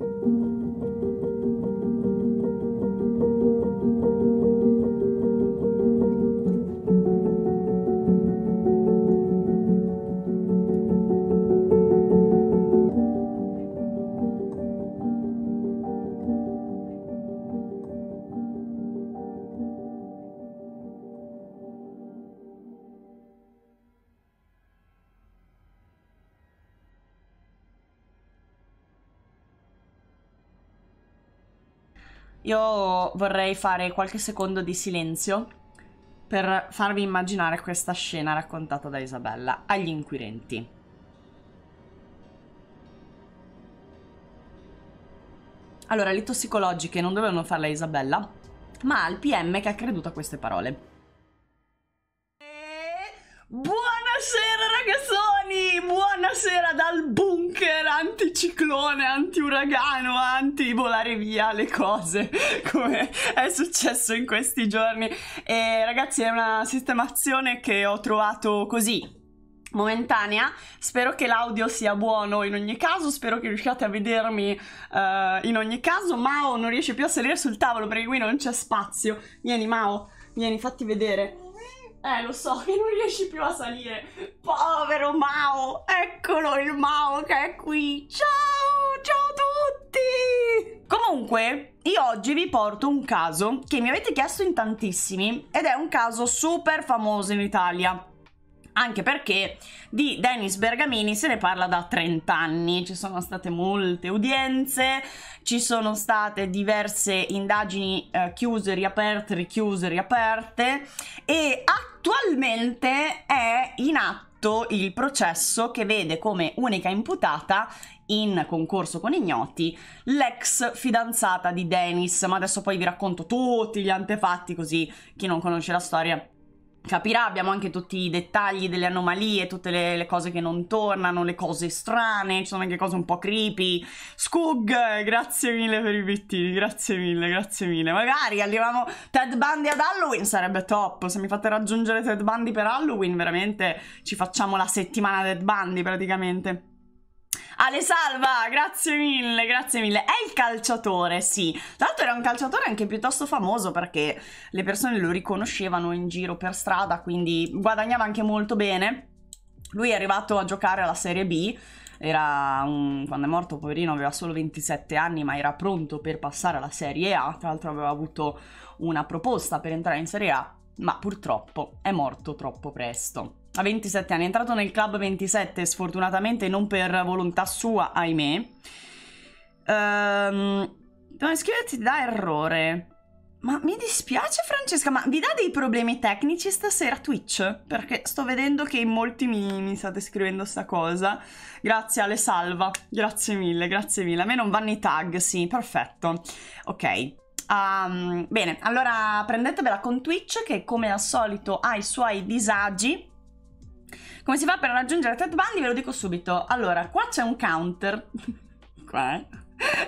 Thank you. vorrei fare qualche secondo di silenzio per farvi immaginare questa scena raccontata da Isabella agli inquirenti. Allora, le tossicologiche non dovevano farla Isabella, ma al PM che ha creduto a queste parole. Eh, buonasera ragazzi! Buonasera dal bunker anticiclone, antiuragano, anti volare via le cose, come è successo in questi giorni. E ragazzi, è una sistemazione che ho trovato così, momentanea. Spero che l'audio sia buono in ogni caso, spero che riusciate a vedermi uh, in ogni caso. Mao non riesce più a salire sul tavolo perché qui non c'è spazio. Vieni Mao, vieni, fatti vedere. Eh, lo so che non riesci più a salire. Povero Mao! Eccolo il Mao che è qui! Ciao! Ciao a tutti! Comunque, io oggi vi porto un caso che mi avete chiesto in tantissimi ed è un caso super famoso in Italia anche perché di Dennis Bergamini se ne parla da 30 anni, ci sono state molte udienze, ci sono state diverse indagini eh, chiuse, riaperte, richiuse, riaperte e attualmente è in atto il processo che vede come unica imputata in concorso con ignoti l'ex fidanzata di Dennis, ma adesso poi vi racconto tutti gli antefatti così chi non conosce la storia capirà, abbiamo anche tutti i dettagli delle anomalie, tutte le, le, cose che non tornano, le cose strane, ci sono anche cose un po' creepy. Scoog, grazie mille per i pittini, grazie mille, grazie mille. Magari arriviamo Ted Bundy ad Halloween, sarebbe top. Se mi fate raggiungere Ted Bundy per Halloween, veramente ci facciamo la settimana Ted Bundy praticamente. Ale Salva, grazie mille, grazie mille. È il calciatore, sì. Tra l'altro era un calciatore anche piuttosto famoso perché le persone lo riconoscevano in giro per strada, quindi guadagnava anche molto bene. Lui è arrivato a giocare alla Serie B, era un, quando è morto poverino aveva solo 27 anni ma era pronto per passare alla Serie A, tra l'altro aveva avuto una proposta per entrare in Serie A, ma purtroppo è morto troppo presto a 27 anni, è entrato nel club 27 sfortunatamente non per volontà sua, ahimè. Ehm, um, iscriverti da errore. Ma mi dispiace Francesca, ma vi dà dei problemi tecnici stasera Twitch? Perché sto vedendo che in molti mi, mi state scrivendo sta cosa. Grazie Ale Salva, grazie mille, grazie mille. A me non vanno i tag, sì, perfetto. Ok. Um, bene, allora prendetevela con Twitch che come al solito ha i suoi disagi come si fa per raggiungere Ted Bundy? Ve lo dico subito. Allora, qua c'è un counter. qua, eh?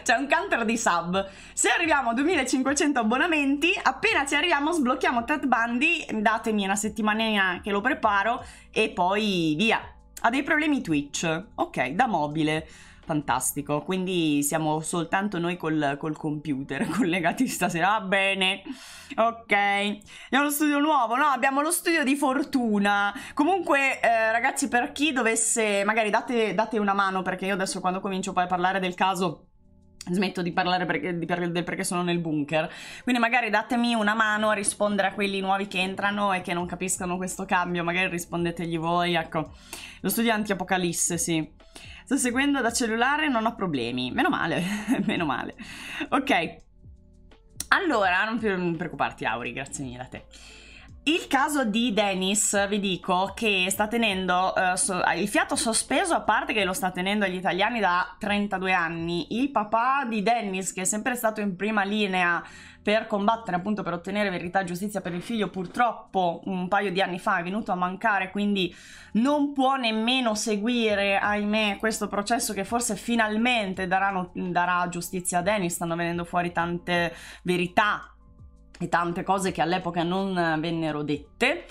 C'è un counter di sub. Se arriviamo a 2500 abbonamenti, appena ci arriviamo sblocchiamo Ted Bundy, datemi una settimana che lo preparo e poi via. Ha dei problemi Twitch. Ok, da mobile fantastico. Quindi siamo soltanto noi col, col computer collegati stasera. Va bene, ok. Abbiamo lo studio nuovo, no? Abbiamo lo studio di fortuna. Comunque, eh, ragazzi, per chi dovesse, magari date, date una mano perché io adesso quando comincio poi a parlare del caso smetto di parlare perché, di, del perché sono nel bunker quindi magari datemi una mano a rispondere a quelli nuovi che entrano e che non capiscono questo cambio magari rispondetegli voi ecco lo studio anti-apocalisse, sì Sto seguendo da cellulare, non ho problemi. Meno male, meno male. Ok. Allora, non preoccuparti, Auri, grazie mille a te. Il caso di Dennis, vi dico che sta tenendo eh, so, il fiato sospeso, a parte che lo sta tenendo agli italiani da 32 anni. Il papà di Dennis, che è sempre stato in prima linea per combattere appunto per ottenere verità e giustizia per il figlio purtroppo un paio di anni fa è venuto a mancare quindi non può nemmeno seguire ahimè questo processo che forse finalmente darà, darà giustizia a Danny stanno venendo fuori tante verità e tante cose che all'epoca non vennero dette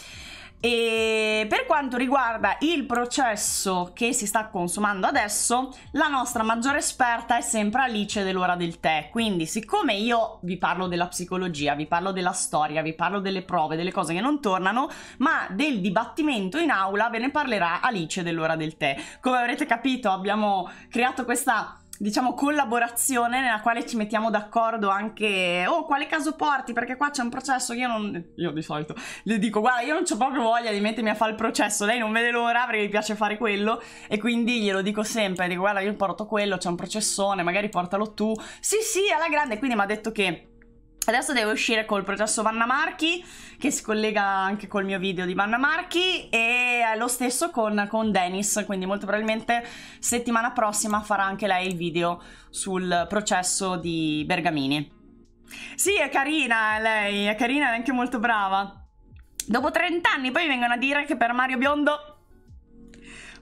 e per quanto riguarda il processo che si sta consumando adesso, la nostra maggiore esperta è sempre Alice dell'ora del tè. Quindi, siccome io vi parlo della psicologia, vi parlo della storia, vi parlo delle prove, delle cose che non tornano, ma del dibattimento in aula ve ne parlerà Alice dell'ora del tè. Come avrete capito, abbiamo creato questa diciamo collaborazione nella quale ci mettiamo d'accordo anche oh quale caso porti perché qua c'è un processo io non io di solito le dico guarda io non ho proprio voglia di mettermi a fare il processo lei non vede l'ora perché mi piace fare quello e quindi glielo dico sempre dico guarda io porto quello c'è un processone magari portalo tu sì sì alla grande quindi mi ha detto che Adesso devo uscire col processo Vanna Marchi, che si collega anche col mio video di Vanna Marchi, e lo stesso con, con Dennis, quindi molto probabilmente settimana prossima farà anche lei il video sul processo di Bergamini. Sì, è carina eh, lei, è carina e anche molto brava. Dopo 30 anni poi vengono a dire che per Mario Biondo...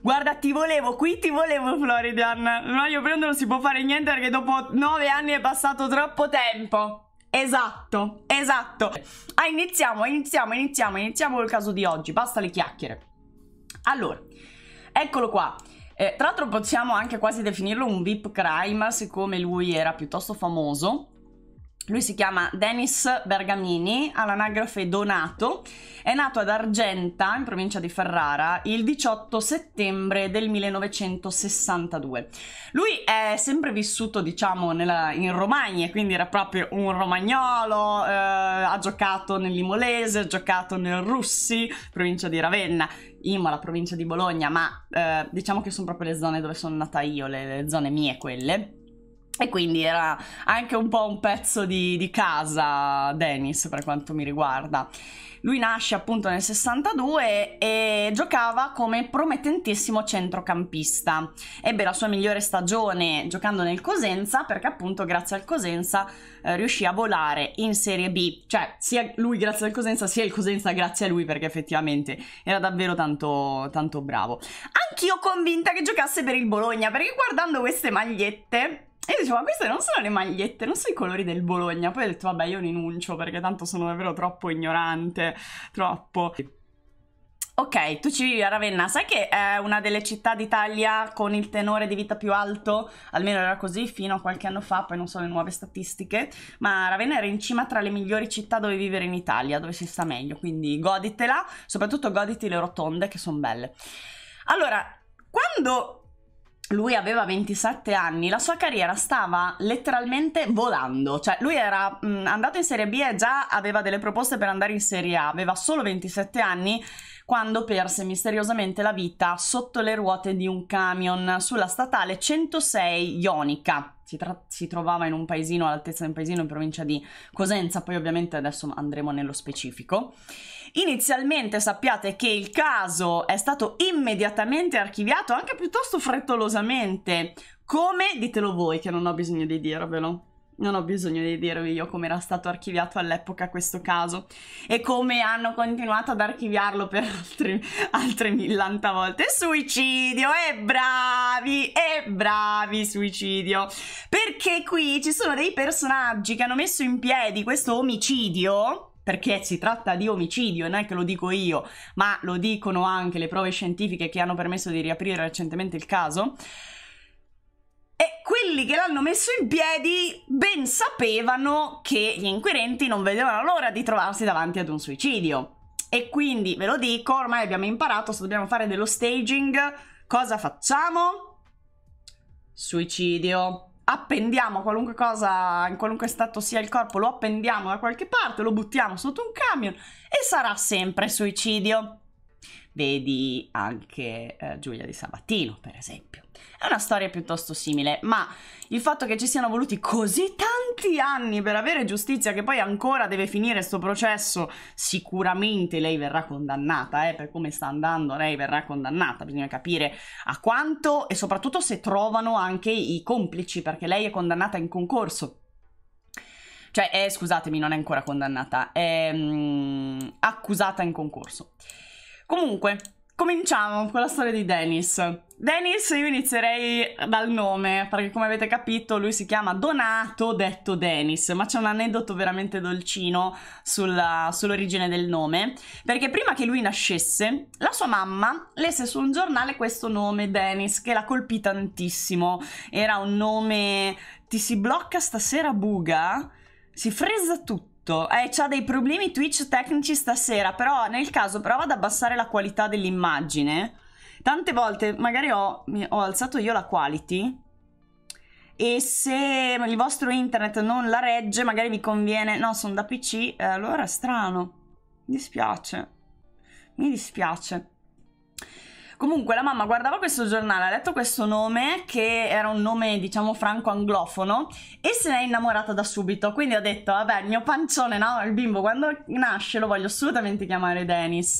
Guarda, ti volevo, qui ti volevo Floridian. Mario Biondo non si può fare niente perché dopo 9 anni è passato troppo tempo. Esatto, esatto. Ah, iniziamo, iniziamo, iniziamo, iniziamo col caso di oggi. Basta le chiacchiere. Allora, eccolo qua. Eh, tra l'altro possiamo anche quasi definirlo un VIP crime, siccome lui era piuttosto famoso. Lui si chiama Denis Bergamini, all'anagrafe Donato, è nato ad Argenta, in provincia di Ferrara, il 18 settembre del 1962. Lui è sempre vissuto, diciamo, nella, in Romagna, quindi era proprio un romagnolo, eh, ha giocato nell'Imolese, ha giocato nel Russi, provincia di Ravenna, Imola, provincia di Bologna, ma eh, diciamo che sono proprio le zone dove sono nata io, le, le zone mie quelle. E quindi era anche un po' un pezzo di, di casa Dennis per quanto mi riguarda. Lui nasce appunto nel 62 e giocava come promettentissimo centrocampista. Ebbe la sua migliore stagione giocando nel Cosenza perché appunto grazie al Cosenza eh, riuscì a volare in Serie B, cioè sia lui grazie al Cosenza sia il Cosenza grazie a lui perché effettivamente era davvero tanto, tanto bravo. Anch'io convinta che giocasse per il Bologna perché guardando queste magliette e io dicevo, ma queste non sono le magliette, non sono i colori del Bologna. Poi ho detto, vabbè, io rinuncio perché tanto sono davvero troppo ignorante, troppo. Ok, tu ci vivi a Ravenna, sai che è una delle città d'Italia con il tenore di vita più alto, almeno era così fino a qualche anno fa, poi non so le nuove statistiche, ma Ravenna era in cima tra le migliori città dove vivere in Italia, dove si sta meglio, quindi goditela, soprattutto goditi le rotonde che sono belle. Allora, quando lui aveva 27 anni, la sua carriera stava letteralmente volando, cioè lui era mh, mm, andato in Serie B e già aveva delle proposte per andare in Serie A, aveva solo 27 anni quando perse misteriosamente la vita sotto le ruote di un camion sulla statale 106 Ionica. Si, tra- si trovava in un paesino all'altezza di un paesino in provincia di Cosenza, poi ovviamente adesso andremo nello specifico. Inizialmente sappiate che il caso è stato immediatamente archiviato, anche piuttosto frettolosamente. Come? Ditelo voi, che non ho bisogno di dirvelo. Non ho bisogno di dirvi io come era stato archiviato all'epoca questo caso e come hanno continuato ad archiviarlo per altri, altre millanta volte. Suicidio! E bravi! E bravi suicidio! Perché qui ci sono dei personaggi che hanno messo in piedi questo omicidio perché si tratta di omicidio, non è che lo dico io, ma lo dicono anche le prove scientifiche che hanno permesso di riaprire recentemente il caso. E quelli che l'hanno messo in piedi ben sapevano che gli inquirenti non vedevano l'ora di trovarsi davanti ad un suicidio. E quindi ve lo dico, ormai abbiamo imparato, se dobbiamo fare dello staging, cosa facciamo? Suicidio appendiamo qualunque cosa, in qualunque stato sia il corpo, lo appendiamo da qualche parte, lo buttiamo sotto un camion e sarà sempre suicidio. Vedi anche eh, Giulia di Sabatino, per esempio. È una storia piuttosto simile, ma il fatto che ci siano voluti così tanti tanti anni per avere giustizia che poi ancora deve finire questo processo, sicuramente lei verrà condannata, eh, per come sta andando lei verrà condannata, bisogna capire a quanto e soprattutto se trovano anche i complici perché lei è condannata in concorso. Cioè, è, eh, scusatemi, non è ancora condannata, è mm, accusata in concorso. Comunque, Cominciamo con la storia di Dennis. Dennis io inizierei dal nome, perché come avete capito lui si chiama Donato, detto Dennis, ma c'è un aneddoto veramente dolcino sulla, sull'origine del nome, perché prima che lui nascesse, la sua mamma lesse su un giornale questo nome Dennis, che la colpì tantissimo, era un nome ti si blocca stasera buga, si fresa tutto tutto. Eh, c'ha dei problemi Twitch tecnici stasera, però nel caso prova ad abbassare la qualità dell'immagine. Tante volte magari ho, ho alzato io la quality e se il vostro internet non la regge magari vi conviene... No, sono da PC, eh, allora è strano. Mi dispiace. Mi dispiace. Comunque la mamma guardava questo giornale, ha letto questo nome che era un nome diciamo franco anglofono e se ne è innamorata da subito, quindi ho detto vabbè il mio pancione no, il bimbo quando nasce lo voglio assolutamente chiamare Dennis.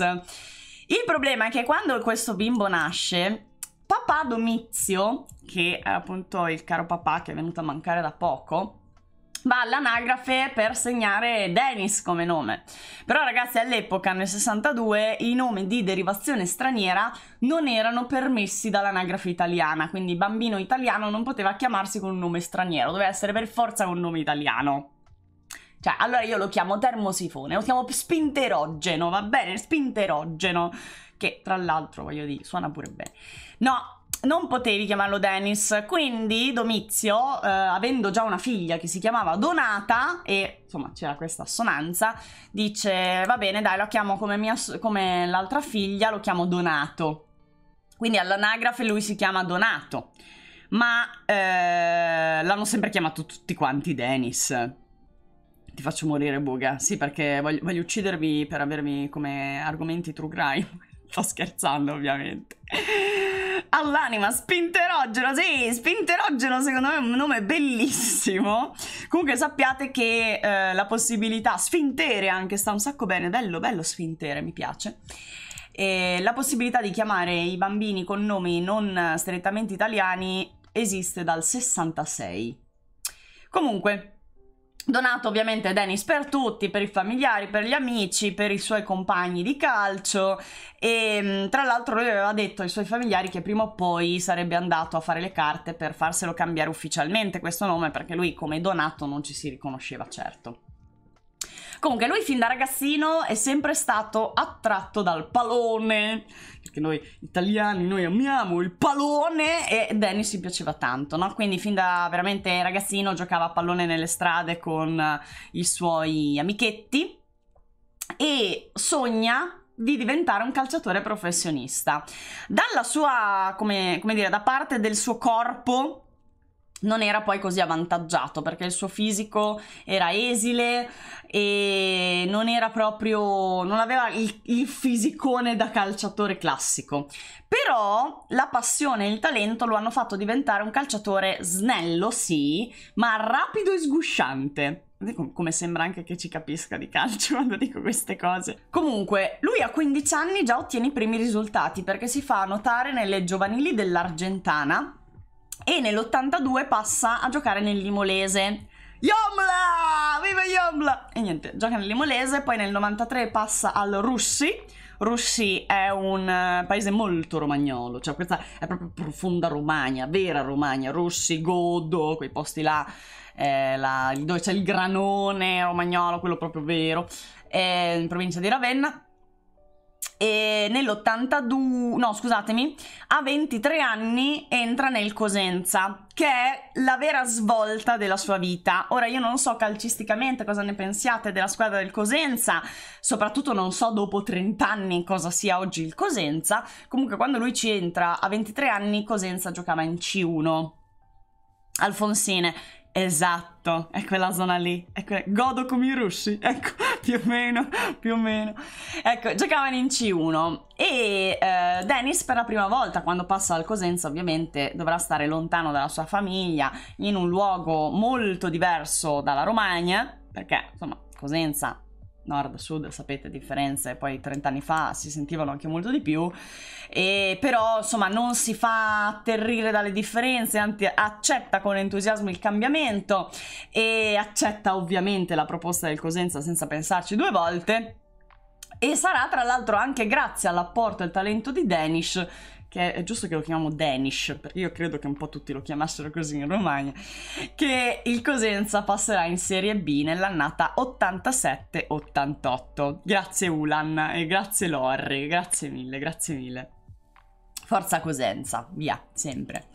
Il problema è che quando questo bimbo nasce papà Domizio, che è appunto il caro papà che è venuto a mancare da poco, va all'anagrafe per segnare Dennis come nome. Però ragazzi all'epoca nel 62 i nomi di derivazione straniera non erano permessi dall'anagrafe italiana, quindi bambino italiano non poteva chiamarsi con un nome straniero, doveva essere per forza con un nome italiano. Cioè, allora io lo chiamo termosifone, lo chiamo spinterogeno, va bene? Spinterogeno, che tra l'altro, voglio dire, suona pure bene. No, non potevi chiamarlo Dennis, quindi Domizio, eh, avendo già una figlia che si chiamava Donata, e insomma c'era questa assonanza, dice va bene dai lo chiamo come, mia, come l'altra figlia, lo chiamo Donato. Quindi all'anagrafe lui si chiama Donato, ma eh, l'hanno sempre chiamato tutti quanti Dennis. Ti faccio morire buga, sì perché voglio, voglio uccidervi per avermi come argomenti true crime. Sto scherzando ovviamente all'anima spinterogeno sì spinterogeno secondo me è un nome bellissimo comunque sappiate che eh, la possibilità sfintere anche sta un sacco bene bello bello sfintere mi piace e la possibilità di chiamare i bambini con nomi non strettamente italiani esiste dal 66 comunque Donato ovviamente Dennis per tutti, per i familiari, per gli amici, per i suoi compagni di calcio e mm, tra l'altro lui aveva detto ai suoi familiari che prima o poi sarebbe andato a fare le carte per farselo cambiare ufficialmente questo nome perché lui come Donato non ci si riconosceva certo. Comunque lui fin da ragazzino è sempre stato attratto dal pallone. perché noi italiani, noi amiamo il pallone e Danny si piaceva tanto, no? Quindi fin da veramente ragazzino giocava a pallone nelle strade con eh, i suoi amichetti e sogna di diventare un calciatore professionista. Dalla sua, come, come dire, da parte del suo corpo non era poi così avvantaggiato perché il suo fisico era esile, e non era proprio, non aveva il, il fisicone da calciatore classico. Però la passione e il talento lo hanno fatto diventare un calciatore snello, sì, ma rapido e sgusciante. Come sembra anche che ci capisca di calcio quando dico queste cose. Comunque, lui a 15 anni già ottiene i primi risultati perché si fa notare nelle giovanili dell'Argentana e nell'82 passa a giocare nell'Imolese. Yomla! Viva Yomla! E niente, gioca nel limolese, poi nel 93 passa al Russi. Russi è un eh, paese molto romagnolo, cioè questa è proprio profonda Romagna, vera Romagna, Russi, Godo, quei posti là, eh, la, dove c'è il granone romagnolo, quello proprio vero, eh, in provincia di Ravenna e nell'82, no scusatemi, a 23 anni entra nel Cosenza, che è la vera svolta della sua vita. Ora io non so calcisticamente cosa ne pensiate della squadra del Cosenza, soprattutto non so dopo 30 anni cosa sia oggi il Cosenza, comunque quando lui ci entra a 23 anni Cosenza giocava in C1. Alfonsine, Esatto, è quella zona lì. È Godo come i russi, ecco, più o meno, più o meno. Ecco, giocavano in C1 e eh, Dennis per la prima volta quando passa al Cosenza ovviamente dovrà stare lontano dalla sua famiglia, in un luogo molto diverso dalla Romagna, perché insomma Cosenza nord-sud, sapete, differenze, poi 30 anni fa si sentivano anche molto di più, e però insomma non si fa atterrire dalle differenze, anzi accetta con entusiasmo il cambiamento e accetta ovviamente la proposta del Cosenza senza pensarci due volte e sarà tra l'altro anche grazie all'apporto e al talento di Danish che è giusto che lo chiamiamo Danish, perché io credo che un po' tutti lo chiamassero così in Romagna, che il Cosenza passerà in Serie B nell'annata 87-88. Grazie Ulan e grazie Lorri, grazie mille, grazie mille. Forza Cosenza, via, sempre.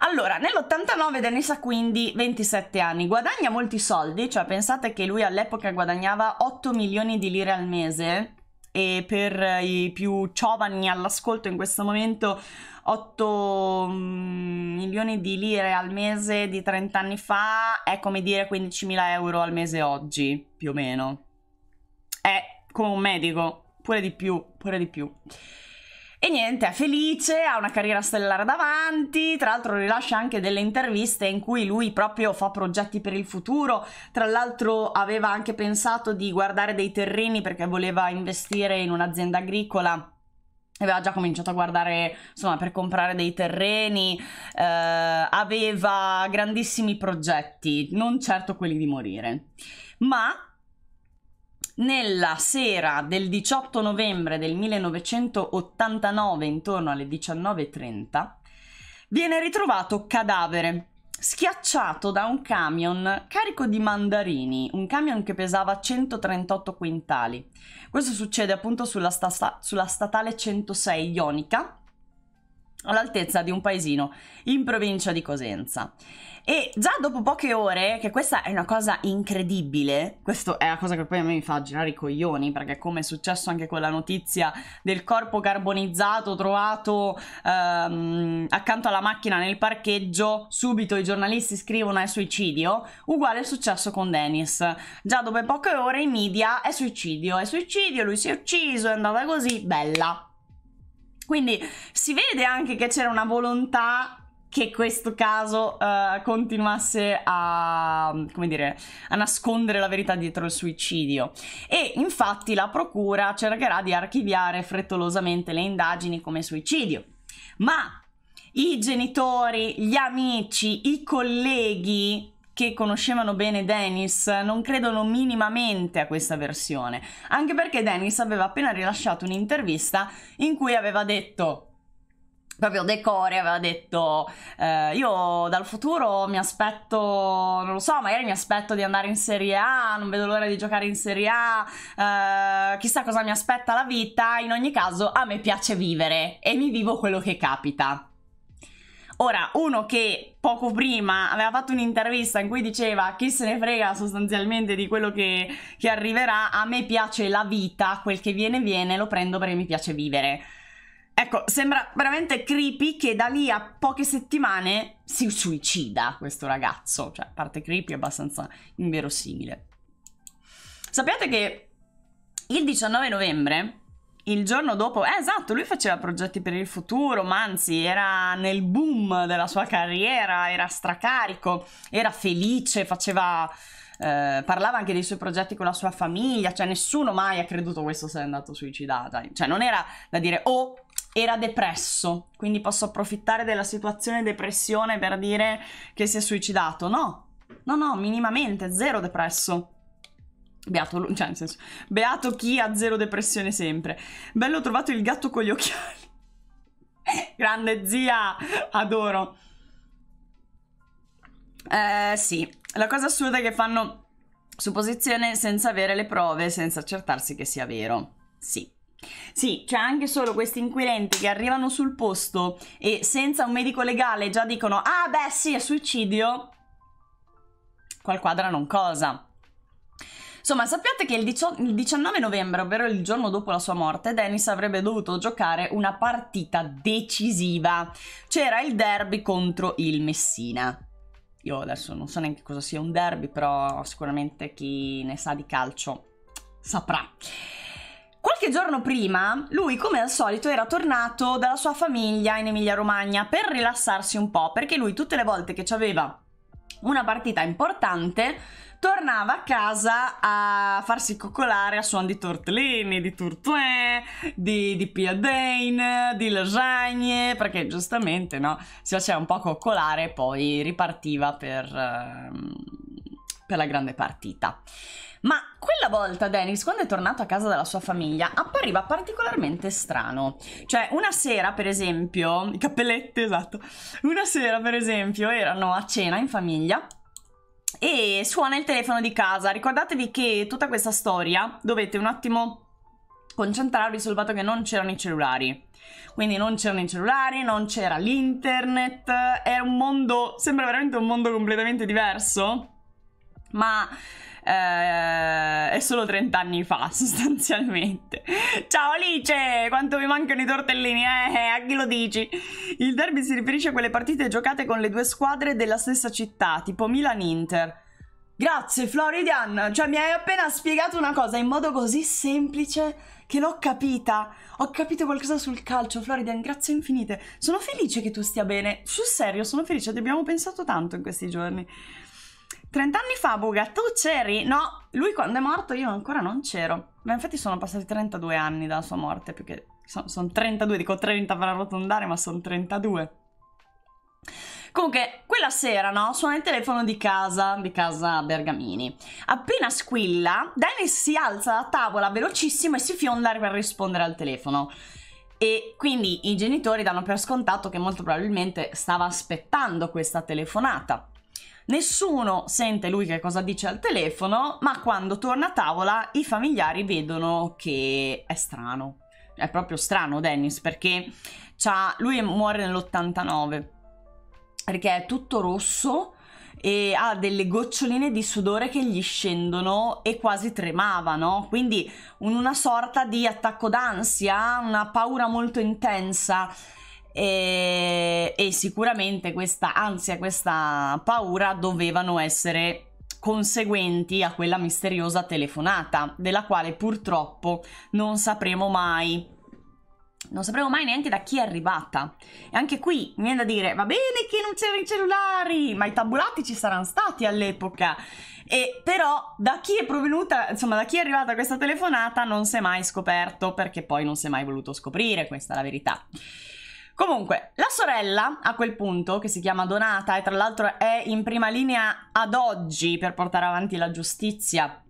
Allora, nell'89 Dennis ha quindi 27 anni, guadagna molti soldi, cioè pensate che lui all'epoca guadagnava 8 milioni di lire al mese, e per i più giovani all'ascolto in questo momento 8 mm, milioni di lire al mese di 30 anni fa è come dire 15 mila euro al mese oggi, più o meno. È come un medico, pure di più, pure di più. E niente, è felice, ha una carriera stellare davanti, tra l'altro rilascia anche delle interviste in cui lui proprio fa progetti per il futuro, tra l'altro aveva anche pensato di guardare dei terreni perché voleva investire in un'azienda agricola aveva già cominciato a guardare insomma per comprare dei terreni eh, aveva grandissimi progetti non certo quelli di morire ma nella sera del 18 novembre del 1989, intorno alle 19.30, viene ritrovato cadavere schiacciato da un camion carico di mandarini, un camion che pesava 138 quintali. Questo succede appunto sulla, sta- sulla statale 106 Ionica, all'altezza di un paesino in provincia di Cosenza. E già dopo poche ore, che questa è una cosa incredibile, questa è la cosa che poi a me mi fa girare i coglioni, perché come è successo anche con la notizia del corpo carbonizzato trovato ehm, accanto alla macchina nel parcheggio, subito i giornalisti scrivono è suicidio, uguale è successo con Dennis. Già dopo poche ore i media è suicidio, è suicidio, lui si è ucciso, è andata così, bella. Quindi si vede anche che c'era una volontà che questo caso uh, continuasse a, come dire, a nascondere la verità dietro il suicidio. E infatti la procura cercherà di archiviare frettolosamente le indagini come suicidio. Ma i genitori, gli amici, i colleghi che conoscevano bene Dennis non credono minimamente a questa versione, anche perché Dennis aveva appena rilasciato un'intervista in cui aveva detto proprio Decore aveva detto eh, io dal futuro mi aspetto non lo so magari mi aspetto di andare in Serie A non vedo l'ora di giocare in Serie A eh, chissà cosa mi aspetta la vita in ogni caso a me piace vivere e mi vivo quello che capita Ora, uno che poco prima aveva fatto un'intervista in cui diceva chi se ne frega sostanzialmente di quello che, che arriverà, a me piace la vita, quel che viene viene, lo prendo perché mi piace vivere. Ecco, sembra veramente creepy che da lì a poche settimane si suicida questo ragazzo. Cioè, a parte creepy, è abbastanza inverosimile. Sappiate che il 19 novembre, il giorno dopo, eh, esatto, lui faceva progetti per il futuro, ma anzi era nel boom della sua carriera, era stracarico, era felice, faceva... Eh, parlava anche dei suoi progetti con la sua famiglia, cioè nessuno mai ha creduto questo se è andato suicidato, cioè non era da dire oh era depresso, quindi posso approfittare della situazione depressione per dire che si è suicidato. No, no, no, minimamente, zero depresso. Beato, cioè nel senso, beato chi ha zero depressione sempre. Bello, ho trovato il gatto con gli occhiali. Grande zia, adoro. Eh, sì, la cosa assurda è che fanno supposizione senza avere le prove, senza accertarsi che sia vero. Sì. Sì, c'è anche solo questi inquirenti che arrivano sul posto e senza un medico legale già dicono ah beh sì è suicidio, qual quadra non cosa. Insomma, sappiate che il, il 19 novembre, ovvero il giorno dopo la sua morte, Dennis avrebbe dovuto giocare una partita decisiva. C'era il derby contro il Messina. Io adesso non so neanche cosa sia un derby, però sicuramente chi ne sa di calcio saprà. Qualche giorno prima, lui come al solito era tornato dalla sua famiglia in Emilia Romagna per rilassarsi un po', perché lui tutte le volte che aveva una partita importante tornava a casa a farsi coccolare a suon di tortellini, di tourtouin, di, di piadine, di lasagne, perché giustamente no, si faceva un po' coccolare e poi ripartiva per, ehm, per la grande partita. Ma quella volta Dennis, quando è tornato a casa dalla sua famiglia, appariva particolarmente strano. Cioè, una sera, per esempio, i cappelletti, esatto. Una sera, per esempio, erano a cena in famiglia e suona il telefono di casa. Ricordatevi che tutta questa storia dovete un attimo concentrarvi sul fatto che non c'erano i cellulari. Quindi non c'erano i cellulari, non c'era l'internet, è un mondo, sembra veramente un mondo completamente diverso, ma eh, è solo 30 anni fa sostanzialmente. Ciao Alice, quanto mi mancano i tortellini, eh, a chi lo dici? Il derby si riferisce a quelle partite giocate con le due squadre della stessa città, tipo Milan-Inter. Grazie Floridian, cioè mi hai appena spiegato una cosa in modo così semplice che l'ho capita. Ho capito qualcosa sul calcio, Floridian, grazie infinite. Sono felice che tu stia bene. Sul serio, sono felice, ti abbiamo pensato tanto in questi giorni. 30 anni fa, Buga, tu c'eri? No, lui quando è morto io ancora non c'ero. Ma infatti sono passati 32 anni dalla sua morte, più che... Sono son 32, dico 30 per arrotondare, ma sono 32. Comunque, quella sera, no, suona il telefono di casa, di casa Bergamini. Appena squilla, Dennis si alza da tavola velocissimo e si fionda per rispondere al telefono. E quindi i genitori danno per scontato che molto probabilmente stava aspettando questa telefonata. Nessuno sente lui che cosa dice al telefono, ma quando torna a tavola i familiari vedono che è strano. È proprio strano Dennis perché lui muore nell'89 perché è tutto rosso e ha delle goccioline di sudore che gli scendono e quasi tremava, no? Quindi una sorta di attacco d'ansia, una paura molto intensa e, e sicuramente questa ansia, questa paura dovevano essere conseguenti a quella misteriosa telefonata, della quale purtroppo non sapremo mai. Non sapremo mai neanche da chi è arrivata. E anche qui mi viene da dire: va bene che non c'erano i cellulari, ma i tabulati ci saranno stati all'epoca. E però da chi è provenuta, insomma, da chi è arrivata questa telefonata non si è mai scoperto, perché poi non si è mai voluto scoprire, questa è la verità. Comunque, la sorella a quel punto, che si chiama Donata e tra l'altro è in prima linea ad oggi per portare avanti la giustizia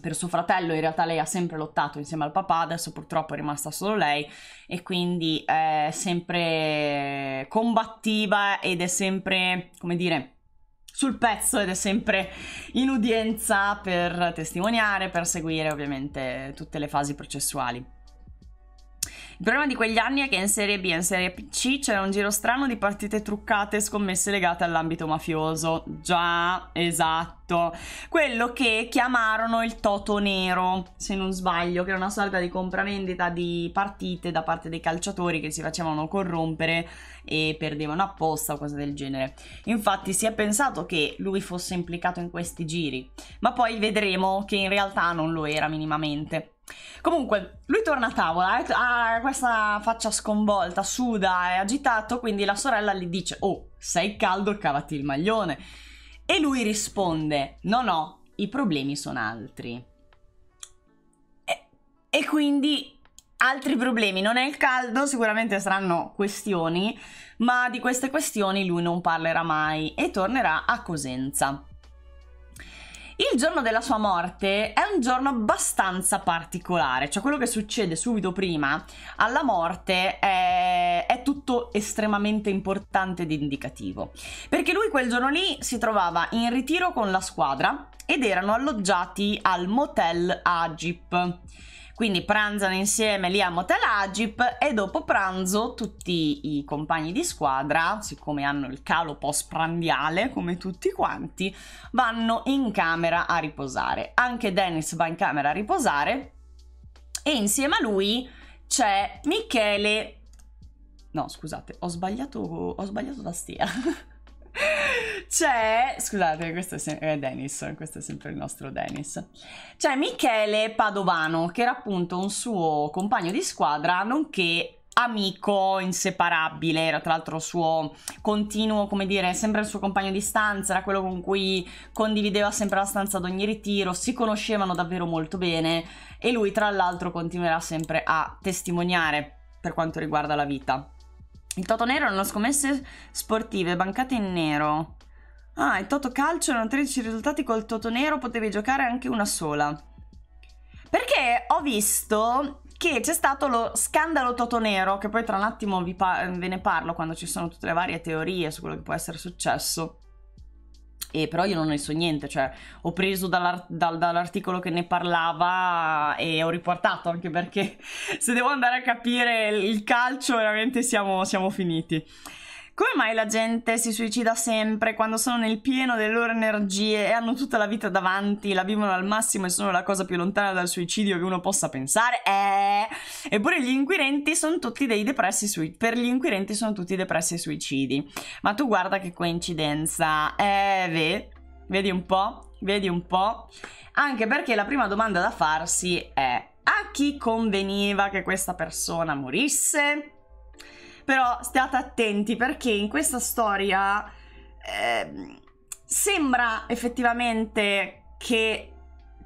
per suo fratello, in realtà lei ha sempre lottato insieme al papà, adesso purtroppo è rimasta solo lei e quindi è sempre combattiva ed è sempre, come dire, sul pezzo ed è sempre in udienza per testimoniare, per seguire ovviamente tutte le fasi processuali. Il problema di quegli anni è che in Serie B e in Serie C c'era un giro strano di partite truccate e scommesse legate all'ambito mafioso. Già, esatto. Quello che chiamarono il Toto Nero, se non sbaglio, che era una sorta di compravendita di partite da parte dei calciatori che si facevano corrompere e perdevano apposta o cose del genere. Infatti si è pensato che lui fosse implicato in questi giri, ma poi vedremo che in realtà non lo era minimamente. Comunque, lui torna a tavola, eh, ha ah, questa faccia sconvolta, suda, è agitato, quindi la sorella gli dice «Oh, sei caldo, cavati il maglione!» E lui risponde «No, no, i problemi sono altri». E, e quindi altri problemi, non è il caldo, sicuramente saranno questioni, ma di queste questioni lui non parlerà mai e tornerà a Cosenza. Il giorno della sua morte è un giorno abbastanza particolare, cioè quello che succede subito prima alla morte è, è tutto estremamente importante ed indicativo, perché lui quel giorno lì si trovava in ritiro con la squadra ed erano alloggiati al motel Agip quindi pranzano insieme lì a Motel Agip e dopo pranzo tutti i compagni di squadra, siccome hanno il calo post-prandiale come tutti quanti, vanno in camera a riposare. Anche Dennis va in camera a riposare e insieme a lui c'è Michele... No, scusate, ho sbagliato, ho sbagliato tastiera. C'è, scusate, questo è, Dennis, questo è sempre il nostro Dennis. C'è Michele Padovano, che era appunto un suo compagno di squadra, nonché amico inseparabile, era tra l'altro suo continuo, come dire, sempre il suo compagno di stanza, era quello con cui condivideva sempre la stanza ad ogni ritiro, si conoscevano davvero molto bene e lui tra l'altro continuerà sempre a testimoniare per quanto riguarda la vita il Toto Nero erano scommesse sportive, bancate in nero. Ah, il Toto Calcio erano 13 risultati, col Toto Nero potevi giocare anche una sola. Perché ho visto che c'è stato lo scandalo Toto Nero, che poi tra un attimo vi ve ne parlo quando ci sono tutte le varie teorie su quello che può essere successo. E però io non ne so niente, cioè ho preso dall'art- dal- dall'articolo che ne parlava e ho riportato anche perché se devo andare a capire il calcio veramente siamo, siamo finiti. Come mai la gente si suicida sempre quando sono nel pieno delle loro energie e hanno tutta la vita davanti, la vivono al massimo e sono la cosa più lontana dal suicidio che uno possa pensare? Eh! Eppure gli inquirenti sono tutti dei depressi suicidi. Per gli inquirenti sono tutti depressi e suicidi. Ma tu guarda che coincidenza. Eh, ve, vedi un po', vedi un po'. Anche perché la prima domanda da farsi è a chi conveniva che questa persona morisse? Però state attenti perché in questa storia eh, sembra effettivamente che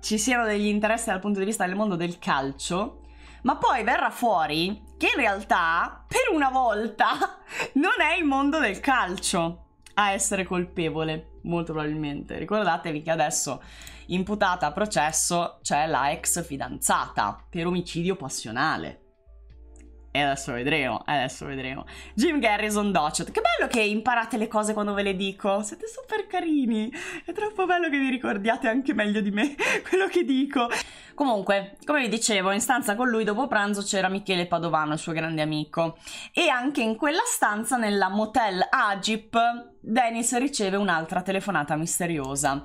ci siano degli interessi dal punto di vista del mondo del calcio, ma poi verrà fuori che in realtà, per una volta, non è il mondo del calcio a essere colpevole, molto probabilmente. Ricordatevi che adesso imputata a processo c'è la ex fidanzata per omicidio passionale. E adesso vedremo, adesso vedremo. Jim Garrison Docet. Che bello che imparate le cose quando ve le dico. Siete super carini. È troppo bello che vi ricordiate anche meglio di me quello che dico. Comunque, come vi dicevo, in stanza con lui dopo pranzo c'era Michele Padovano, il suo grande amico. E anche in quella stanza, nella motel Agip, Dennis riceve un'altra telefonata misteriosa.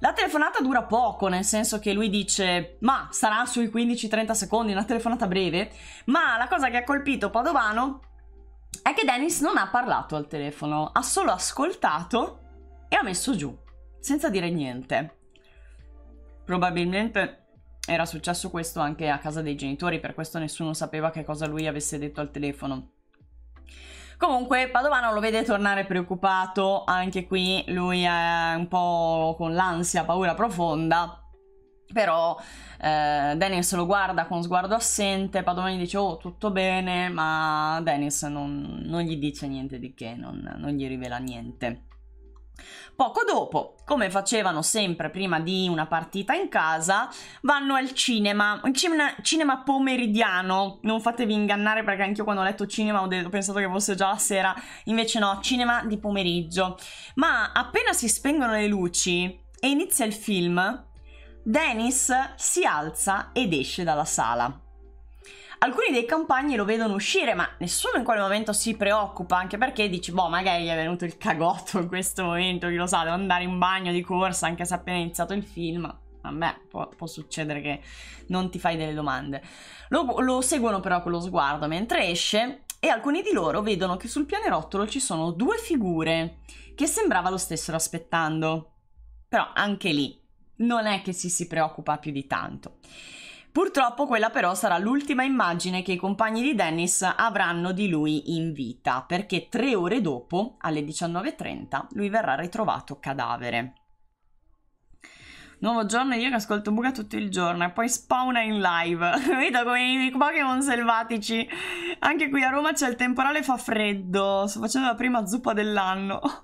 La telefonata dura poco, nel senso che lui dice, ma sarà sui 15-30 secondi, una telefonata breve, ma la cosa che ha colpito Padovano è che Dennis non ha parlato al telefono, ha solo ascoltato e ha messo giù, senza dire niente. Probabilmente era successo questo anche a casa dei genitori, per questo nessuno sapeva che cosa lui avesse detto al telefono. Comunque Padovano lo vede tornare preoccupato, anche qui lui è un po' con l'ansia, paura profonda. Però eh, Dennis lo guarda con sguardo assente, Padovano gli dice oh tutto bene, ma Dennis non, non gli dice niente di che, non, non gli rivela niente. Poco dopo, come facevano sempre prima di una partita in casa, vanno al cinema, un cinema, cinema pomeridiano, non fatevi ingannare perché anch'io quando ho letto cinema ho, detto, ho pensato che fosse già la sera, invece no, cinema di pomeriggio. Ma appena si spengono le luci e inizia il film, Dennis si alza ed esce dalla sala. Alcuni dei compagni lo vedono uscire, ma nessuno in quel momento si preoccupa, anche perché dici, boh, magari gli è venuto il cagotto in questo momento, chi lo sa, devo andare in bagno di corsa anche se è appena iniziato il film. Vabbè, può, può succedere che non ti fai delle domande. Lo, lo seguono però con lo sguardo mentre esce e alcuni di loro vedono che sul pianerottolo ci sono due figure che sembrava lo stessero aspettando. Però anche lì non è che si si preoccupa più di tanto. Purtroppo quella però sarà l'ultima immagine che i compagni di Dennis avranno di lui in vita, perché tre ore dopo, alle 19.30, lui verrà ritrovato cadavere. Nuovo giorno io che ascolto Buga tutto il giorno e poi spawna in live. Vedo come i Pokémon selvatici. Anche qui a Roma c'è il temporale, fa freddo. Sto facendo la prima zuppa dell'anno.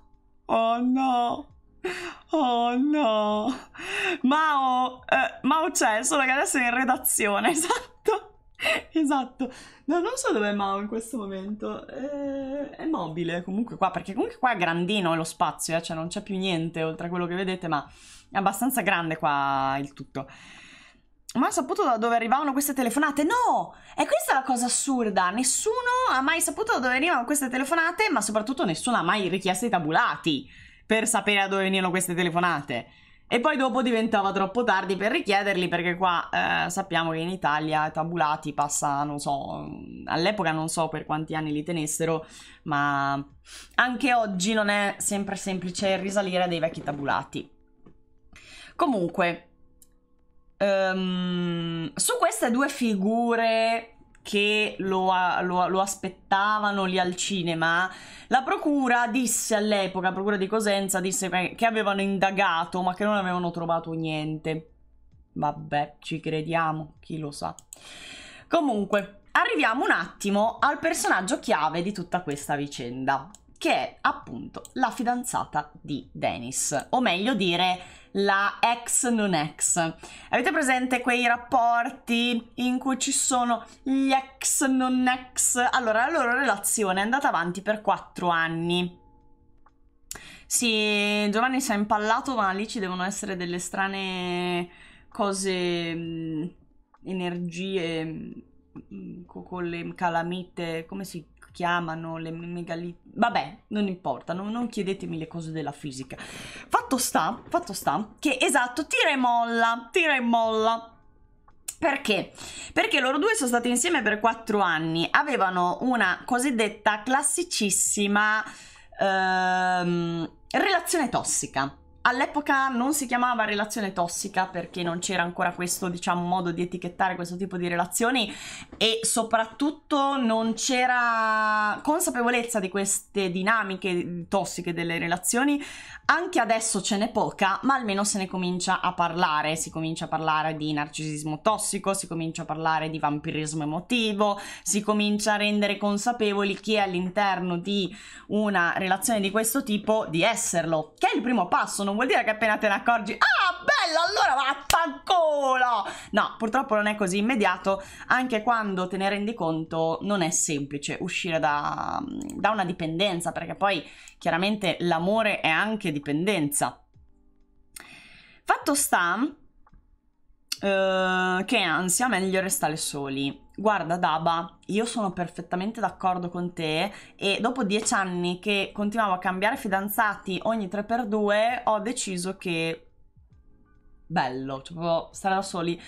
Oh no! Oh no, Mao, eh, Mao c'è, solo che adesso è in redazione, esatto, esatto. No, non so dove è Mao in questo momento, eh, è mobile comunque qua, perché comunque qua è grandino lo spazio, eh, cioè non c'è più niente oltre a quello che vedete, ma è abbastanza grande qua il tutto. Ma ha saputo da dove arrivavano queste telefonate? No! E questa è la cosa assurda. Nessuno ha mai saputo da dove arrivano queste telefonate, ma soprattutto nessuno ha mai richiesto i tabulati per sapere a dove venivano queste telefonate. E poi dopo diventava troppo tardi per richiederli perché qua eh, sappiamo che in Italia i tabulati passano, non so, all'epoca non so per quanti anni li tenessero, ma anche oggi non è sempre semplice risalire a dei vecchi tabulati. Comunque, um, su queste due figure che lo, lo, lo, aspettavano lì al cinema, la procura disse all'epoca, la procura di Cosenza disse che avevano indagato ma che non avevano trovato niente. Vabbè, ci crediamo, chi lo sa. Comunque, arriviamo un attimo al personaggio chiave di tutta questa vicenda, che è appunto la fidanzata di Dennis, o meglio dire la ex non ex. Avete presente quei rapporti in cui ci sono gli ex non ex? Allora, la loro relazione è andata avanti per quattro anni. Sì, Giovanni si è impallato, ma lì ci devono essere delle strane cose, mm, energie mm, con le calamite, come si chiamano, le megaliti... Vabbè, non importa, non, non, chiedetemi le cose della fisica. Fatto sta, fatto sta, che esatto, tira e molla, tira e molla. Perché? Perché loro due sono stati insieme per quattro anni, avevano una cosiddetta classicissima ehm, relazione tossica. All'epoca non si chiamava relazione tossica perché non c'era ancora questo, diciamo, modo di etichettare questo tipo di relazioni e soprattutto non c'era consapevolezza di queste dinamiche tossiche delle relazioni. Anche adesso ce n'è poca, ma almeno se ne comincia a parlare, si comincia a parlare di narcisismo tossico, si comincia a parlare di vampirismo emotivo, si comincia a rendere consapevoli chi è all'interno di una relazione di questo tipo di esserlo, che è il primo passo, non non vuol dire che appena te ne accorgi, ah bello, allora vaffanculo! No, purtroppo non è così immediato, anche quando te ne rendi conto non è semplice uscire da, da una dipendenza, perché poi chiaramente l'amore è anche dipendenza. Fatto sta Uh, che ansia, meglio restare soli. Guarda Daba, io sono perfettamente d'accordo con te e dopo dieci anni che continuavo a cambiare fidanzati ogni 3x2 ho deciso che bello, cioè proprio stare da soli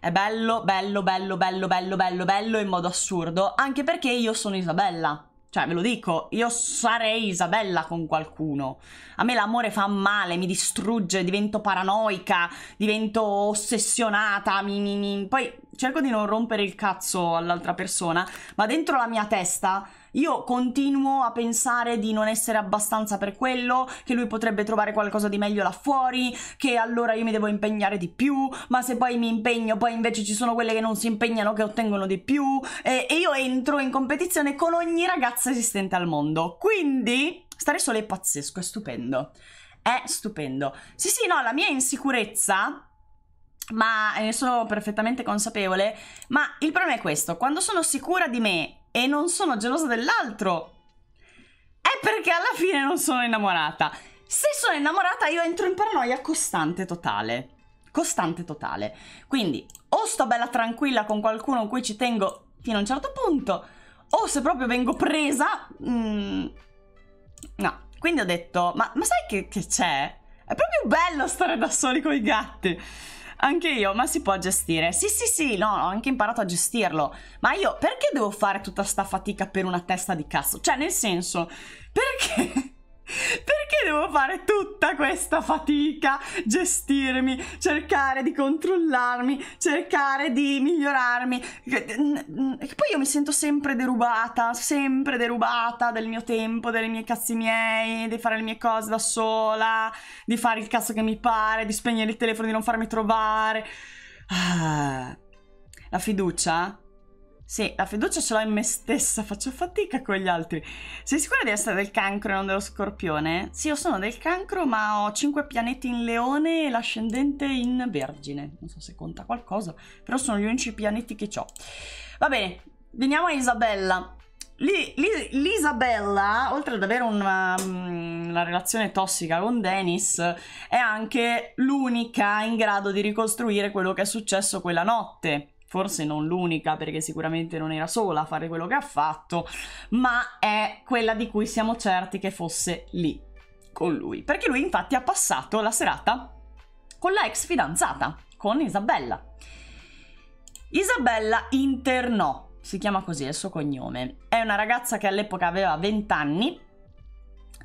è bello, bello, bello, bello, bello, bello, bello in modo assurdo, anche perché io sono Isabella. Cioè, ve lo dico, io sarei Isabella con qualcuno. A me l'amore fa male, mi distrugge, divento paranoica, divento ossessionata, mi, mi, mi... poi cerco di non rompere il cazzo all'altra persona, ma dentro la mia testa io continuo a pensare di non essere abbastanza per quello, che lui potrebbe trovare qualcosa di meglio là fuori, che allora io mi devo impegnare di più, ma se poi mi impegno, poi invece ci sono quelle che non si impegnano, che ottengono di più, e, e io entro in competizione con ogni ragazza esistente al mondo. Quindi stare sole è pazzesco, è stupendo. È stupendo. Sì, sì, no, la mia insicurezza ma ne eh, sono perfettamente consapevole. Ma il problema è questo: quando sono sicura di me e non sono gelosa dell'altro, è perché alla fine non sono innamorata. Se sono innamorata, io entro in paranoia costante totale. Costante totale. Quindi, o sto bella tranquilla con qualcuno con cui ci tengo fino a un certo punto, o se proprio vengo presa. Mm, no. Quindi ho detto: Ma, ma sai che c'è? È proprio bello stare da soli con i gatti. Anche io, ma si può gestire. Sì, sì, sì, no, ho anche imparato a gestirlo. Ma io perché devo fare tutta sta fatica per una testa di cazzo? Cioè, nel senso, perché? Perché devo fare tutta questa fatica, gestirmi, cercare di controllarmi, cercare di migliorarmi? E poi io mi sento sempre derubata, sempre derubata del mio tempo, dei miei cazzi miei, di fare le mie cose da sola, di fare il cazzo che mi pare, di spegnere il telefono, di non farmi trovare. Ah, la fiducia sì, la fiducia ce l'ho in me stessa, faccio fatica con gli altri. Sei sicura di essere del cancro e non dello scorpione? Sì, io sono del cancro, ma ho cinque pianeti in leone e l'ascendente in vergine. Non so se conta qualcosa, però sono gli unici pianeti che ho. Va bene, veniamo a Isabella. L'Isabella, oltre ad avere una, una, mm, relazione tossica con Dennis, è anche l'unica in grado di ricostruire quello che è successo quella notte forse non l'unica perché sicuramente non era sola a fare quello che ha fatto, ma è quella di cui siamo certi che fosse lì con lui, perché lui infatti ha passato la serata con la ex fidanzata, con Isabella. Isabella internò, si chiama così, è il suo cognome, è una ragazza che all'epoca aveva 20 anni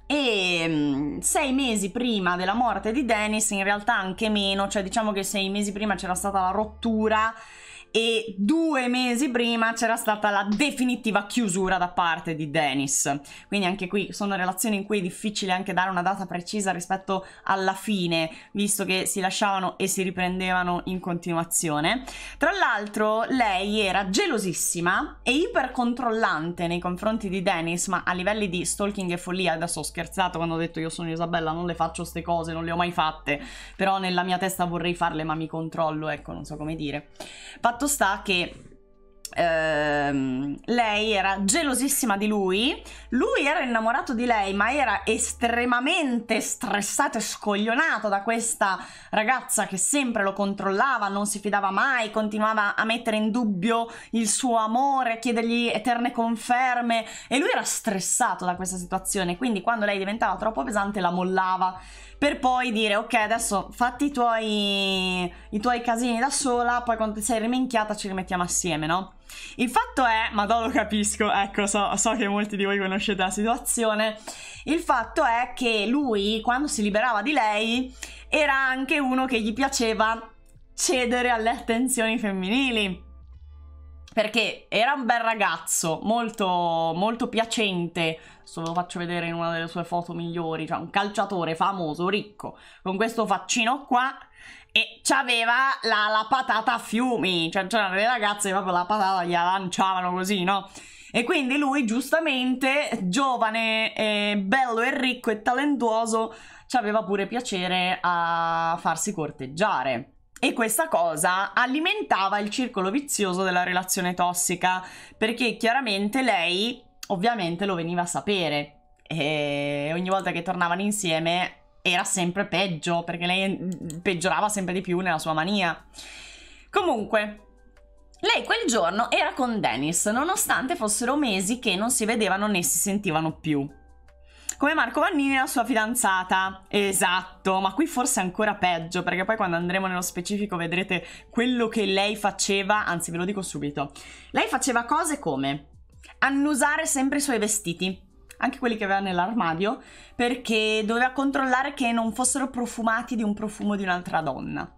e mm, sei mesi prima della morte di Dennis, in realtà anche meno, cioè diciamo che sei mesi prima c'era stata la rottura e due mesi prima c'era stata la definitiva chiusura da parte di Dennis. Quindi anche qui sono relazioni in cui è difficile anche dare una data precisa rispetto alla fine, visto che si lasciavano e si riprendevano in continuazione. Tra l'altro lei era gelosissima e ipercontrollante nei confronti di Dennis, ma a livelli di stalking e follia, adesso ho scherzato quando ho detto io sono Isabella, non le faccio queste cose, non le ho mai fatte, però nella mia testa vorrei farle ma mi controllo, ecco, non so come dire. Pat fatto sta che Uh, lei era gelosissima di lui, lui era innamorato di lei, ma era estremamente stressato e scoglionato da questa ragazza che sempre lo controllava, non si fidava mai, continuava a mettere in dubbio il suo amore, a chiedergli eterne conferme e lui era stressato da questa situazione, quindi quando lei diventava troppo pesante la mollava per poi dire ok adesso fatti i tuoi, i tuoi casini da sola, poi quando ti sei riminchiata ci rimettiamo assieme, no? Il fatto è, ma lo capisco, ecco, so, so, che molti di voi conoscete la situazione, il fatto è che lui, quando si liberava di lei, era anche uno che gli piaceva cedere alle attenzioni femminili perché era un bel ragazzo, molto, molto piacente, Adesso ve lo faccio vedere in una delle sue foto migliori, cioè un calciatore famoso, ricco, con questo faccino qua e c'aveva la, la patata a fiumi, cioè c'erano le ragazze proprio la patata gliela lanciavano così, no? E quindi lui, giustamente, giovane, eh, bello e ricco e talentuoso, ci aveva pure piacere a farsi corteggiare. E questa cosa alimentava il circolo vizioso della relazione tossica, perché chiaramente lei ovviamente lo veniva a sapere e ogni volta che tornavano insieme era sempre peggio, perché lei mm, peggiorava sempre di più nella sua mania. Comunque, lei quel giorno era con Dennis, nonostante fossero mesi che non si vedevano né si sentivano più come Marco Vannini e la sua fidanzata. Esatto, ma qui forse è ancora peggio, perché poi quando andremo nello specifico vedrete quello che lei faceva, anzi ve lo dico subito. Lei faceva cose come annusare sempre i suoi vestiti, anche quelli che aveva nell'armadio, perché doveva controllare che non fossero profumati di un profumo di un'altra donna.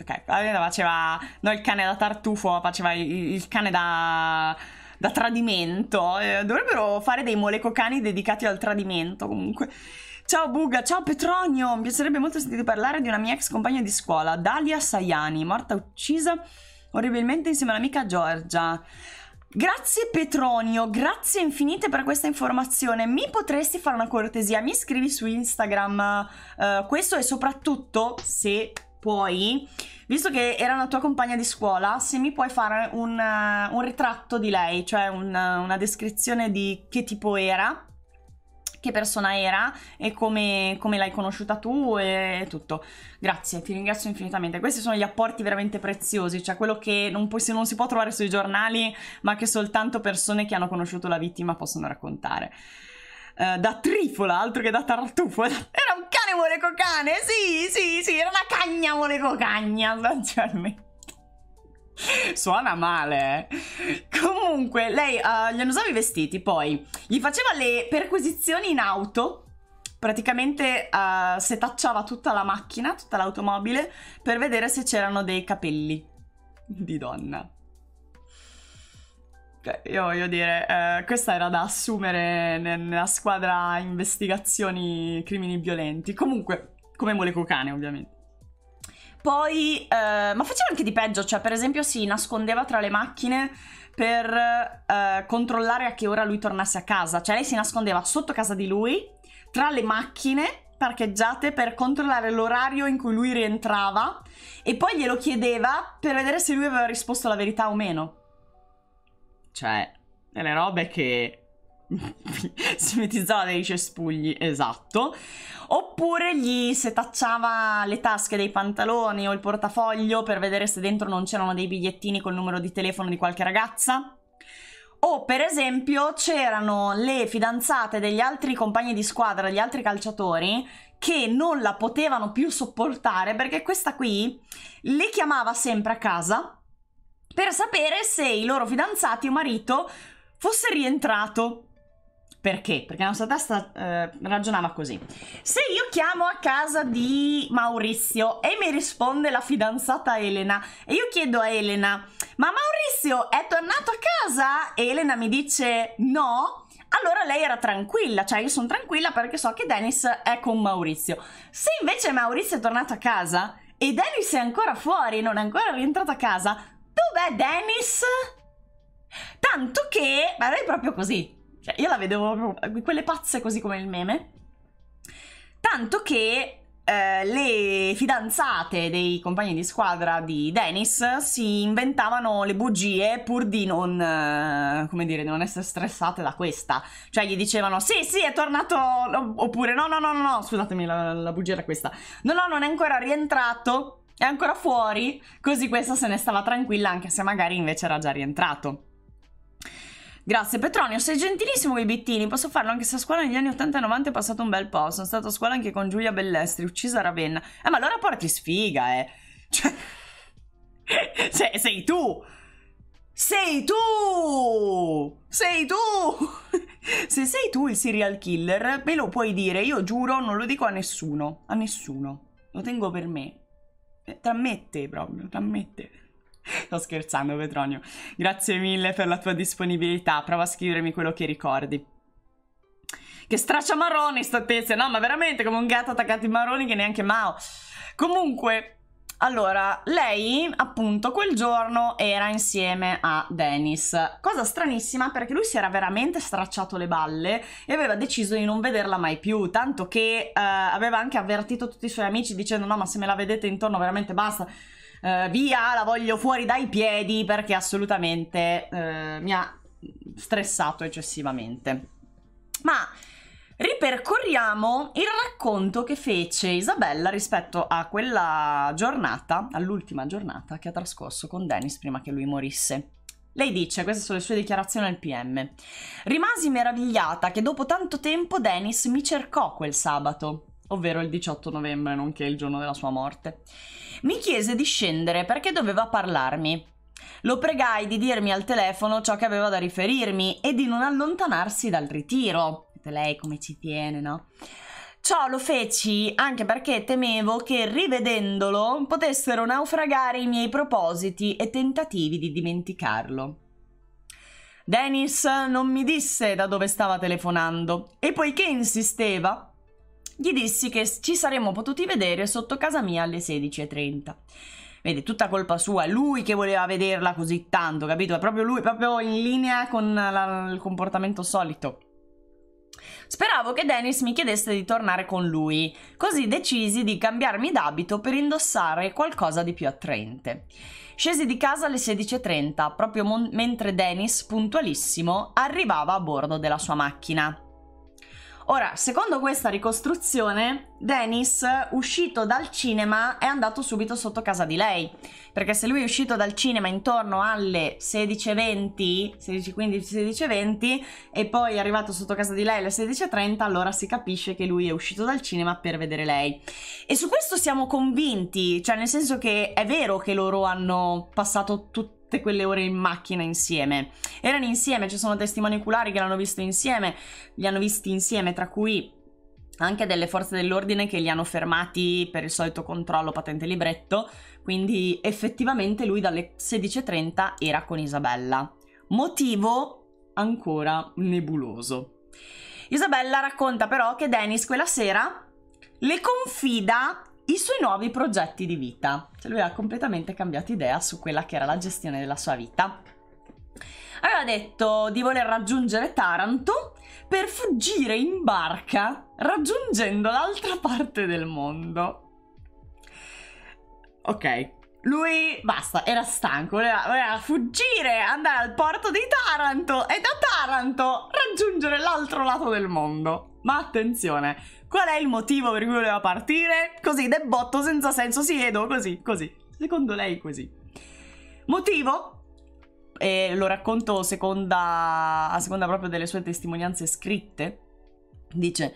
Ok, faceva no, il cane da tartufo, faceva il, il cane da da tradimento. Eh, dovrebbero fare dei molecocani dedicati al tradimento comunque. Ciao Buga, ciao Petronio, mi piacerebbe molto sentire parlare di una mia ex compagna di scuola, Dalia Saiani, morta uccisa orribilmente insieme all'amica Giorgia. Grazie Petronio, grazie infinite per questa informazione. Mi potresti fare una cortesia? Mi scrivi su Instagram uh, questo e soprattutto se puoi, visto che era una tua compagna di scuola, se mi puoi fare un, uh, un ritratto di lei, cioè un, uh, una descrizione di che tipo era, che persona era e come, come l'hai conosciuta tu e tutto. Grazie, ti ringrazio infinitamente. Questi sono gli apporti veramente preziosi, cioè quello che non, puoi, non si può trovare sui giornali, ma che soltanto persone che hanno conosciuto la vittima possono raccontare. Eh, da trifola, altro che da tartufo. Era un cane volevo cane, sì, sì, sì, era una cagna volevo cagna, sostanzialmente. Suona male. Eh? Comunque, lei uh, gli annusava i vestiti, poi gli faceva le perquisizioni in auto. Praticamente uh, eh, setacciava tutta la macchina, tutta l'automobile, per vedere se c'erano dei capelli di donna io voglio dire, eh, questa era da assumere nella squadra investigazioni crimini violenti. Comunque, come Moleco Cane, ovviamente. Poi, eh, ma faceva anche di peggio, cioè per esempio si nascondeva tra le macchine per eh, controllare a che ora lui tornasse a casa, cioè lei si nascondeva sotto casa di lui, tra le macchine parcheggiate per controllare l'orario in cui lui rientrava e poi glielo chiedeva per vedere se lui aveva risposto la verità o meno. Cioè, delle robe che si dei cespugli, esatto. Oppure gli setacciava le tasche dei pantaloni o il portafoglio per vedere se dentro non c'erano dei bigliettini col numero di telefono di qualche ragazza. O per esempio c'erano le fidanzate degli altri compagni di squadra, degli altri calciatori, che non la potevano più sopportare perché questa qui le chiamava sempre a casa per sapere se i loro fidanzati o marito fosse rientrato. Perché? Perché la nostra testa eh, ragionava così. Se io chiamo a casa di Maurizio e mi risponde la fidanzata Elena e io chiedo a Elena, ma Maurizio è tornato a casa? E Elena mi dice no, allora lei era tranquilla, cioè io sono tranquilla perché so che Dennis è con Maurizio. Se invece Maurizio è tornato a casa e Dennis è ancora fuori, non è ancora rientrato a casa, Dov'è Dennis? Tanto che... Ma lei è proprio così. Cioè, io la vedevo proprio... quelle pazze così come il meme. Tanto che eh, le fidanzate dei compagni di squadra di Dennis si inventavano le bugie pur di non, eh, come dire, non essere stressate da questa. Cioè gli dicevano sì, sì, è tornato, oppure no, no, no, no, no. scusatemi, la, la bugia era questa. No, no, non è ancora rientrato è ancora fuori, così questa se ne stava tranquilla anche se magari invece era già rientrato. Grazie Petronio, sei gentilissimo con i bittini, posso farlo anche se a scuola negli anni 80 e 90 è passato un bel po', sono stato a scuola anche con Giulia Bellestri, uccisa a Ravenna. Eh ma allora porti sfiga, eh. Cioè... Se, sei tu! Sei tu! Sei tu! Se sei tu il serial killer, me lo puoi dire, io giuro non lo dico a nessuno, a nessuno. Lo tengo per me, eh, t'ammette proprio, t'ammette. Sto scherzando Petronio. Grazie mille per la tua disponibilità. Prova a scrivermi quello che ricordi. Che straccia marroni sto tizio. No, ma veramente come un gatto attaccato ai marroni che neanche Mao. Comunque, allora, lei appunto quel giorno era insieme a Dennis, cosa stranissima perché lui si era veramente stracciato le balle e aveva deciso di non vederla mai più, tanto che eh, aveva anche avvertito tutti i suoi amici dicendo no ma se me la vedete intorno veramente basta. Eh, via, la voglio fuori dai piedi perché assolutamente eh, mi ha stressato eccessivamente. Ma ripercorriamo il racconto che fece Isabella rispetto a quella giornata, all'ultima giornata che ha trascorso con Dennis prima che lui morisse. Lei dice, queste sono le sue dichiarazioni al PM, rimasi meravigliata che dopo tanto tempo Dennis mi cercò quel sabato, ovvero il 18 novembre, nonché il giorno della sua morte. Mi chiese di scendere perché doveva parlarmi. Lo pregai di dirmi al telefono ciò che aveva da riferirmi e di non allontanarsi dal ritiro. Vedete lei come ci tiene, no? Ciò lo feci anche perché temevo che rivedendolo potessero naufragare i miei propositi e tentativi di dimenticarlo. Dennis non mi disse da dove stava telefonando e poiché insisteva, gli dissi che ci saremmo potuti vedere sotto casa mia alle 16.30. Vede, tutta colpa sua, lui che voleva vederla così tanto, capito? È proprio lui, proprio in linea con la, il comportamento solito. Speravo che Dennis mi chiedesse di tornare con lui, così decisi di cambiarmi d'abito per indossare qualcosa di più attraente. Scesi di casa alle 16.30, proprio mentre Dennis, puntualissimo, arrivava a bordo della sua macchina. Ora, secondo questa ricostruzione, Dennis, uscito dal cinema, è andato subito sotto casa di lei. Perché se lui è uscito dal cinema intorno alle 16.20, 16.15-16.20, e poi è arrivato sotto casa di lei alle 16.30, allora si capisce che lui è uscito dal cinema per vedere lei. E su questo siamo convinti, cioè nel senso che è vero che loro hanno passato tutto tutte quelle ore in macchina insieme. Erano insieme, ci sono testimoni oculari che l'hanno visto insieme, li hanno visti insieme, tra cui anche delle forze dell'ordine che li hanno fermati per il solito controllo patente libretto, quindi effettivamente lui dalle 16.30 era con Isabella. Motivo ancora nebuloso. Isabella racconta però che Dennis quella sera le confida i suoi nuovi progetti di vita. Cioè lui ha completamente cambiato idea su quella che era la gestione della sua vita. Aveva detto di voler raggiungere Taranto per fuggire in barca raggiungendo l'altra parte del mondo. Ok, lui basta, era stanco, voleva, voleva, fuggire, andare al porto di Taranto e da Taranto raggiungere l'altro lato del mondo. Ma attenzione, Qual è il motivo per cui voleva partire? Così, del botto, senza senso, siedo, così, così. Secondo lei così. Motivo? E lo racconto seconda, a seconda proprio delle sue testimonianze scritte. Dice...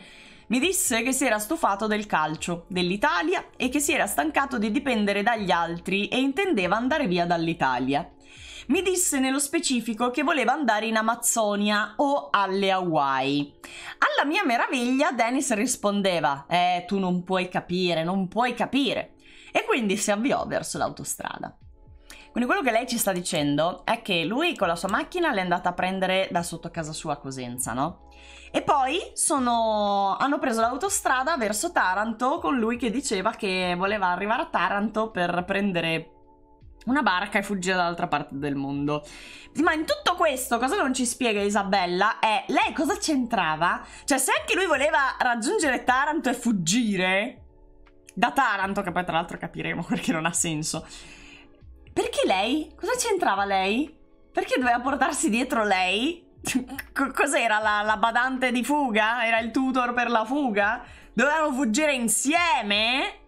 Mi disse che si era stufato del calcio, dell'Italia e che si era stancato di dipendere dagli altri e intendeva andare via dall'Italia mi disse nello specifico che voleva andare in Amazzonia o alle Hawaii. Alla mia meraviglia Dennis rispondeva, eh tu non puoi capire, non puoi capire. E quindi si avviò verso l'autostrada. Quindi quello che lei ci sta dicendo è che lui con la sua macchina l'è andata a prendere da sotto casa sua a Cosenza, no? E poi sono... hanno preso l'autostrada verso Taranto con lui che diceva che voleva arrivare a Taranto per prendere una barca e fuggire dall'altra parte del mondo. Ma in tutto questo, cosa non ci spiega Isabella è lei cosa c'entrava? Cioè, se anche lui voleva raggiungere Taranto e fuggire da Taranto, che poi tra l'altro capiremo perché non ha senso. Perché lei? Cosa c'entrava lei? Perché doveva portarsi dietro lei? C cos'era la, la badante di fuga? Era il tutor per la fuga? Dovevano fuggire insieme?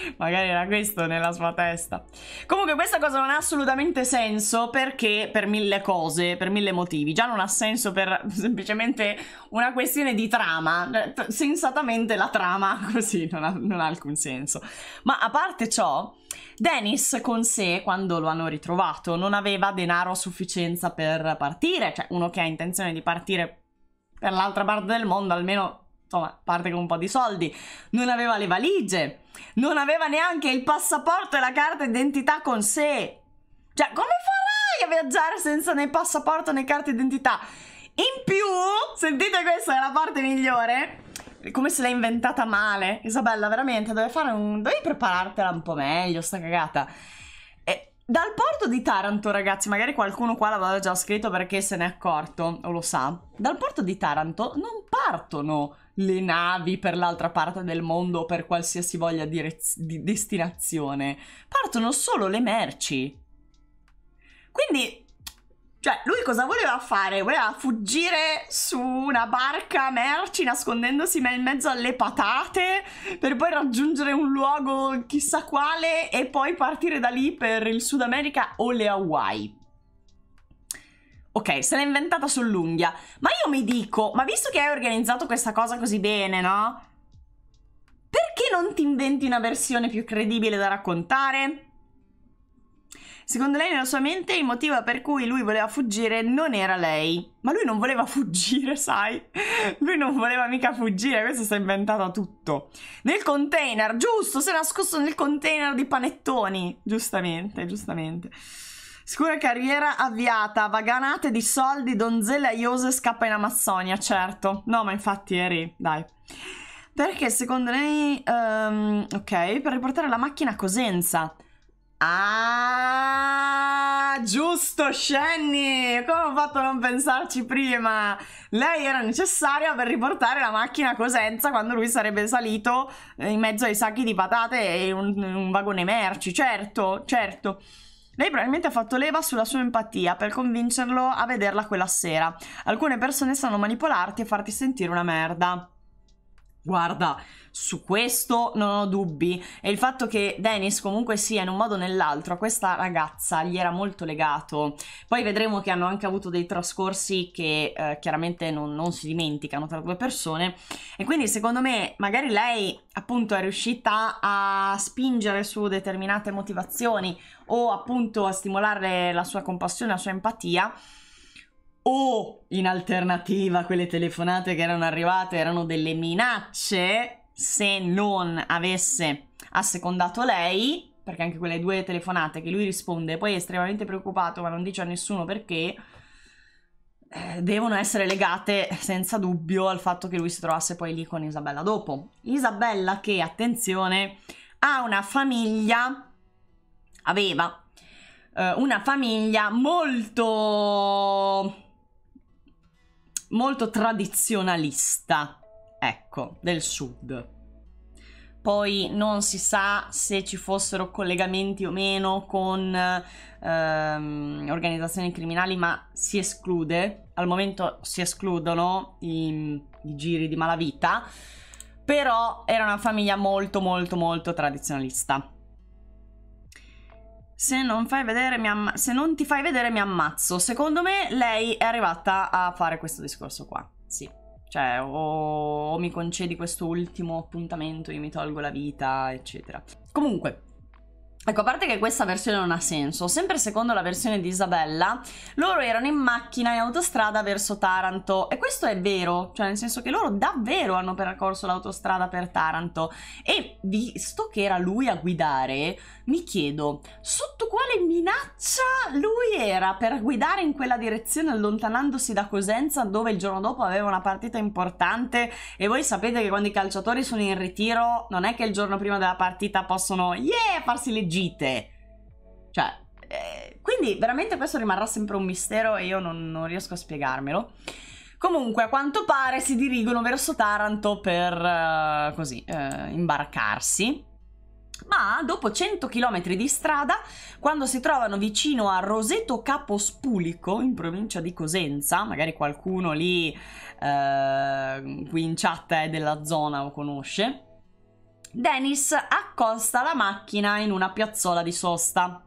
Magari era questo nella sua testa. Comunque questa cosa non ha assolutamente senso perché per mille cose, per mille motivi. Già non ha senso per semplicemente una questione di trama. Sensatamente la trama così non ha, non ha alcun senso. Ma a parte ciò, Dennis con sé, quando lo hanno ritrovato, non aveva denaro a sufficienza per partire. Cioè uno che ha intenzione di partire per l'altra parte del mondo almeno insomma, parte con un po' di soldi, non aveva le valigie, non aveva neanche il passaporto e la carta d'identità con sé. Cioè, come farai a viaggiare senza né passaporto né carta d'identità? In più, sentite questa è la parte migliore, come se l'hai inventata male. Isabella, veramente, devi, fare un... devi preparartela un po' meglio, sta cagata. E dal porto di Taranto, ragazzi, magari qualcuno qua l'aveva già scritto perché se n'è accorto o lo sa. Dal porto di Taranto non partono le navi per l'altra parte del mondo o per qualsiasi voglia direz- di destinazione. Partono solo le merci. Quindi, cioè, lui cosa voleva fare? Voleva fuggire su una barca merci nascondendosi in mezzo alle patate per poi raggiungere un luogo chissà quale e poi partire da lì per il Sud America o le Hawaii. Ok, se l'ha inventata sull'unghia. Ma io mi dico, ma visto che hai organizzato questa cosa così bene, no? Perché non ti inventi una versione più credibile da raccontare? Secondo lei, nella sua mente, il motivo per cui lui voleva fuggire non era lei. Ma lui non voleva fuggire, sai? Lui non voleva mica fuggire, questo si è inventato tutto. Nel container, giusto, si è nascosto nel container di panettoni. Giustamente, giustamente. Scura carriera avviata, vaganate di soldi, donzelle aiose scappa in Amazzonia, certo. No, ma infatti eri, dai. Perché secondo lei... Um, ok, per riportare la macchina a Cosenza. Ah, giusto, Shenny! Come ho fatto a non pensarci prima? Lei era necessaria per riportare la macchina a Cosenza quando lui sarebbe salito eh, in mezzo ai sacchi di patate e un, un vagone merci, certo, certo. Lei probabilmente ha fatto leva sulla sua empatia per convincerlo a vederla quella sera. Alcune persone sanno manipolarti e farti sentire una merda. Guarda, su questo non ho dubbi. E il fatto che Dennis comunque sia in un modo o nell'altro a questa ragazza gli era molto legato. Poi vedremo che hanno anche avuto dei trascorsi che eh, chiaramente non, non, si dimenticano tra due persone. E quindi secondo me magari lei appunto è riuscita a spingere su determinate motivazioni o appunto a stimolare la sua compassione, la sua empatia o in alternativa quelle telefonate che erano arrivate erano delle minacce se non avesse assecondato lei, perché anche quelle due telefonate che lui risponde poi è estremamente preoccupato ma non dice a nessuno perché, eh, devono essere legate senza dubbio al fatto che lui si trovasse poi lì con Isabella dopo. Isabella che, attenzione, ha una famiglia, aveva eh, una famiglia molto molto tradizionalista, ecco, del sud. Poi non si sa se ci fossero collegamenti o meno con ehm, organizzazioni criminali, ma si esclude, al momento si escludono i, i giri di malavita, però era una famiglia molto molto molto tradizionalista. Se non, vedere, se non, ti fai vedere mi ammazzo. Secondo me lei è arrivata a fare questo discorso qua. Sì. Cioè, o, o mi concedi questo ultimo appuntamento, io mi tolgo la vita, eccetera. Comunque, Ecco, a parte che questa versione non ha senso, sempre secondo la versione di Isabella, loro erano in macchina in autostrada verso Taranto e questo è vero, cioè nel senso che loro davvero hanno percorso l'autostrada per Taranto e visto che era lui a guidare, mi chiedo sotto quale minaccia lui era per guidare in quella direzione allontanandosi da Cosenza dove il giorno dopo aveva una partita importante e voi sapete che quando i calciatori sono in ritiro non è che il giorno prima della partita possono yeah farsi leggere fuggite. Cioè, eh, quindi veramente questo rimarrà sempre un mistero e io non, non riesco a spiegarmelo. Comunque, a quanto pare si dirigono verso Taranto per uh, così uh, imbarcarsi. Ma dopo 100 km di strada, quando si trovano vicino a Roseto Capospulico, in provincia di Cosenza, magari qualcuno lì uh, qui in chat è della zona o conosce, Dennis accosta la macchina in una piazzola di sosta.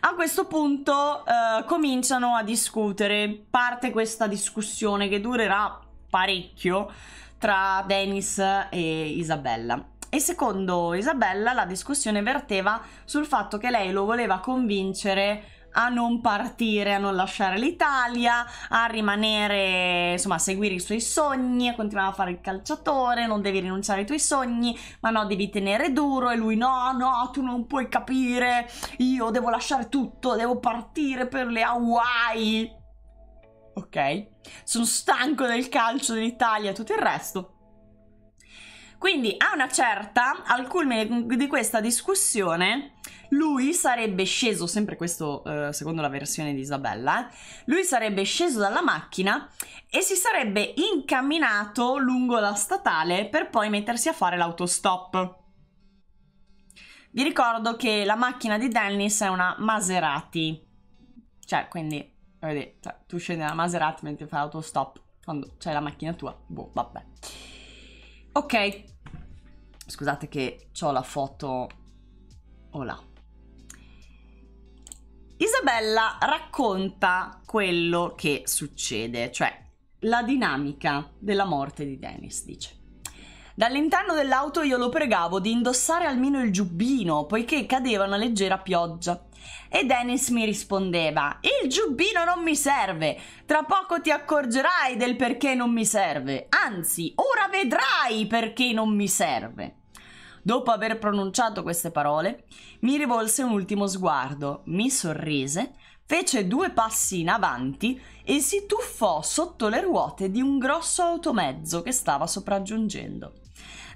A questo punto eh, cominciano a discutere, parte questa discussione che durerà parecchio tra Dennis e Isabella. E secondo Isabella la discussione verteva sul fatto che lei lo voleva convincere a non partire, a non lasciare l'Italia, a rimanere, insomma, a seguire i suoi sogni, a continuare a fare il calciatore, non devi rinunciare ai tuoi sogni, ma no, devi tenere duro e lui no, no, tu non puoi capire, io devo lasciare tutto, devo partire per le Hawaii. Ok? Sono stanco del calcio dell'Italia e tutto il resto. Quindi a una certa, al culmine di questa discussione, lui sarebbe sceso, sempre questo eh, secondo la versione di Isabella, eh, lui sarebbe sceso dalla macchina e si sarebbe incamminato lungo la statale per poi mettersi a fare l'autostop. Vi ricordo che la macchina di Dennis è una Maserati, cioè quindi, vedi, cioè, tu scendi dalla Maserati mentre fai l'autostop, quando c'è la macchina tua, boh, vabbè. Ok, scusate che ho la foto Oh là. Isabella racconta quello che succede, cioè la dinamica della morte di Dennis, dice. Dall'interno dell'auto io lo pregavo di indossare almeno il giubbino, poiché cadeva una leggera pioggia. E Dennis mi rispondeva: Il giubbino non mi serve. Tra poco ti accorgerai del perché non mi serve. Anzi, ora vedrai perché non mi serve. Dopo aver pronunciato queste parole, mi rivolse un ultimo sguardo, mi sorrise, fece due passi in avanti e si tuffò sotto le ruote di un grosso automezzo che stava sopraggiungendo.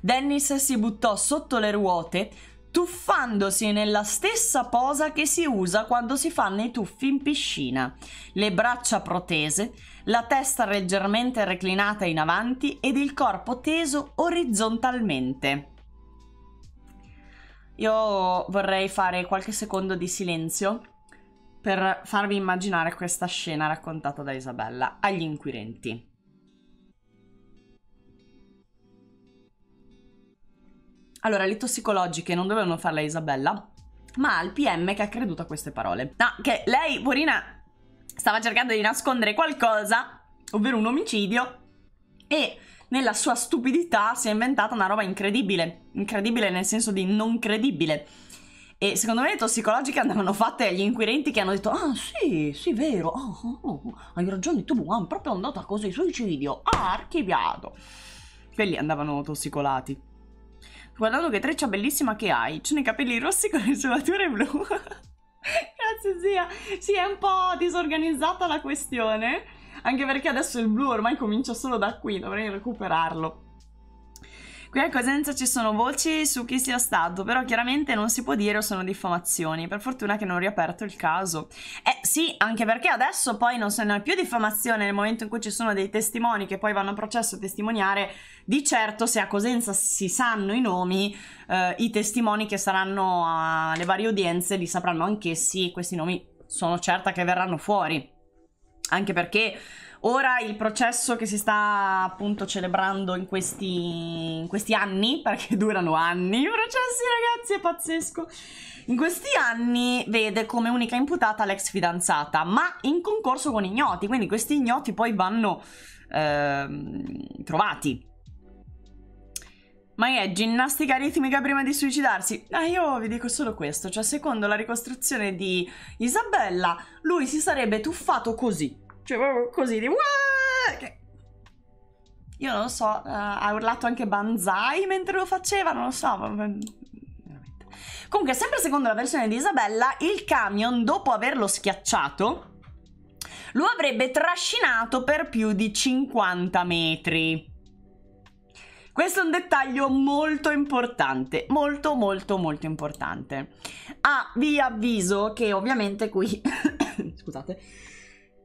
Dennis si buttò sotto le ruote, tuffandosi nella stessa posa che si usa quando si fanno i tuffi in piscina, le braccia protese, la testa leggermente reclinata in avanti ed il corpo teso orizzontalmente. Io vorrei fare qualche secondo di silenzio per farvi immaginare questa scena raccontata da Isabella agli inquirenti. Allora, le tossicologiche non dovevano farla Isabella, ma al PM che ha creduto a queste parole. No, che lei, Borina, stava cercando di nascondere qualcosa, ovvero un omicidio, e nella sua stupidità si è inventata una roba incredibile, incredibile nel senso di non credibile. E secondo me le tossicologiche andavano fatte agli inquirenti che hanno detto: Ah, sì, sì, vero. Oh, oh, oh, hai ragione, tu ah, è proprio andata così. Suicidio, ah, archiviato. Quelli andavano tossicolati. Guardando che treccia bellissima che hai, c'è i capelli rossi con le solature blu. Grazie, zia. Sì, è un po' disorganizzata la questione. Anche perché adesso il blu ormai comincia solo da qui, dovrei recuperarlo. Qui a Cosenza ci sono voci su chi sia stato, però chiaramente non si può dire o sono diffamazioni. Per fortuna che non ho riaperto il caso. Eh sì, anche perché adesso poi non sono più diffamazione nel momento in cui ci sono dei testimoni che poi vanno a processo a testimoniare. Di certo, se a Cosenza si sanno i nomi, eh, i testimoni che saranno alle varie udienze li sapranno anch'essi. Questi nomi sono certa che verranno fuori anche perché ora il processo che si sta appunto celebrando in questi, in questi anni, perché durano anni i processi ragazzi, è pazzesco, in questi anni vede come unica imputata l'ex fidanzata, ma in concorso con ignoti, quindi questi ignoti poi vanno eh, trovati ma è ginnastica ritmica prima di suicidarsi? Ah, io vi dico solo questo, cioè secondo la ricostruzione di Isabella, lui si sarebbe tuffato così. Cioè proprio così, di... Io non lo so, uh, ha urlato anche Banzai mentre lo faceva, non lo so. Veramente. Comunque, sempre secondo la versione di Isabella, il camion, dopo averlo schiacciato, lo avrebbe trascinato per più di 50 metri. Questo è un dettaglio molto importante, molto molto molto importante. Ah, vi avviso che ovviamente qui... scusate.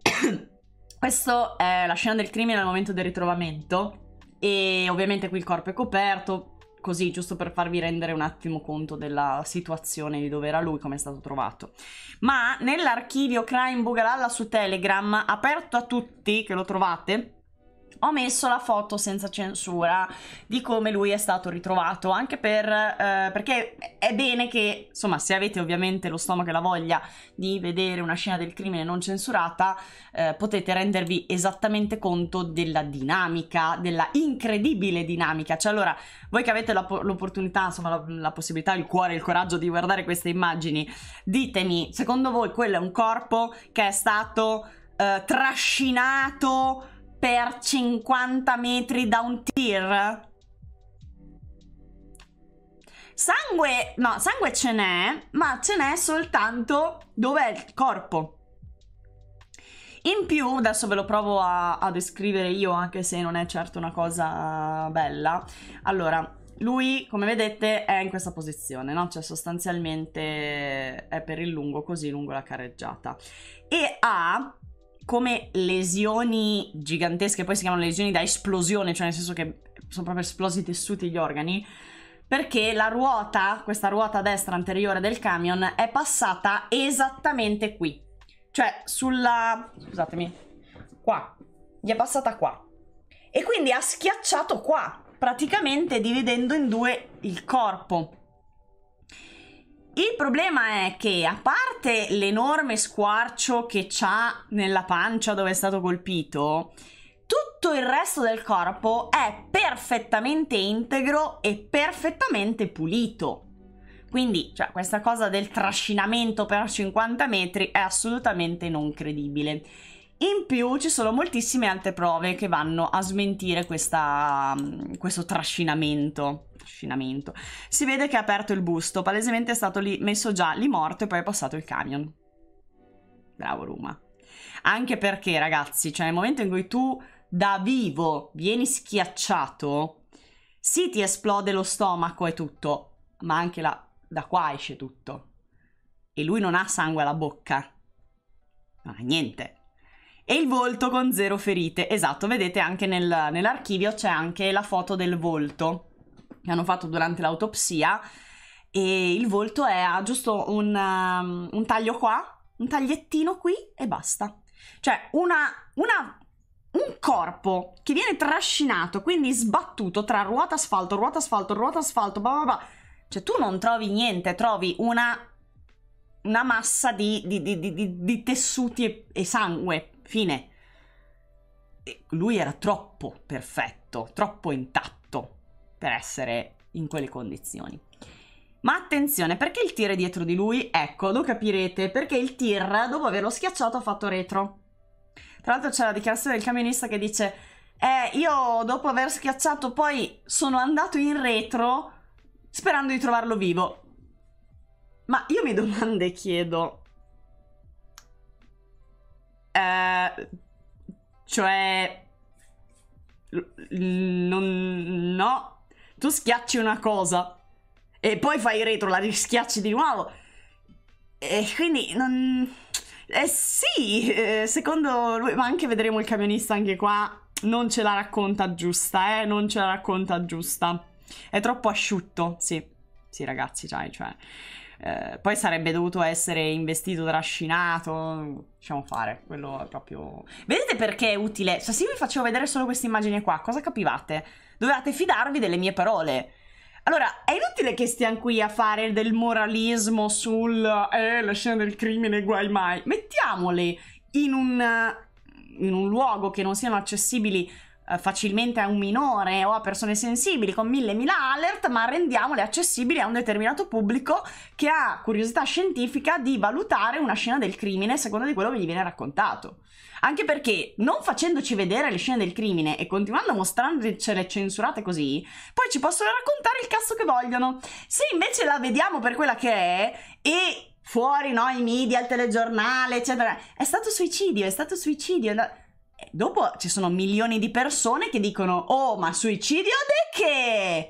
Questa è la scena del crimine al momento del ritrovamento e ovviamente qui il corpo è coperto, così giusto per farvi rendere un attimo conto della situazione di dove era lui, come è stato trovato. Ma nell'archivio Crime Bugalalla su Telegram, aperto a tutti, che lo trovate, ho messo la foto senza censura di come lui è stato ritrovato, anche per, eh, perché è bene che, insomma, se avete ovviamente lo stomaco e la voglia di vedere una scena del crimine non censurata, eh, potete rendervi esattamente conto della dinamica, della incredibile dinamica. Cioè, allora, voi che avete la, l'opportunità, insomma, la, la possibilità, il cuore, il coraggio di guardare queste immagini, ditemi, secondo voi quello è un corpo che è stato eh, trascinato per 50 metri da un tir? Sangue, no, sangue ce n'è, ma ce n'è soltanto dove è il corpo. In più, adesso ve lo provo a, a descrivere io, anche se non è certo una cosa bella. Allora, lui, come vedete, è in questa posizione, no? Cioè sostanzialmente è per il lungo, così lungo la carreggiata. E ha come lesioni gigantesche, poi si chiamano lesioni da esplosione, cioè nel senso che sono proprio esplosi i tessuti, gli organi, perché la ruota, questa ruota destra anteriore del camion, è passata esattamente qui. Cioè sulla... scusatemi, qua. Gli è passata qua. E quindi ha schiacciato qua, praticamente dividendo in due il corpo. Il problema è che, a parte l'enorme squarcio che c'ha nella pancia dove è stato colpito, tutto il resto del corpo è perfettamente integro e perfettamente pulito. Quindi, cioè, questa cosa del trascinamento per 50 metri è assolutamente non credibile. In più ci sono moltissime altre prove che vanno a smentire questa, mm, questo trascinamento scinamento. Si vede che ha aperto il busto, palesemente è stato lì messo già lì morto e poi è passato il camion. Bravo Ruma. Anche perché, ragazzi, cioè nel momento in cui tu da vivo vieni schiacciato, sì ti esplode lo stomaco e tutto, ma anche la, da qua esce tutto. E lui non ha sangue alla bocca. Non ha niente. E il volto con zero ferite. Esatto, vedete anche nel, nell'archivio c'è anche la foto del volto che hanno fatto durante l'autopsia e il volto è, ha giusto un, um, un taglio qua, un tagliettino qui e basta. Cioè una, una un corpo che viene trascinato, quindi sbattuto tra ruota asfalto, ruota asfalto, ruota asfalto, bla bla bla. Cioè, tu non trovi niente, trovi una, una massa di, di, di, di tessuti e, e, sangue. Fine. E lui era troppo perfetto, troppo intatto per essere in quelle condizioni. Ma attenzione, perché il tir è dietro di lui? Ecco, lo capirete, perché il tir, dopo averlo schiacciato, ha fatto retro. Tra l'altro c'è la dichiarazione del camionista che dice «Eh, io dopo aver schiacciato poi sono andato in retro sperando di trovarlo vivo». Ma io mi domando e chiedo... Eh, cioè... Non... no tu schiacci una cosa e poi fai retro, la rischiacci di nuovo. E quindi non... Eh sì, eh, secondo lui, ma anche vedremo il camionista anche qua, non ce la racconta giusta, eh, non ce la racconta giusta. È troppo asciutto, sì. Sì ragazzi, cioè... cioè eh, poi sarebbe dovuto essere investito, trascinato, diciamo fare, quello è proprio... Vedete perché è utile? Cioè, se io vi facevo vedere solo queste immagini qua, cosa capivate? Dovevate fidarvi delle mie parole. Allora, è inutile che stiamo qui a fare del moralismo sul eh, la scena del crimine guai mai. Mettiamole in un, in un luogo che non siano accessibili eh, facilmente a un minore o a persone sensibili con mille mila alert, ma rendiamole accessibili a un determinato pubblico che ha curiosità scientifica di valutare una scena del crimine secondo di quello che gli viene raccontato. Anche perché non facendoci vedere le scene del crimine e continuando a mostrarcele censurate così, poi ci possono raccontare il cazzo che vogliono. Se invece la vediamo per quella che è e fuori no, i media, il telegiornale, eccetera, è stato suicidio, è stato suicidio. È eh, Dopo ci sono milioni di persone che dicono: Oh, ma suicidio di che?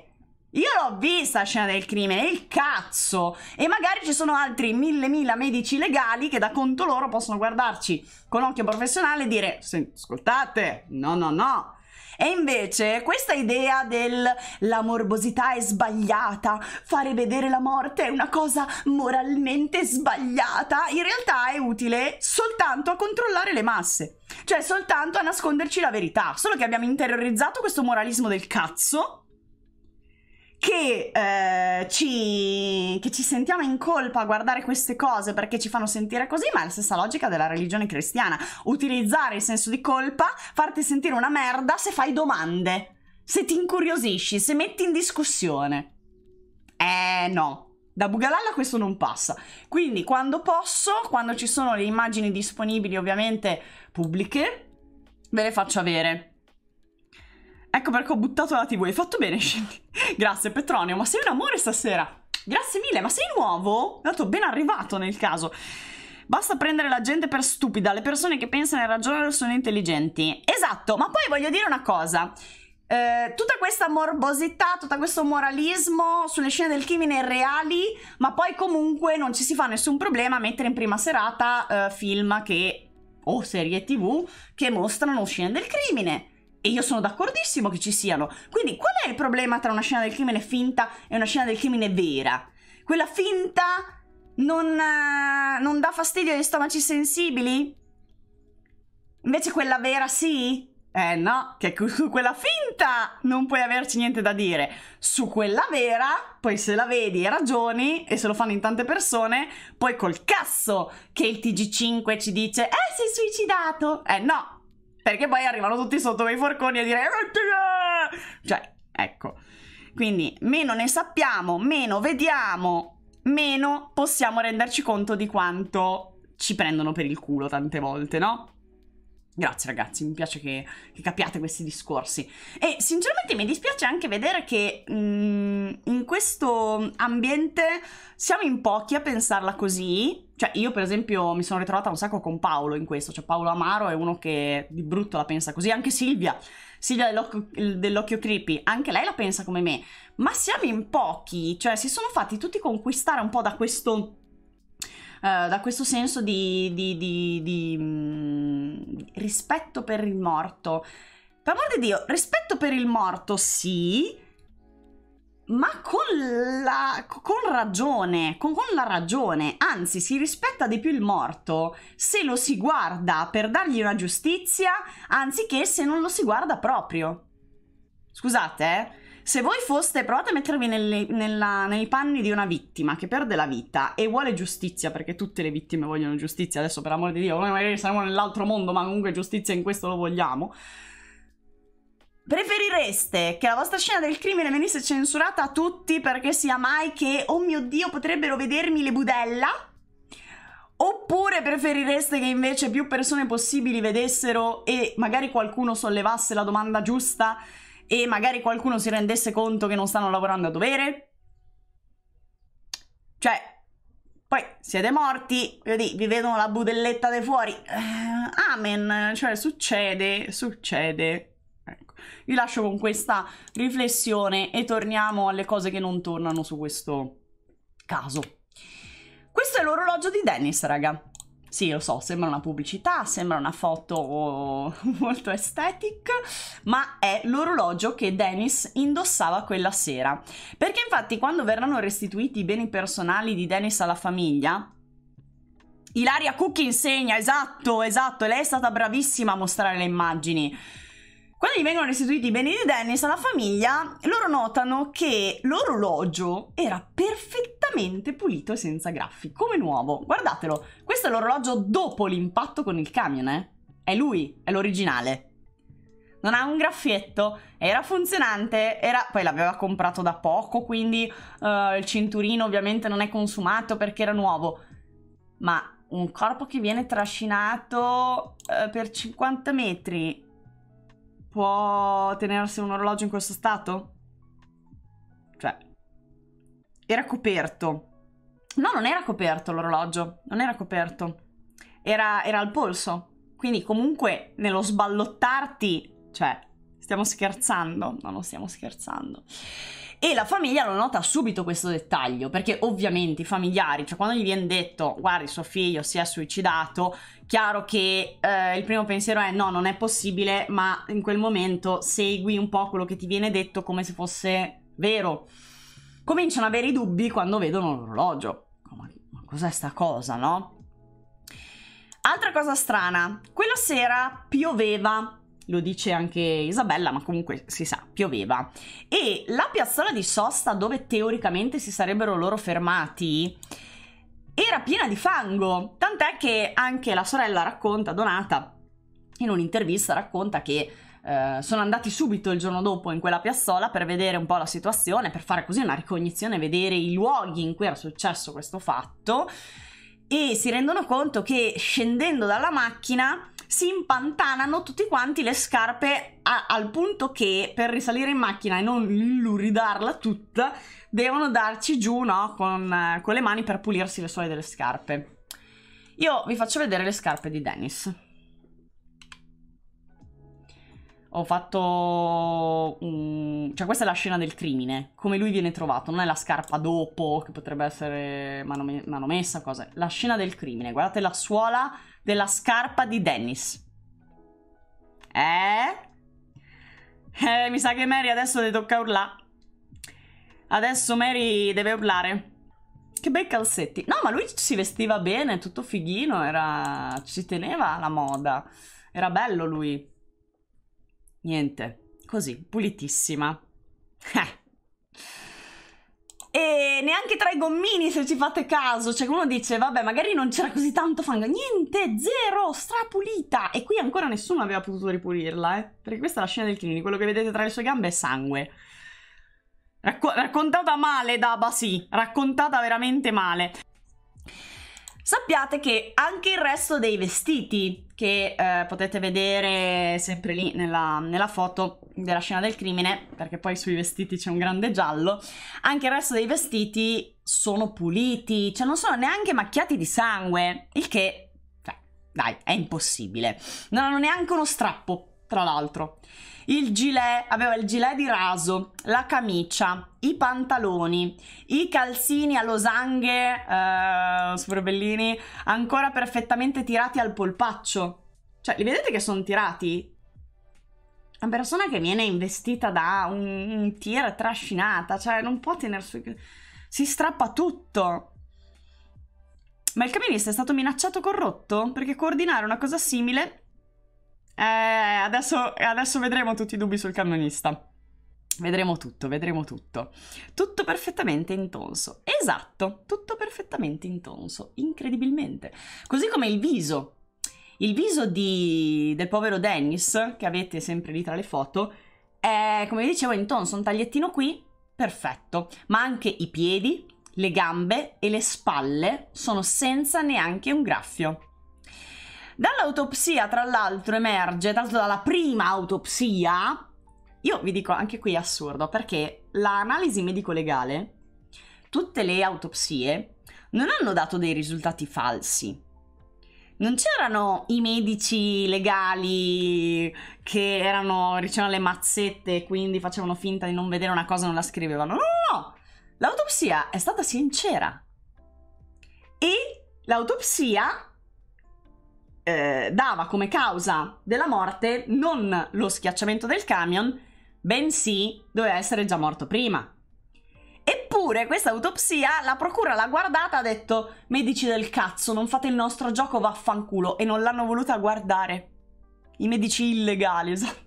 Io l'ho vista scena del crimine, il cazzo! E magari ci sono altri mille mila medici legali che da conto loro possono guardarci con occhio professionale e dire ascoltate, no no no, e invece questa idea del la morbosità è sbagliata, fare vedere la morte è una cosa moralmente sbagliata, in realtà è utile soltanto a controllare le masse, cioè soltanto a nasconderci la verità, solo che abbiamo interiorizzato questo moralismo del cazzo che, eh, ci, che ci sentiamo in colpa a guardare queste cose perché ci fanno sentire così, ma è la stessa logica della religione cristiana. Utilizzare il senso di colpa, farti sentire una merda se fai domande, se ti incuriosisci, se metti in discussione. Eh no, da Bugalalla questo non passa. Quindi quando posso, quando ci sono le immagini disponibili ovviamente pubbliche, ve le faccio avere. Ecco perché ho buttato la tv, hai fatto bene, scendi. Grazie Petronio, ma sei un amore stasera. Grazie mille, ma sei nuovo? È stato ben arrivato nel caso. Basta prendere la gente per stupida, le persone che pensano e ragionano sono intelligenti. Esatto, ma poi voglio dire una cosa. Eh, tutta questa morbosità, tutto questo moralismo sulle scene del crimine reali, ma poi comunque non ci si fa nessun problema a mettere in prima serata eh, film che, o serie tv che mostrano scene del crimine e io sono d'accordissimo che ci siano. Quindi qual è il problema tra una scena del crimine finta e una scena del crimine vera? Quella finta non, eh, non dà fastidio agli stomaci sensibili? Invece quella vera sì? Eh no, che su quella finta non puoi averci niente da dire. Su quella vera, poi se la vedi e ragioni, e se lo fanno in tante persone, poi col cazzo che il TG5 ci dice, eh sei suicidato. Eh no, perché poi arrivano tutti sotto quei forconi a dire... Eh, cioè, ecco. Quindi meno ne sappiamo, meno vediamo, meno possiamo renderci conto di quanto ci prendono per il culo tante volte, no? Grazie ragazzi, mi piace che, che capiate questi discorsi. E sinceramente mi dispiace anche vedere che mh, mm, in questo ambiente siamo in pochi a pensarla così, cioè, io per esempio mi sono ritrovata un sacco con Paolo in questo, cioè Paolo Amaro è uno che di brutto la pensa così, anche Silvia, Silvia dell'occhio, dell'occhio creepy, anche lei la pensa come me, ma siamo in pochi, cioè si sono fatti tutti conquistare un po' da questo Uh, da questo senso di, di, di, di mh, mm, rispetto per il morto. Per amor di Dio, rispetto per il morto sì, ma con la con ragione, con, con, la ragione, anzi si rispetta di più il morto se lo si guarda per dargli una giustizia anziché se non lo si guarda proprio. Scusate, eh? se voi foste, provate a mettervi nelle, nella, nei panni di una vittima che perde la vita e vuole giustizia, perché tutte le vittime vogliono giustizia, adesso per amor di Dio, noi magari saremo nell'altro mondo, ma comunque giustizia in questo lo vogliamo. Preferireste che la vostra scena del crimine venisse censurata a tutti perché sia mai che, oh mio dio, potrebbero vedermi le budella? Oppure preferireste che invece più persone possibili vedessero e magari qualcuno sollevasse la domanda giusta e magari qualcuno si rendesse conto che non stanno lavorando a dovere? Cioè, poi siete morti, vi vedono la budelletta di fuori. Eh, amen, cioè succede, succede vi lascio con questa riflessione e torniamo alle cose che non tornano su questo caso. Questo è l'orologio di Dennis, raga. Sì, lo so, sembra una pubblicità, sembra una foto molto estetic, ma è l'orologio che Dennis indossava quella sera. Perché infatti quando verranno restituiti i beni personali di Dennis alla famiglia, Ilaria Cook insegna, esatto, esatto, lei è stata bravissima a mostrare le immagini. Quando gli vengono restituiti i beni di Dennis alla famiglia, loro notano che l'orologio era perfettamente pulito e senza graffi, come nuovo. Guardatelo, questo è l'orologio dopo l'impatto con il camion, eh? È lui, è l'originale. Non ha un graffietto, era funzionante, era... poi l'aveva comprato da poco, quindi uh, il cinturino ovviamente non è consumato perché era nuovo. Ma un corpo che viene trascinato uh, per 50 metri può tenersi un orologio in questo stato? Cioè, era coperto. No, non era coperto l'orologio, non era coperto. Era, era al polso. Quindi comunque nello sballottarti, cioè, stiamo scherzando? No, non stiamo scherzando e la famiglia lo nota subito questo dettaglio perché ovviamente i familiari, cioè quando gli viene detto guardi suo figlio si è suicidato, chiaro che eh, il primo pensiero è no non è possibile ma in quel momento segui un po' quello che ti viene detto come se fosse vero. Cominciano a avere i dubbi quando vedono l'orologio. ma cos'è sta cosa no? Altra cosa strana, quella sera pioveva lo dice anche Isabella, ma comunque si sa, pioveva. E la piazzola di sosta dove teoricamente si sarebbero loro fermati era piena di fango, tant'è che anche la sorella racconta, Donata, in un'intervista racconta che eh, sono andati subito il giorno dopo in quella piazzola per vedere un po' la situazione, per fare così una ricognizione, vedere i luoghi in cui era successo questo fatto e si rendono conto che scendendo dalla macchina si impantanano tutti quanti le scarpe a, al punto che per risalire in macchina e non luridarla tutta devono darci giù no, con, con le mani per pulirsi le suole delle scarpe. Io vi faccio vedere le scarpe di Dennis. Ho fatto... Um, cioè questa è la scena del crimine, come lui viene trovato, non è la scarpa dopo che potrebbe essere manomessa, cose. La scena del crimine, guardate la suola della scarpa di Dennis. Eh? Eh, mi sa che Mary adesso le tocca urlare. Adesso Mary deve urlare. Che bei calzetti. No, ma lui si vestiva bene, tutto fighino, era... ci teneva alla moda. Era bello lui. Niente, così, pulitissima. Eh e neanche tra i gommini se ci fate caso, cioè uno dice vabbè magari non c'era così tanto fango, niente, zero, strapulita e qui ancora nessuno aveva potuto ripulirla eh, perché questa è la scena del clinico, quello che vedete tra le sue gambe è sangue. Racco raccontata male da Basi, raccontata veramente male. Sappiate che anche il resto dei vestiti che eh, potete vedere sempre lì nella, nella, foto della scena del crimine, perché poi sui vestiti c'è un grande giallo, anche il resto dei vestiti sono puliti, cioè non sono neanche macchiati di sangue, il che, cioè, dai, è impossibile. Non hanno neanche uno strappo, tra l'altro il gilet, aveva il gilet di raso, la camicia, i pantaloni, i calzini a losanghe, eh, super bellini, ancora perfettamente tirati al polpaccio. Cioè, li vedete che sono tirati? Una persona che viene investita da un, un tir trascinata, cioè non può tenersi... Si strappa tutto. Ma il camionista è stato minacciato corrotto? Perché coordinare una cosa simile eh, adesso, adesso vedremo tutti i dubbi sul cannonista. Vedremo tutto, vedremo tutto. Tutto perfettamente intonso. Esatto, tutto perfettamente intonso, incredibilmente. Così come il viso. Il viso di, del povero Dennis, che avete sempre lì tra le foto, è, come vi dicevo, intonso, un tagliettino qui, perfetto. Ma anche i piedi, le gambe e le spalle sono senza neanche un graffio. Dall'autopsia, tra l'altro, emerge, tra l'altro dalla prima autopsia, io vi dico anche qui è assurdo, perché l'analisi medico-legale, tutte le autopsie, non hanno dato dei risultati falsi. Non c'erano i medici legali che erano, ricevevano le mazzette e quindi facevano finta di non vedere una cosa e non la scrivevano. No, no, no! L'autopsia è stata sincera. E l'autopsia eh, dava come causa della morte non lo schiacciamento del camion, bensì doveva essere già morto prima. Eppure questa autopsia la procura l'ha guardata ha detto medici del cazzo non fate il nostro gioco vaffanculo e non l'hanno voluta guardare. I medici illegali, esatto.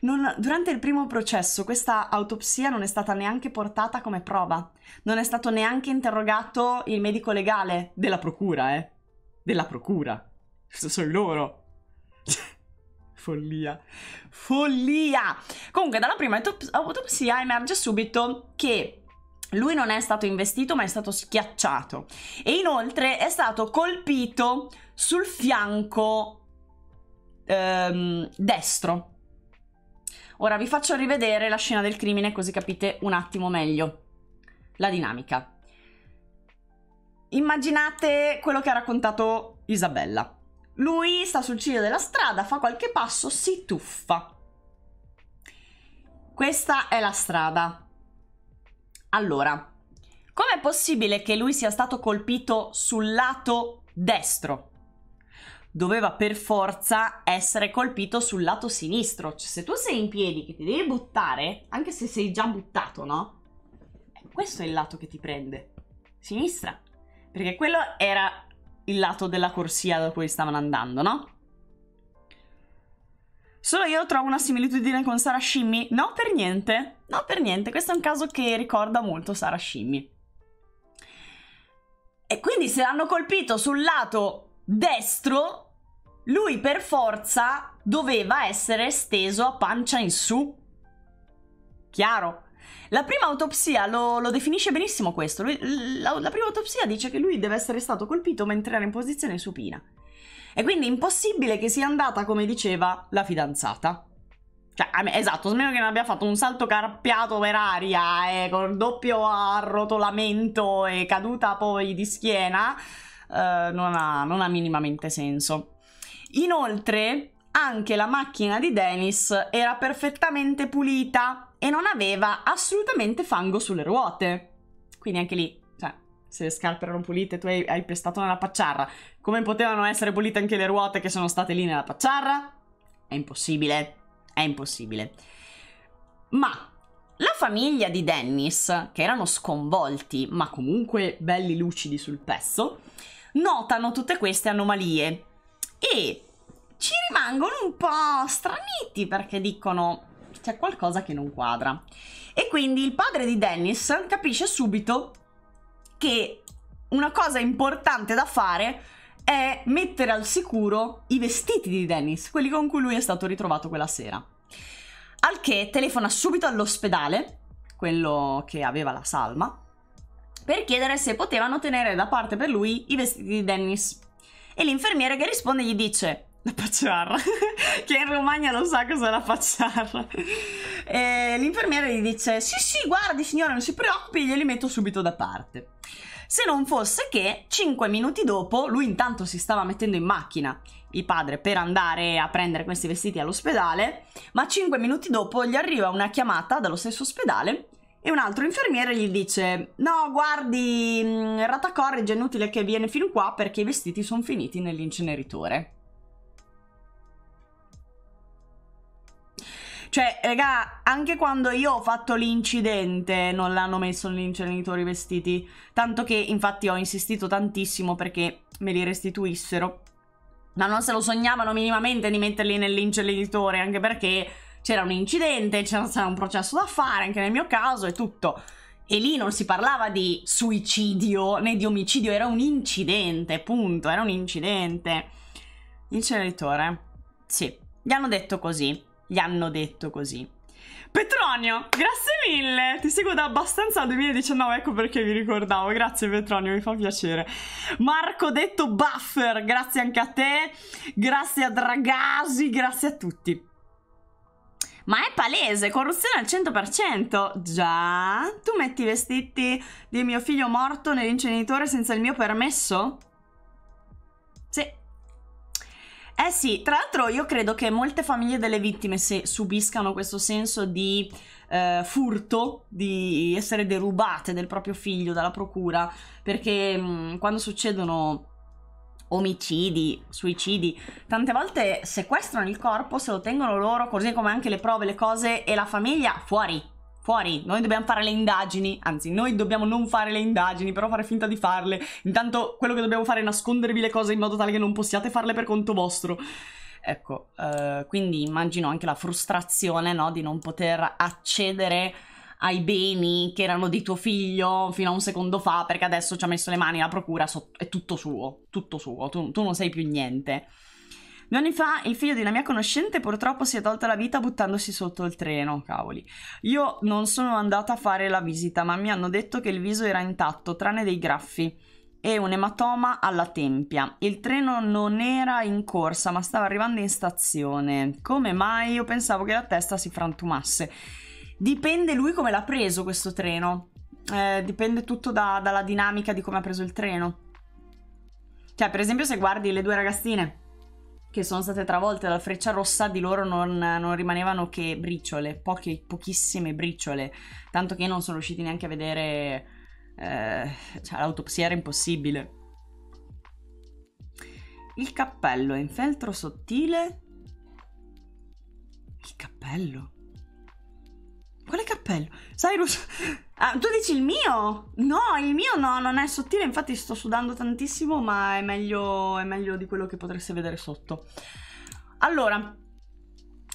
Non, durante il primo processo questa autopsia non è stata neanche portata come prova, non è stato neanche interrogato il medico legale della procura, eh, della procura. Sono loro. Follia. Follia! Comunque, dalla prima autopsia emerge subito che lui non è stato investito ma è stato schiacciato e inoltre è stato colpito sul fianco ehm, destro. Ora vi faccio rivedere la scena del crimine così capite un attimo meglio la dinamica. Immaginate quello che ha raccontato Isabella. Lui sta sul ciglio della strada, fa qualche passo, si tuffa. Questa è la strada. Allora, com'è possibile che lui sia stato colpito sul lato destro? Doveva per forza essere colpito sul lato sinistro. Cioè, se tu sei in piedi che ti devi buttare, anche se sei già buttato, no? Eh, questo è il lato che ti prende. Sinistra. Perché quello era il lato della corsia da cui stavano andando, no? Solo io trovo una similitudine con Sara Shimmy? No, per niente. No, per niente. Questo è un caso che ricorda molto Sara Shimmy. E quindi se l'hanno colpito sul lato destro, lui per forza doveva essere steso a pancia in su. Chiaro? La prima autopsia lo, lo definisce benissimo questo. Lui, la, la prima autopsia dice che lui deve essere stato colpito mentre era in posizione supina. E quindi è impossibile che sia andata come diceva la fidanzata. Cioè, esatto, a meno che non abbia fatto un salto carpiato per aria e eh, col doppio arrotolamento e caduta poi di schiena, eh, non, ha, non ha minimamente senso. Inoltre, anche la macchina di Dennis era perfettamente pulita e non aveva assolutamente fango sulle ruote. Quindi anche lì, cioè, se le scarpe erano pulite, tu hai, hai pestato nella pacciarra. Come potevano essere pulite anche le ruote che sono state lì nella pacciarra? È impossibile. È impossibile. Ma la famiglia di Dennis, che erano sconvolti, ma comunque belli lucidi sul pezzo, notano tutte queste anomalie e ci rimangono un po' straniti perché dicono c'è qualcosa che non quadra. E quindi il padre di Dennis capisce subito che una cosa importante da fare è mettere al sicuro i vestiti di Dennis, quelli con cui lui è stato ritrovato quella sera. Al che telefona subito all'ospedale, quello che aveva la salma, per chiedere se potevano tenere da parte per lui i vestiti di Dennis. E l'infermiere che risponde gli dice la pacciarra. Chi in Romagna non sa cos'è la pacciarra. E l'infermiere gli dice, sì sì, guardi signora, non si preoccupi, glieli metto subito da parte. Se non fosse che, 5 minuti dopo, lui intanto si stava mettendo in macchina, il padre, per andare a prendere questi vestiti all'ospedale, ma 5 minuti dopo gli arriva una chiamata dallo stesso ospedale e un altro infermiere gli dice no guardi Rata mm, Ratacorridge è inutile che viene fino qua perché i vestiti sono finiti nell'inceneritore Cioè, raga, anche quando io ho fatto l'incidente non l'hanno messo negli inceneritori vestiti. Tanto che, infatti, ho insistito tantissimo perché me li restituissero. Ma non se lo sognavano minimamente di metterli nell'inceneritore, anche perché c'era un incidente, c'era un processo da fare, anche nel mio caso, e tutto. E lì non si parlava di suicidio né di omicidio, era un incidente, punto, era un incidente. Inceneritore. Sì, gli hanno detto così gli hanno detto così. Petronio, grazie mille, ti seguo da abbastanza al 2019, ecco perché vi ricordavo, grazie Petronio, mi fa piacere. Marco detto Buffer, grazie anche a te, grazie a Dragasi, grazie a tutti. Ma è palese, corruzione al 100%. Già, tu metti i vestiti di mio figlio morto nell'inceneritore senza il mio permesso? Eh sì, tra l'altro io credo che molte famiglie delle vittime se subiscano questo senso di eh, furto, di essere derubate del proprio figlio dalla procura, perché mh, mm, quando succedono omicidi, suicidi, tante volte sequestrano il corpo, se lo tengono loro, così come anche le prove, le cose e la famiglia fuori fuori, noi dobbiamo fare le indagini, anzi noi dobbiamo non fare le indagini, però fare finta di farle, intanto quello che dobbiamo fare è nascondervi le cose in modo tale che non possiate farle per conto vostro. Ecco, eh, quindi immagino anche la frustrazione no, di non poter accedere ai beni che erano di tuo figlio fino a un secondo fa perché adesso ci ha messo le mani la procura, so è tutto suo, tutto suo, tu, tu non sei più niente. Due anni fa il figlio di una mia conoscente purtroppo si è tolta la vita buttandosi sotto il treno, cavoli. Io non sono andata a fare la visita, ma mi hanno detto che il viso era intatto, tranne dei graffi e un ematoma alla tempia. Il treno non era in corsa, ma stava arrivando in stazione. Come mai? Io pensavo che la testa si frantumasse. Dipende lui come l'ha preso questo treno. Eh, dipende tutto da, dalla dinamica di come ha preso il treno. Cioè, per esempio, se guardi le due ragazzine che sono state travolte dalla freccia rossa, di loro non, non rimanevano che briciole, poche, pochissime briciole, tanto che non sono riusciti neanche a vedere, eh, cioè l'autopsia era impossibile. Il cappello è in feltro sottile. Il cappello? Quale cappello? Cyrus! Ah, tu dici il mio? No, il mio no, non è sottile, infatti sto sudando tantissimo, ma è meglio, è meglio di quello che potreste vedere sotto. Allora,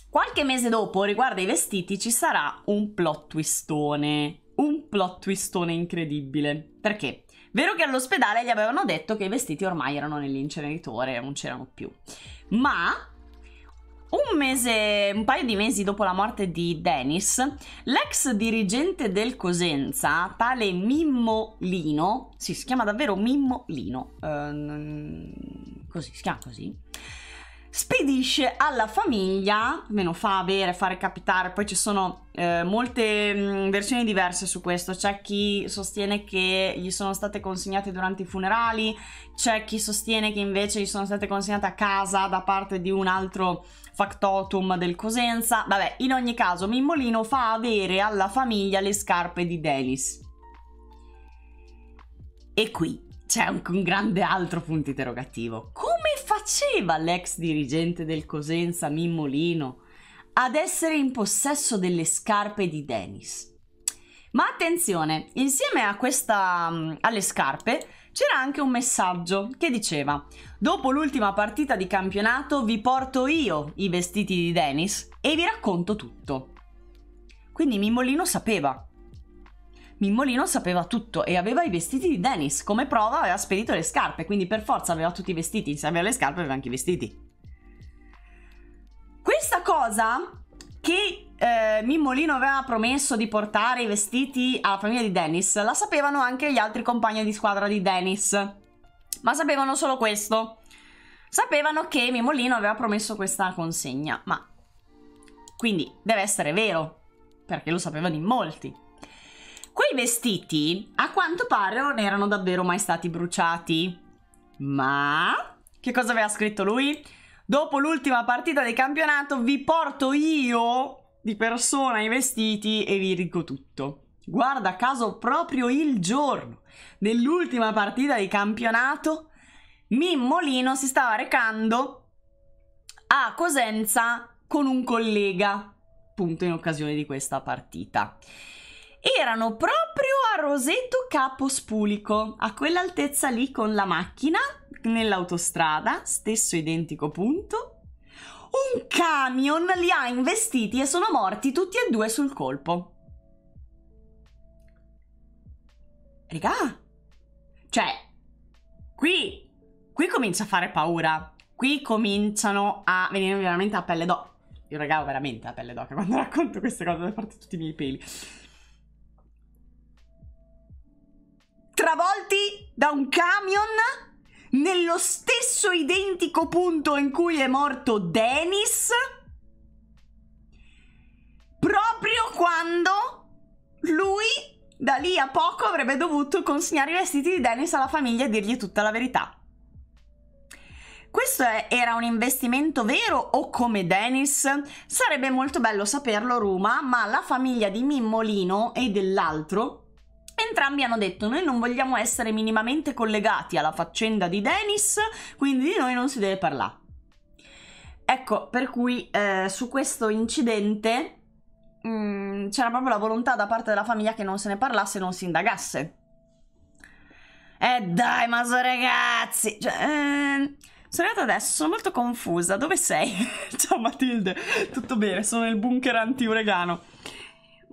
qualche mese dopo, riguardo ai vestiti, ci sarà un plot twistone. Un plot twistone incredibile. Perché? Vero che all'ospedale gli avevano detto che i vestiti ormai erano nell'inceneritore, non c'erano più. Ma un mese, un paio di mesi dopo la morte di Dennis, l'ex dirigente del Cosenza, tale Mimmo Lino, sì, si chiama davvero Mimmo Lino, ehm, così, si chiama così, spedisce alla famiglia, meno fa avere, fa recapitare, poi ci sono eh, molte mh, mm, versioni diverse su questo, c'è chi sostiene che gli sono state consegnate durante i funerali, c'è chi sostiene che invece gli sono state consegnate a casa da parte di un altro factotum del Cosenza. Vabbè, in ogni caso Mimmolino fa avere alla famiglia le scarpe di Denis. E qui c'è un, un grande altro punto interrogativo. Come faceva l'ex dirigente del Cosenza Mimmolino ad essere in possesso delle scarpe di Denis? Ma attenzione, insieme a questa, mm, alle scarpe c'era anche un messaggio che diceva Dopo l'ultima partita di campionato vi porto io i vestiti di Dennis e vi racconto tutto. Quindi Mimolino sapeva. Mimolino sapeva tutto e aveva i vestiti di Dennis. Come prova aveva spedito le scarpe, quindi per forza aveva tutti i vestiti. Se aveva le scarpe aveva anche i vestiti. Questa cosa che eh, Mimmolino aveva promesso di portare i vestiti alla famiglia di Dennis. La sapevano anche gli altri compagni di squadra di Dennis. Ma sapevano solo questo. Sapevano che Mimolino aveva promesso questa consegna, ma quindi deve essere vero, perché lo sapevano in molti. Quei vestiti, a quanto pare, non erano davvero mai stati bruciati. Ma che cosa aveva scritto lui? Dopo l'ultima partita del campionato vi porto io di persona i vestiti e vi dico tutto. Guarda caso proprio il giorno dell'ultima partita di campionato Mimmolino si stava recando a Cosenza con un collega, appunto in occasione di questa partita. Erano proprio a Roseto Capospulico, a quell'altezza lì con la macchina nell'autostrada, stesso identico punto. Un camion li ha investiti e sono morti tutti e due sul colpo. Regà! Cioè, qui, qui comincia a fare paura. Qui cominciano a venire veramente a pelle d'oca. Io regà veramente a pelle d'oca quando racconto queste cose, da parte di tutti i miei peli. travolti da un camion nello stesso identico punto in cui è morto Dennis, proprio quando lui da lì a poco avrebbe dovuto consegnare i vestiti di Dennis alla famiglia e dirgli tutta la verità. Questo è, era un investimento vero o come Dennis? Sarebbe molto bello saperlo Ruma, ma la famiglia di Mimmolino e dell'altro, Entrambi hanno detto noi non vogliamo essere minimamente collegati alla faccenda di Dennis, quindi di noi non si deve parlare. Ecco, per cui eh, su questo incidente mh, mm, c'era proprio la volontà da parte della famiglia che non se ne parlasse e non si indagasse. Eh dai, ma so ragazzi! Cioè, eh, sono arrivata adesso, sono molto confusa. Dove sei? Ciao Matilde, tutto bene, sono nel bunker anti uregano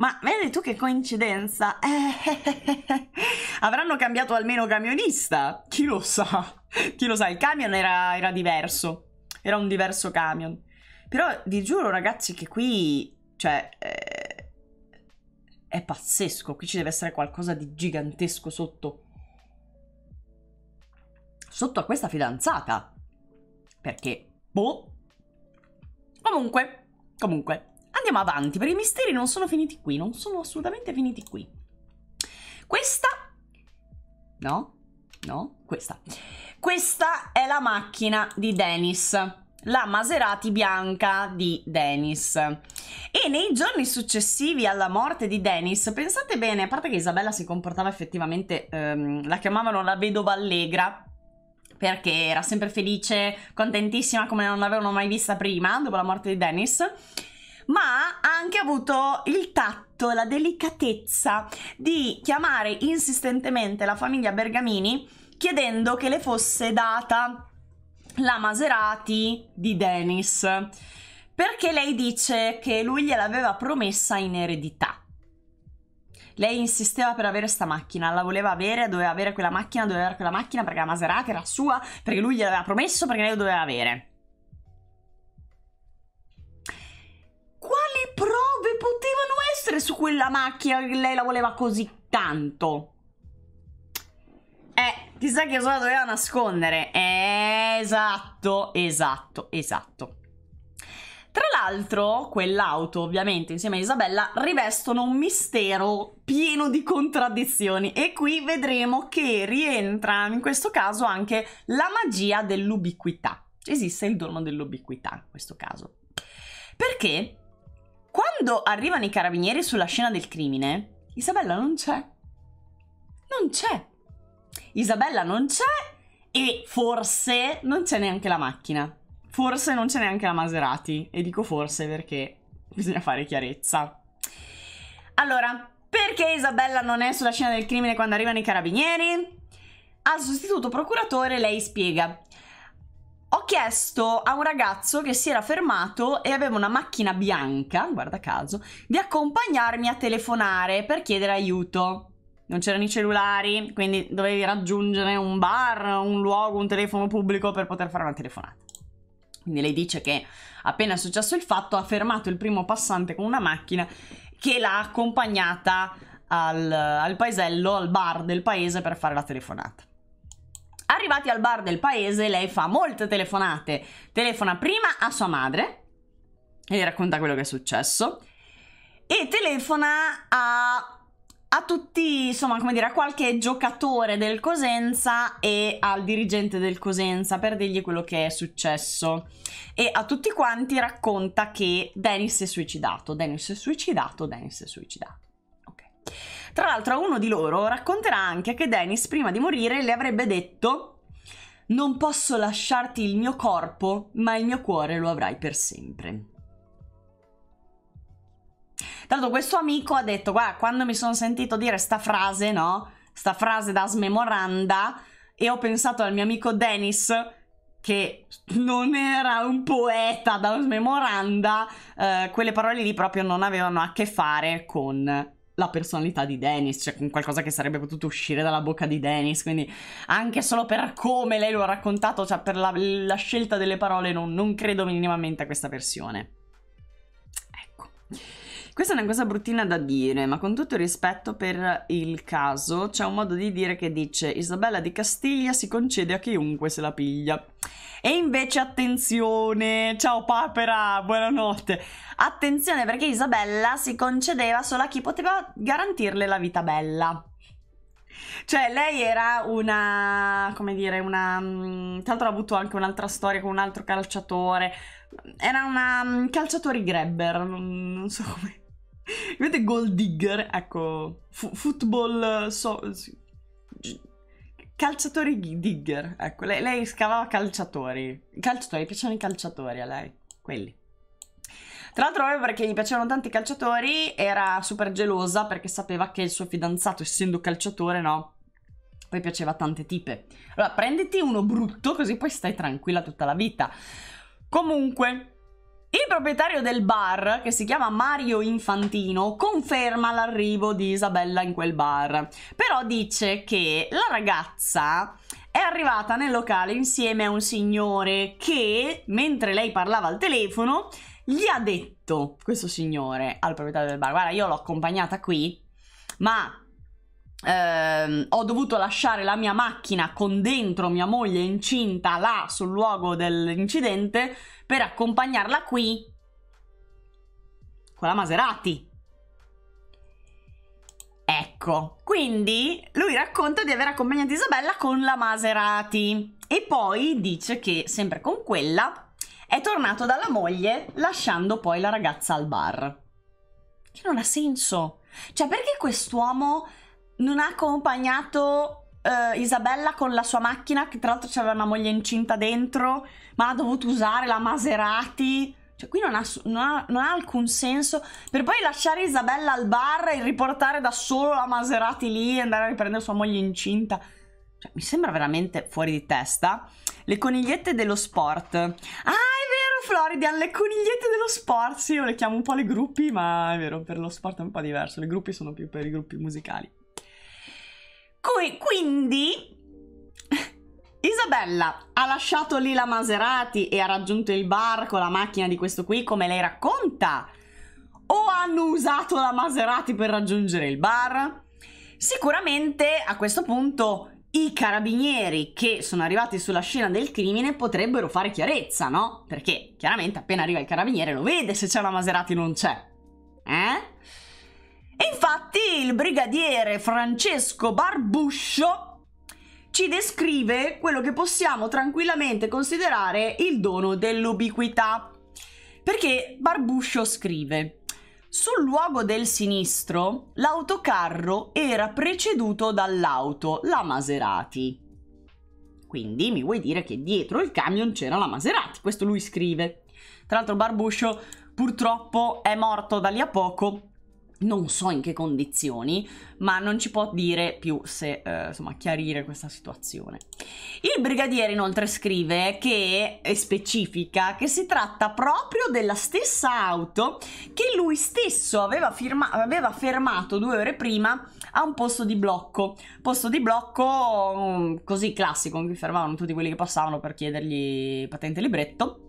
ma vedi tu che coincidenza! Eh, avranno cambiato almeno camionista! Chi lo sa? Chi lo sa, il camion era, era diverso. Era un diverso camion. Però vi giuro ragazzi che qui... Cioè... Eh, è pazzesco. Qui ci deve essere qualcosa di gigantesco sotto. Sotto a questa fidanzata. Perché... Boh. Comunque... Comunque andiamo avanti, perché i misteri non sono finiti qui, non sono assolutamente finiti qui. Questa... No? No? Questa. Questa è la macchina di Dennis, la Maserati bianca di Dennis. E nei giorni successivi alla morte di Dennis, pensate bene, a parte che Isabella si comportava effettivamente, ehm, la chiamavano la vedova allegra, perché era sempre felice, contentissima come non l'avevano mai vista prima, dopo la morte di Dennis ma ha anche avuto il tatto la delicatezza di chiamare insistentemente la famiglia Bergamini chiedendo che le fosse data la Maserati di Dennis perché lei dice che lui gliel'aveva promessa in eredità. Lei insisteva per avere questa macchina, la voleva avere, doveva avere quella macchina, doveva avere quella macchina perché la Maserati era sua, perché lui gliel'aveva promesso, perché lei lo doveva avere. essere su quella macchina che lei la voleva così tanto. Eh, chissà che cosa doveva nascondere. Eh, esatto, esatto, esatto. Tra l'altro, quell'auto, ovviamente, insieme a Isabella, rivestono un mistero pieno di contraddizioni e qui vedremo che rientra in questo caso anche la magia dell'ubiquità. Esiste il dono dell'ubiquità in questo caso. Perché quando arrivano i carabinieri sulla scena del crimine, Isabella non c'è. Non c'è. Isabella non c'è e forse non c'è neanche la macchina. Forse non c'è neanche la Maserati. E dico forse perché bisogna fare chiarezza. Allora, perché Isabella non è sulla scena del crimine quando arrivano i carabinieri? Al sostituto procuratore lei spiega ho chiesto a un ragazzo che si era fermato e aveva una macchina bianca, guarda caso, di accompagnarmi a telefonare per chiedere aiuto. Non c'erano i cellulari, quindi dovevi raggiungere un bar, un luogo, un telefono pubblico per poter fare una telefonata. Quindi lei dice che appena è successo il fatto ha fermato il primo passante con una macchina che l'ha accompagnata al, al paesello, al bar del paese per fare la telefonata. Arrivati al bar del paese, lei fa molte telefonate. Telefona prima a sua madre e le racconta quello che è successo e telefona a a tutti, insomma, come dire, a qualche giocatore del Cosenza e al dirigente del Cosenza per dirgli quello che è successo. E a tutti quanti racconta che Dennis è suicidato, Dennis è suicidato, Dennis è suicidato. Ok. Tra l'altro a uno di loro racconterà anche che Dennis prima di morire le avrebbe detto non posso lasciarti il mio corpo, ma il mio cuore lo avrai per sempre. Tanto questo amico ha detto, guarda, quando mi sono sentito dire sta frase, no? Sta frase da smemoranda, e ho pensato al mio amico Dennis, che non era un poeta da smemoranda, eh, quelle parole lì proprio non avevano a che fare con la personalità di Dennis, cioè con qualcosa che sarebbe potuto uscire dalla bocca di Dennis, quindi anche solo per come lei lo ha raccontato, cioè per la, la scelta delle parole non, non credo minimamente a questa versione. Ecco. Questa è una cosa bruttina da dire, ma con tutto il rispetto per il caso, c'è un modo di dire che dice Isabella di Castiglia si concede a chiunque se la piglia. E invece attenzione, ciao papera, buonanotte. Attenzione perché Isabella si concedeva solo a chi poteva garantirle la vita bella. Cioè, lei era una, come dire, una... Mm, tra l'altro ha avuto anche un'altra storia con un altro calciatore. Era una mm, calciatori grabber, non so come Vedete Gold Digger, ecco, fu- football, eh, so- calciatori digger, ecco, lei, lei scavava calciatori, I calciatori, piacevano i calciatori a lei, quelli. Tra l'altro proprio perché gli piacevano tanti i calciatori era super gelosa perché sapeva che il suo fidanzato, essendo calciatore, no, poi piaceva a tante tipe. Allora prenditi uno brutto così poi stai tranquilla tutta la vita. Comunque, il proprietario del bar, che si chiama Mario Infantino, conferma l'arrivo di Isabella in quel bar, però dice che la ragazza è arrivata nel locale insieme a un signore che, mentre lei parlava al telefono, gli ha detto, questo signore, al proprietario del bar, guarda, io l'ho accompagnata qui, ma Uh, ho dovuto lasciare la mia macchina con dentro mia moglie incinta là sul luogo dell'incidente per accompagnarla qui con la Maserati. Ecco, quindi lui racconta di aver accompagnato Isabella con la Maserati e poi dice che sempre con quella è tornato dalla moglie lasciando poi la ragazza al bar. Che non ha senso. Cioè, perché quest'uomo non ha accompagnato uh, Isabella con la sua macchina, che tra l'altro c'era una moglie incinta dentro, ma ha dovuto usare la Maserati. Cioè, qui non ha, non, ha, non ha, alcun senso. Per poi lasciare Isabella al bar e riportare da solo la Maserati lì e andare a riprendere sua moglie incinta. Cioè, mi sembra veramente fuori di testa. Le conigliette dello sport. Ah, è vero, Floridian, le conigliette dello sport. Sì, io le chiamo un po' le gruppi, ma è vero, per lo sport è un po' diverso. Le gruppi sono più per i gruppi musicali. Qui, quindi Isabella ha lasciato lì la Maserati e ha raggiunto il bar con la macchina di questo qui, come lei racconta? O hanno usato la Maserati per raggiungere il bar? Sicuramente a questo punto i carabinieri che sono arrivati sulla scena del crimine potrebbero fare chiarezza, no? Perché chiaramente appena arriva il carabiniere lo vede se c'è una Maserati non c'è. Eh? E infatti il brigadiere Francesco Barbuscio ci descrive quello che possiamo tranquillamente considerare il dono dell'ubiquità. Perché Barbuscio scrive: Sul luogo del sinistro, l'autocarro era preceduto dall'auto, la Maserati. Quindi mi vuoi dire che dietro il camion c'era la Maserati? Questo lui scrive. Tra l'altro Barbuscio purtroppo è morto da lì a poco non so in che condizioni, ma non ci può dire più se, eh, insomma, chiarire questa situazione. Il brigadiere inoltre scrive che, e specifica, che si tratta proprio della stessa auto che lui stesso aveva, firma- aveva fermato due ore prima a un posto di blocco. Posto di blocco um, così classico, in cui fermavano tutti quelli che passavano per chiedergli patente libretto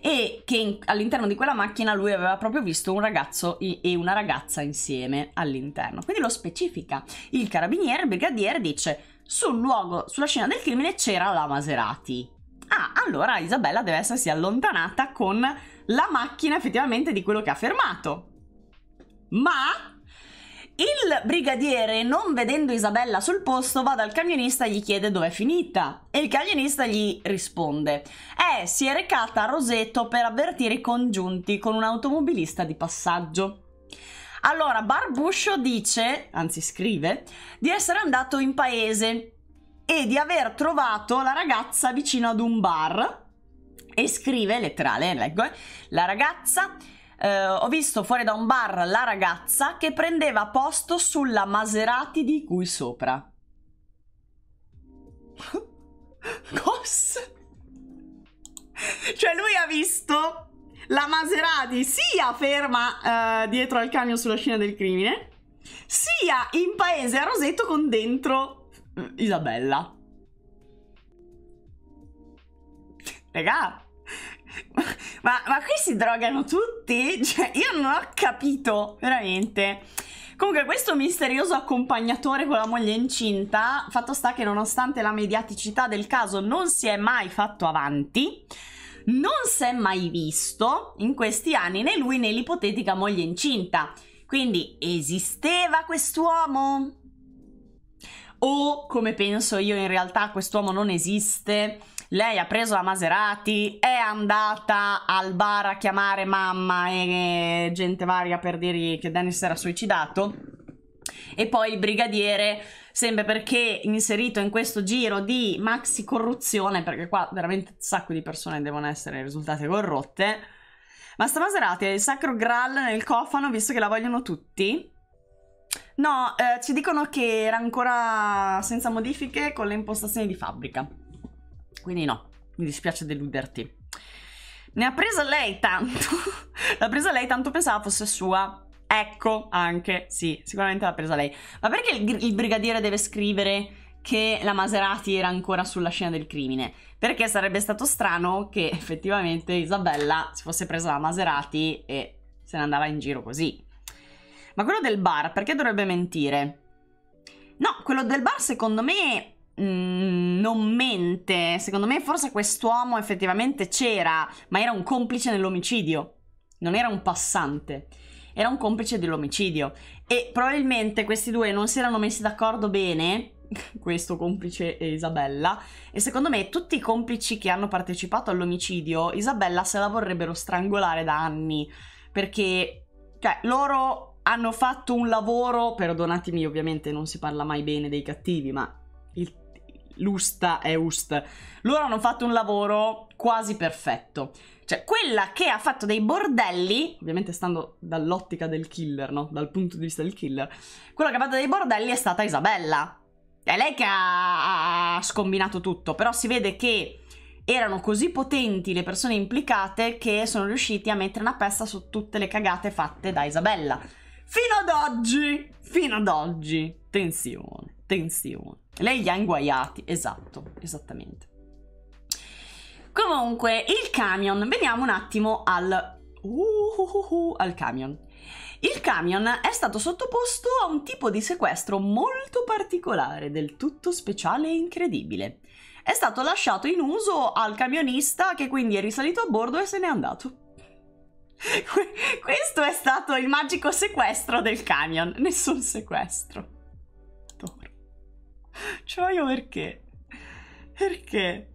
e che in, all'interno di quella macchina lui aveva proprio visto un ragazzo e una ragazza insieme all'interno. Quindi lo specifica. Il carabiniere, il brigadiere dice sul luogo, sulla scena del crimine c'era la Maserati. Ah, allora Isabella deve essersi allontanata con la macchina effettivamente di quello che ha fermato. Ma il brigadiere, non vedendo Isabella sul posto, va dal camionista e gli chiede dove è finita. E il camionista gli risponde: Eh, si è recata a Roseto per avvertire i congiunti con un automobilista di passaggio. Allora, Barbuscio dice, anzi scrive, di essere andato in paese e di aver trovato la ragazza vicino ad un bar. E scrive, letterale, leggo, eh, la ragazza eh, ho visto fuori da un bar la ragazza che prendeva posto sulla Maserati di cui sopra. Cos? Cioè lui ha visto la Maserati sia ferma eh, dietro al camion sulla scena del crimine, sia in paese a Rosetto con dentro mm, Isabella. Regà, ma, ma qui si drogano tutti? Cioè, io non ho capito, veramente. Comunque, questo misterioso accompagnatore con la moglie incinta, fatto sta che nonostante la mediaticità del caso non si è mai fatto avanti, non si è mai visto in questi anni né lui né l'ipotetica moglie incinta. Quindi esisteva quest'uomo? O come penso io in realtà quest'uomo non esiste? lei ha preso la Maserati, è andata al bar a chiamare mamma e gente varia per dirgli che Dennis era suicidato. E poi il brigadiere, sempre perché inserito in questo giro di maxi corruzione, perché qua veramente un sacco di persone devono essere risultate corrotte. Ma sta Maserati ha il sacro Graal nel cofano, visto che la vogliono tutti. No, eh, ci dicono che era ancora senza modifiche con le impostazioni di fabbrica. Quindi no, mi dispiace deluderti. Ne ha presa lei tanto. l'ha presa lei tanto pensava fosse sua. Ecco, anche, sì, sicuramente l'ha presa lei. Ma perché il, il brigadiere deve scrivere che la Maserati era ancora sulla scena del crimine? Perché sarebbe stato strano che effettivamente Isabella si fosse presa la Maserati e se ne andava in giro così. Ma quello del bar, perché dovrebbe mentire? No, quello del bar secondo me Mm, non mente. Secondo me forse quest'uomo effettivamente c'era, ma era un complice nell'omicidio. Non era un passante era un complice dell'omicidio e probabilmente questi due non si erano messi d'accordo bene questo complice e Isabella e secondo me tutti i complici che hanno partecipato all'omicidio Isabella se la vorrebbero strangolare da anni perché cioè loro hanno fatto un lavoro perdonatemi ovviamente non si parla mai bene dei cattivi ma il l'usta e ust. Loro hanno fatto un lavoro quasi perfetto. Cioè, quella che ha fatto dei bordelli, ovviamente stando dall'ottica del killer, no? Dal punto di vista del killer, quella che ha fatto dei bordelli è stata Isabella. È lei che ha, ha scombinato tutto, però si vede che erano così potenti le persone implicate che sono riusciti a mettere una pezza su tutte le cagate fatte da Isabella. Fino ad oggi, fino ad oggi, tensione, tensione. Lei gli ha inguaiati, esatto, esattamente. Comunque, il camion, veniamo un attimo al... Uh, uh, uh, al camion. Il camion è stato sottoposto a un tipo di sequestro molto particolare, del tutto speciale e incredibile. È stato lasciato in uso al camionista che quindi è risalito a bordo e se n'è andato. Questo è stato il magico sequestro del camion, nessun sequestro. Cioè io perché? Perché?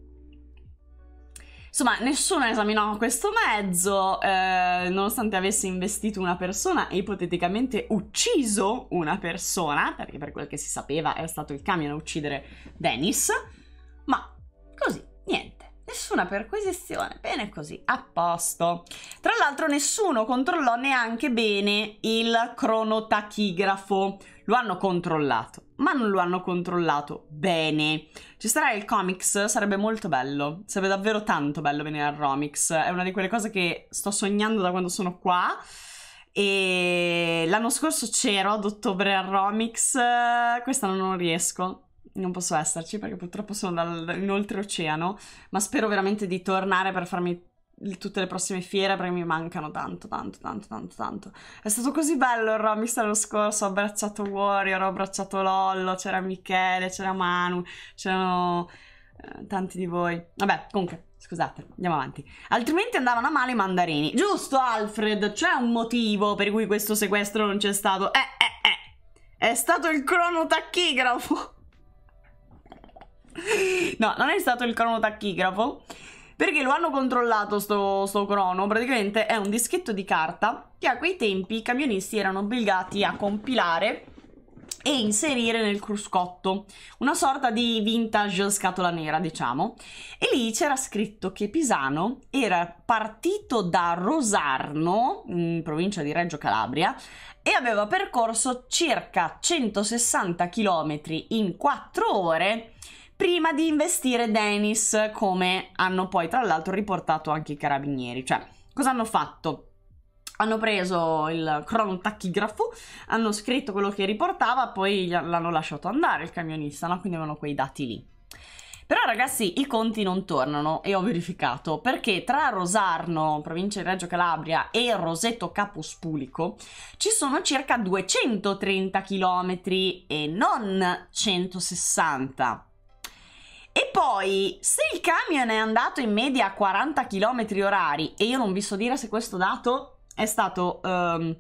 Insomma, nessuno esaminò questo mezzo, eh, nonostante avesse investito una persona e ipoteticamente ucciso una persona, perché per quel che si sapeva era stato il camion a uccidere Dennis, ma così, niente, nessuna perquisizione, bene così, a posto. Tra l'altro nessuno controllò neanche bene il cronotachigrafo, lo hanno controllato ma non lo hanno controllato bene. Ci sarà il comics, sarebbe molto bello, sarebbe davvero tanto bello venire al Romix, è una di quelle cose che sto sognando da quando sono qua. E l'anno scorso c'ero ad ottobre al Romix, quest'anno non riesco, non posso esserci perché purtroppo sono dal, in oltreoceano, ma spero veramente di tornare per farmi tutte le prossime fiere perché mi mancano tanto, tanto, tanto, tanto, tanto. È stato così bello il Romix l'anno scorso, ho abbracciato Warrior, ho abbracciato Lollo, c'era Michele, c'era Manu, c'erano eh, tanti di voi. Vabbè, comunque, scusate, andiamo avanti. Altrimenti andavano a male i mandarini. Giusto Alfred, c'è un motivo per cui questo sequestro non c'è stato. Eh, eh, eh. È stato il cronotachigrafo. no, non è stato il cronotachigrafo. Perché lo hanno controllato sto, sto crono, praticamente è un dischetto di carta che a quei tempi i camionisti erano obbligati a compilare e inserire nel cruscotto, una sorta di vintage scatola nera, diciamo. E lì c'era scritto che Pisano era partito da Rosarno, in provincia di Reggio Calabria, e aveva percorso circa 160 km in 4 ore prima di investire Dennis, come hanno poi tra l'altro riportato anche i carabinieri. Cioè, cosa hanno fatto? Hanno preso il cronotachigrafo, hanno scritto quello che riportava, poi l'hanno lasciato andare il camionista, no? Quindi avevano quei dati lì. Però ragazzi, i conti non tornano e ho verificato perché tra Rosarno, provincia di Reggio Calabria, e Roseto Capospulico ci sono circa 230 km e non 160. E poi, se il camion è andato in media a 40 km orari, e io non vi so dire se questo dato è stato um,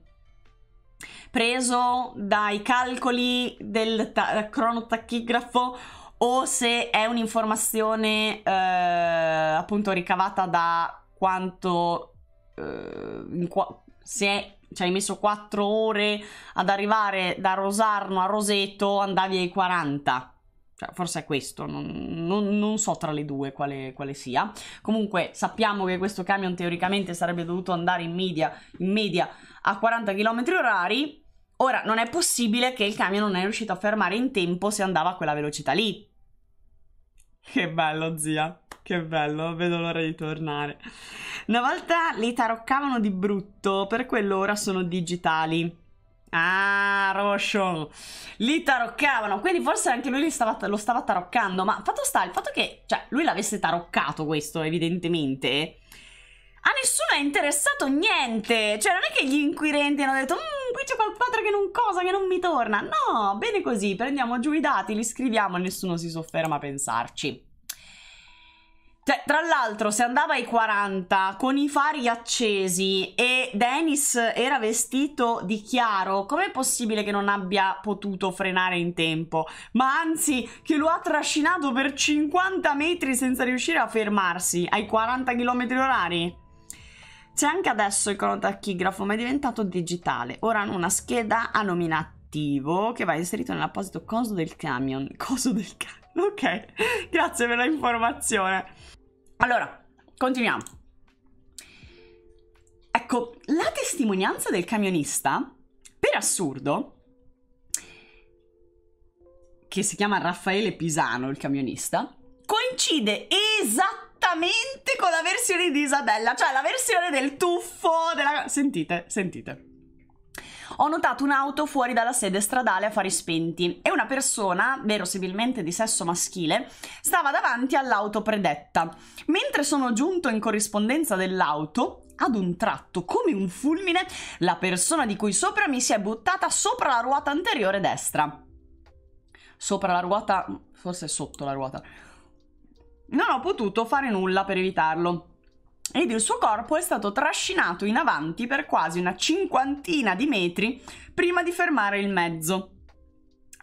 preso dai calcoli del cronotachigrafo o se è un'informazione eh, appunto ricavata da quanto eh, se ci hai messo 4 ore ad arrivare da Rosarno a Roseto andavi ai 40 cioè, forse è questo, non, non, non, so tra le due quale, quale, sia. Comunque sappiamo che questo camion teoricamente sarebbe dovuto andare in media, in media a 40 km orari. Ora, non è possibile che il camion non è riuscito a fermare in tempo se andava a quella velocità lì. Che bello, zia. Che bello, vedo l'ora di tornare. Una volta li taroccavano di brutto, per quello ora sono digitali. Ah, Roshan. Li taroccavano, quindi forse anche lui stava, lo stava taroccando, ma fatto sta, il fatto che, cioè, lui l'avesse taroccato questo, evidentemente, a nessuno è interessato niente, cioè non è che gli inquirenti hanno detto, mmm, qui c'è qualcosa che non cosa, che non mi torna, no, bene così, prendiamo giù i dati, li scriviamo e nessuno si sofferma a pensarci. Cioè, tra l'altro, se andava ai 40 con i fari accesi e Dennis era vestito di chiaro, com'è possibile che non abbia potuto frenare in tempo? Ma anzi, che lo ha trascinato per 50 metri senza riuscire a fermarsi ai 40 km h C'è anche adesso il cronotachigrafo, ma è diventato digitale. Ora hanno una scheda a nominativo che va inserito nell'apposito coso del camion. Coso del camion. Ok, grazie per l'informazione. Allora, continuiamo. Ecco, la testimonianza del camionista, per assurdo, che si chiama Raffaele Pisano, il camionista, coincide esattamente con la versione di Isabella, cioè la versione del tuffo della... Sentite, sentite ho notato un'auto fuori dalla sede stradale a fari spenti e una persona, verosimilmente di sesso maschile, stava davanti all'auto predetta. Mentre sono giunto in corrispondenza dell'auto, ad un tratto, come un fulmine, la persona di cui sopra mi si è buttata sopra la ruota anteriore destra. Sopra la ruota, forse sotto la ruota. Non ho potuto fare nulla per evitarlo ed il suo corpo è stato trascinato in avanti per quasi una cinquantina di metri prima di fermare il mezzo.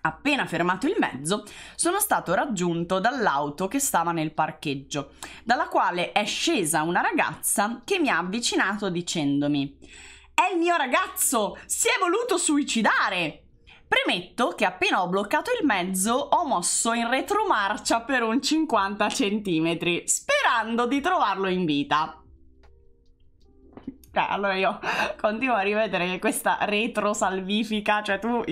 Appena fermato il mezzo, sono stato raggiunto dall'auto che stava nel parcheggio, dalla quale è scesa una ragazza che mi ha avvicinato dicendomi È il mio ragazzo! Si è voluto suicidare! Premetto che appena ho bloccato il mezzo ho mosso in retromarcia per un 50 cm, sperando di trovarlo in vita allora io continuo a rivedere che questa salvifica, cioè tu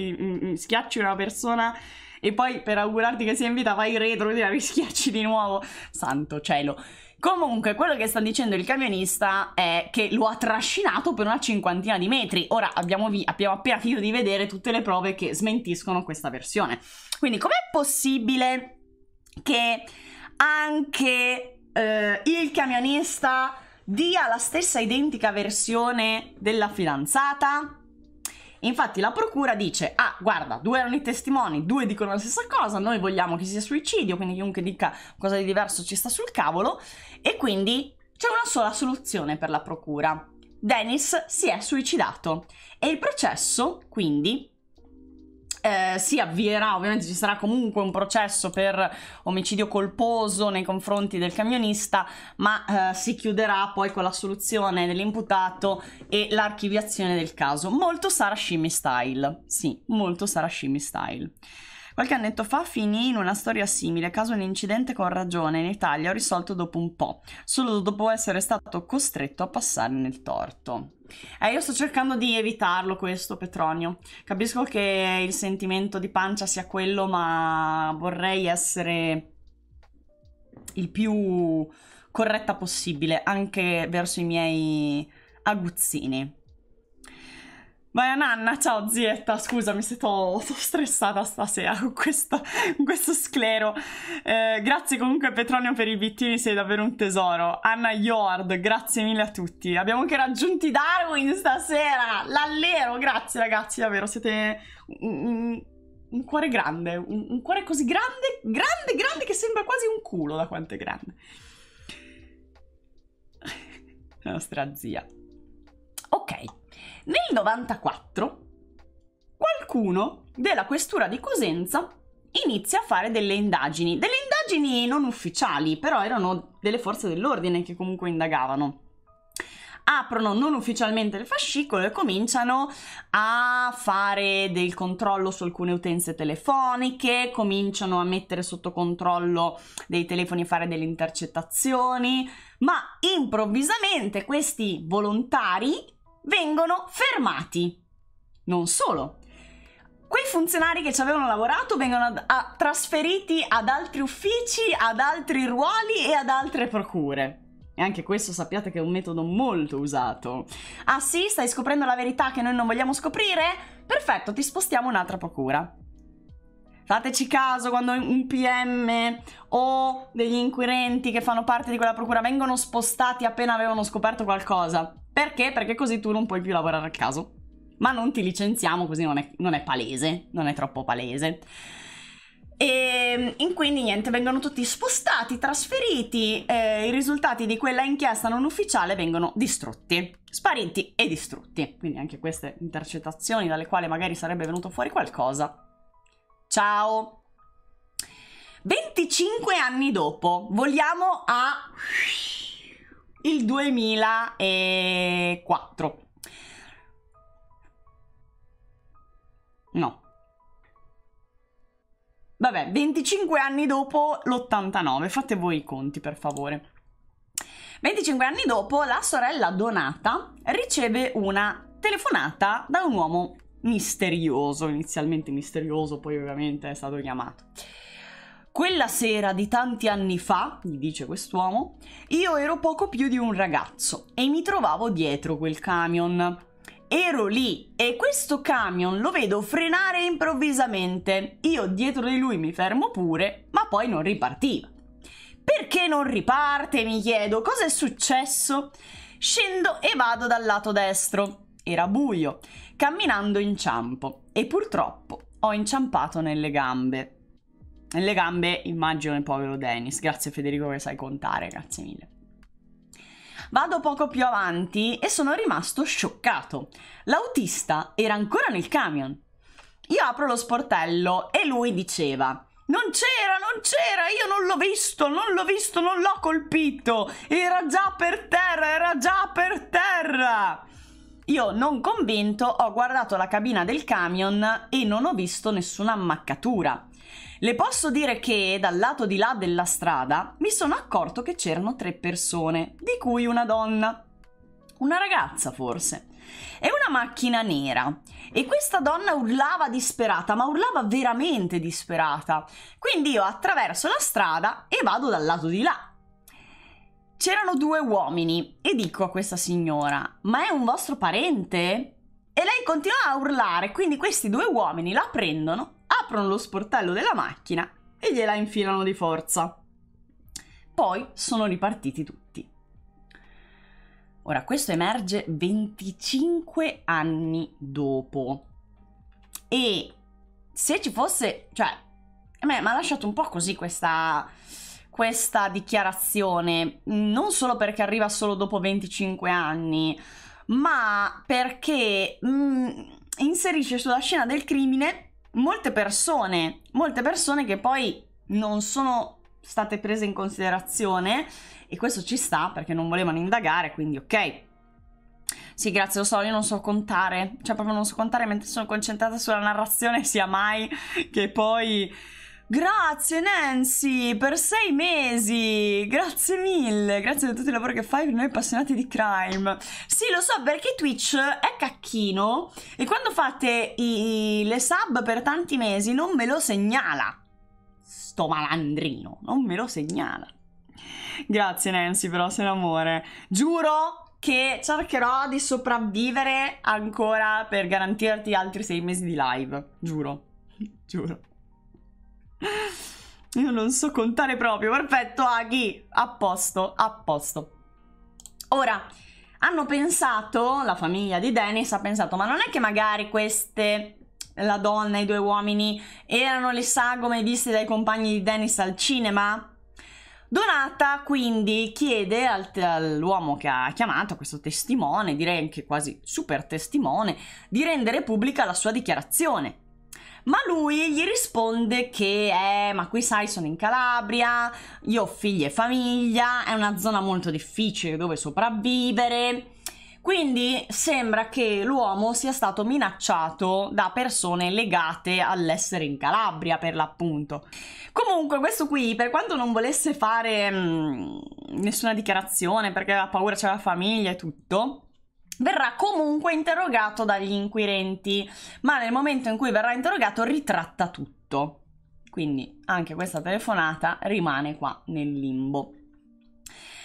schiacci una persona e poi per augurarti che sia in vita vai retro e la rischiacci di nuovo. Santo cielo. Comunque, quello che sta dicendo il camionista è che lo ha trascinato per una cinquantina di metri. Ora abbiamo, vi- abbiamo appena finito di vedere tutte le prove che smentiscono questa versione. Quindi, com'è possibile che anche eh, il camionista dia la stessa identica versione della fidanzata? Infatti la procura dice, ah guarda, due erano i testimoni, due dicono la stessa cosa, noi vogliamo che sia suicidio, quindi chiunque dica cosa di diverso ci sta sul cavolo, e quindi c'è una sola soluzione per la procura. Dennis si è suicidato e il processo, quindi, eh, si avvierà, ovviamente ci sarà comunque un processo per omicidio colposo nei confronti del camionista, ma eh, si chiuderà poi con l'assoluzione dell'imputato e l'archiviazione del caso. Molto Sarashimi style, sì, molto Sarashimi style. Qualche annetto fa finì in una storia simile, caso un incidente con ragione in Italia risolto dopo un po', solo dopo essere stato costretto a passare nel torto. Eh, io sto cercando di evitarlo questo Petronio. Capisco che il sentimento di pancia sia quello, ma vorrei essere il più corretta possibile anche verso i miei aguzzini. Vai a nanna, ciao zietta, scusami se t'ho stressata stasera con, questa, con questo sclero. Eh, grazie comunque Petronio per i bittini, sei davvero un tesoro. Anna Yord, grazie mille a tutti. Abbiamo anche raggiunto Darwin stasera, l'allero, grazie ragazzi, davvero, siete un, un, un cuore grande, un, un cuore così grande, grande, grande che sembra quasi un culo da quanto è grande. La nostra zia. Ok. Nel 94 qualcuno della questura di Cosenza inizia a fare delle indagini, delle indagini non ufficiali, però erano delle forze dell'ordine che comunque indagavano. Aprono non ufficialmente il fascicolo e cominciano a fare del controllo su alcune utenze telefoniche, cominciano a mettere sotto controllo dei telefoni, e fare delle intercettazioni, ma improvvisamente questi volontari vengono fermati. Non solo. Quei funzionari che ci avevano lavorato vengono a, a, trasferiti ad altri uffici, ad altri ruoli e ad altre procure. E anche questo sappiate che è un metodo molto usato. Ah sì, stai scoprendo la verità che noi non vogliamo scoprire? Perfetto, ti spostiamo un'altra procura. Fateci caso quando un PM o degli inquirenti che fanno parte di quella procura vengono spostati appena avevano scoperto qualcosa. Perché? Perché così tu non puoi più lavorare a caso. Ma non ti licenziamo, così non è, non è palese, non è troppo palese. E, ehm, e, quindi niente, vengono tutti spostati, trasferiti, eh, i risultati di quella inchiesta non ufficiale vengono distrutti, spariti e distrutti. Quindi anche queste intercettazioni dalle quali magari sarebbe venuto fuori qualcosa Ciao! 25 anni dopo, vogliamo a il 2004. No. Vabbè, 25 anni dopo l'89, fate voi i conti per favore. 25 anni dopo la sorella Donata riceve una telefonata da un uomo misterioso, inizialmente misterioso, poi ovviamente è stato chiamato. Quella sera di tanti anni fa, gli dice quest'uomo, io ero poco più di un ragazzo e mi trovavo dietro quel camion. Ero lì e questo camion lo vedo frenare improvvisamente. Io dietro di lui mi fermo pure, ma poi non ripartiva. Perché non riparte? Mi chiedo, cosa è successo? Scendo e vado dal lato destro. Era buio Camminando inciampo e purtroppo ho inciampato nelle gambe. Nelle gambe immagino il povero Dennis. Grazie Federico che sai contare, grazie mille. Vado poco più avanti e sono rimasto scioccato. L'autista era ancora nel camion. Io apro lo sportello e lui diceva: Non c'era, non c'era, io non l'ho visto, non l'ho visto, non l'ho colpito. Era già per terra, era già per terra. Io non convinto ho guardato la cabina del camion e non ho visto nessuna ammaccatura. Le posso dire che dal lato di là della strada mi sono accorto che c'erano tre persone, di cui una donna. Una ragazza forse. È una macchina nera e questa donna urlava disperata, ma urlava veramente disperata. Quindi io attraverso la strada e vado dal lato di là, C'erano due uomini e dico a questa signora, ma è un vostro parente? E lei continua a urlare, quindi questi due uomini la prendono, aprono lo sportello della macchina e gliela infilano di forza. Poi sono ripartiti tutti. Ora, questo emerge 25 anni dopo. E se ci fosse, cioè, a me mi ha lasciato un po' così questa questa dichiarazione non solo perché arriva solo dopo 25 anni, ma perché mh, mm, inserisce sulla scena del crimine molte persone, molte persone che poi non sono state prese in considerazione e questo ci sta perché non volevano indagare, quindi ok. Sì, grazie, lo so, io non so contare, cioè proprio non so contare mentre sono concentrata sulla narrazione sia mai che poi Grazie Nancy per sei mesi, grazie mille, grazie per tutto il lavoro che fai per noi appassionati di crime. Sì, lo so perché Twitch è cacchino e quando fate i, le sub per tanti mesi non me lo segnala. Sto malandrino, non me lo segnala. Grazie Nancy però, sei un amore. Giuro che cercherò di sopravvivere ancora per garantirti altri sei mesi di live, giuro, giuro. Io non so contare proprio. Perfetto, Aghi. A posto, a posto. Ora, hanno pensato, la famiglia di Dennis ha pensato, ma non è che magari queste, la donna e i due uomini, erano le sagome viste dai compagni di Dennis al cinema? Donata quindi chiede all'uomo che ha chiamato, questo testimone, direi anche quasi super testimone, di rendere pubblica la sua dichiarazione ma lui gli risponde che eh, ma qui sai sono in Calabria, io ho figli e famiglia, è una zona molto difficile dove sopravvivere. Quindi sembra che l'uomo sia stato minacciato da persone legate all'essere in Calabria, per l'appunto. Comunque, questo qui, per quanto non volesse fare mh, mm, nessuna dichiarazione perché aveva paura, c'era la famiglia e tutto, verrà comunque interrogato dagli inquirenti, ma nel momento in cui verrà interrogato ritratta tutto. Quindi anche questa telefonata rimane qua nel limbo.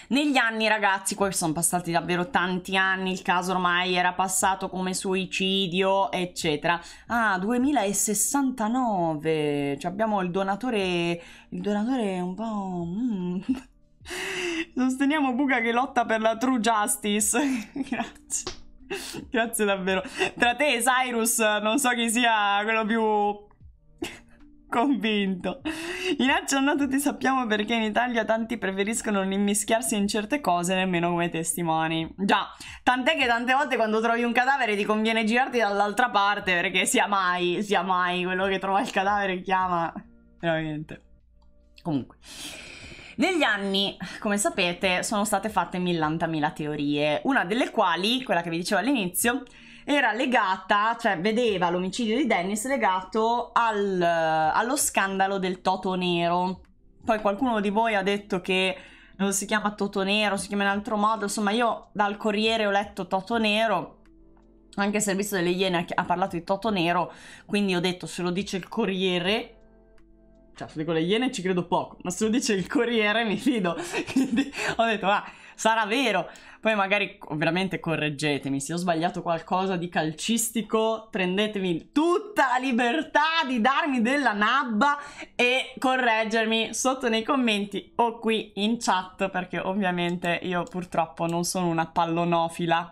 Negli anni, ragazzi, poi sono passati davvero tanti anni, il caso ormai era passato come suicidio, eccetera. Ah, 2069, cioè abbiamo il donatore, il donatore un po'... Mm. Sosteniamo Buga che lotta per la true justice. Grazie. Grazie davvero. Tra te e Cyrus, non so chi sia quello più convinto. In Accianna tutti sappiamo perché in Italia tanti preferiscono non immischiarsi in certe cose nemmeno come testimoni. Già, tant'è che tante volte quando trovi un cadavere ti conviene girarti dall'altra parte perché sia mai, sia mai quello che trova il cadavere chiama. Veramente. Comunque. Negli anni, come sapete, sono state fatte millantamila teorie, una delle quali, quella che vi dicevo all'inizio, era legata, cioè vedeva l'omicidio di Dennis legato al, allo scandalo del Toto Nero. Poi qualcuno di voi ha detto che non si chiama Toto Nero, si chiama in altro modo, insomma io dal Corriere ho letto Toto Nero, anche il servizio delle Iene ha parlato di Toto Nero, quindi ho detto se lo dice il Corriere cioè se dico le Iene ci credo poco, ma se lo dice il Corriere mi fido, quindi ho detto ah, sarà vero, poi magari veramente correggetemi, se ho sbagliato qualcosa di calcistico prendetemi tutta la libertà di darmi della nabba e correggermi sotto nei commenti o qui in chat perché ovviamente io purtroppo non sono una pallonofila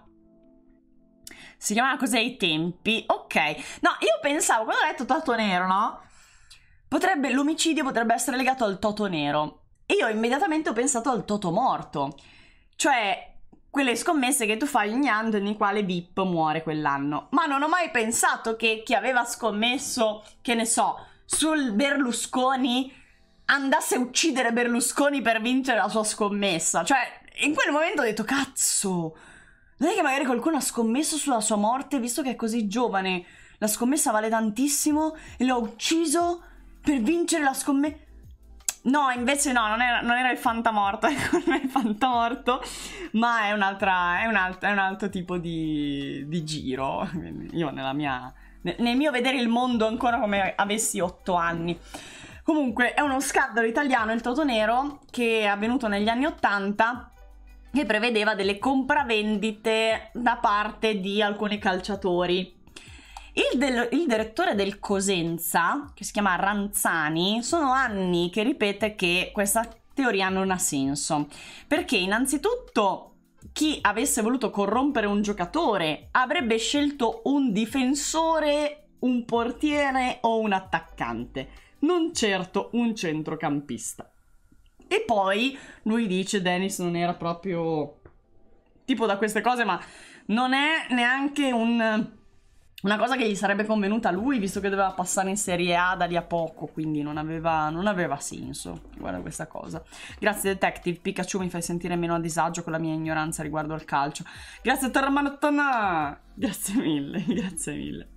si chiamava così ai tempi, ok. No, io pensavo, quando ho letto Tato Nero, no? potrebbe, l'omicidio potrebbe essere legato al toto nero. E io immediatamente ho pensato al toto morto, cioè quelle scommesse che tu fai ogni anno nel quale Bip muore quell'anno. Ma non ho mai pensato che chi aveva scommesso, che ne so, sul Berlusconi andasse a uccidere Berlusconi per vincere la sua scommessa. Cioè, in quel momento ho detto, cazzo, non è che magari qualcuno ha scommesso sulla sua morte, visto che è così giovane. La scommessa vale tantissimo e l'ho ucciso per vincere la scommessa. No, invece no, non era, non era il fantamorto, ecco, non è il fantamorto, ma è, è, un, alt è un, altro tipo di, di giro. Io mia, nel, mio vedere il mondo ancora come avessi otto anni. Comunque è uno scandalo italiano, il Totonero, che è avvenuto negli anni 80 che prevedeva delle compravendite da parte di alcuni calciatori il, del, il, direttore del Cosenza, che si chiama Ranzani, sono anni che ripete che questa teoria non ha senso. Perché innanzitutto chi avesse voluto corrompere un giocatore avrebbe scelto un difensore, un portiere o un attaccante, non certo un centrocampista. E poi lui dice Dennis non era proprio tipo da queste cose, ma non è neanche un una cosa che gli sarebbe convenuta a lui, visto che doveva passare in Serie A da lì a poco, quindi non aveva, non aveva senso. Guarda questa cosa. Grazie Detective, Pikachu mi fai sentire meno a disagio con la mia ignoranza riguardo al calcio. Grazie Taramaratana! Grazie mille, grazie mille.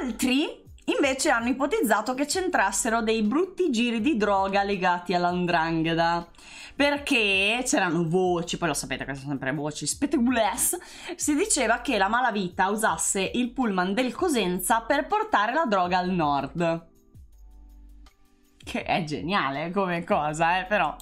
Altri Invece hanno ipotizzato che c'entrassero dei brutti giri di droga legati all'andrangheta. Perché c'erano voci, poi lo sapete che sono sempre voci spettaculesse, si diceva che la malavita usasse il pullman del Cosenza per portare la droga al nord. Che è geniale come cosa, eh, però.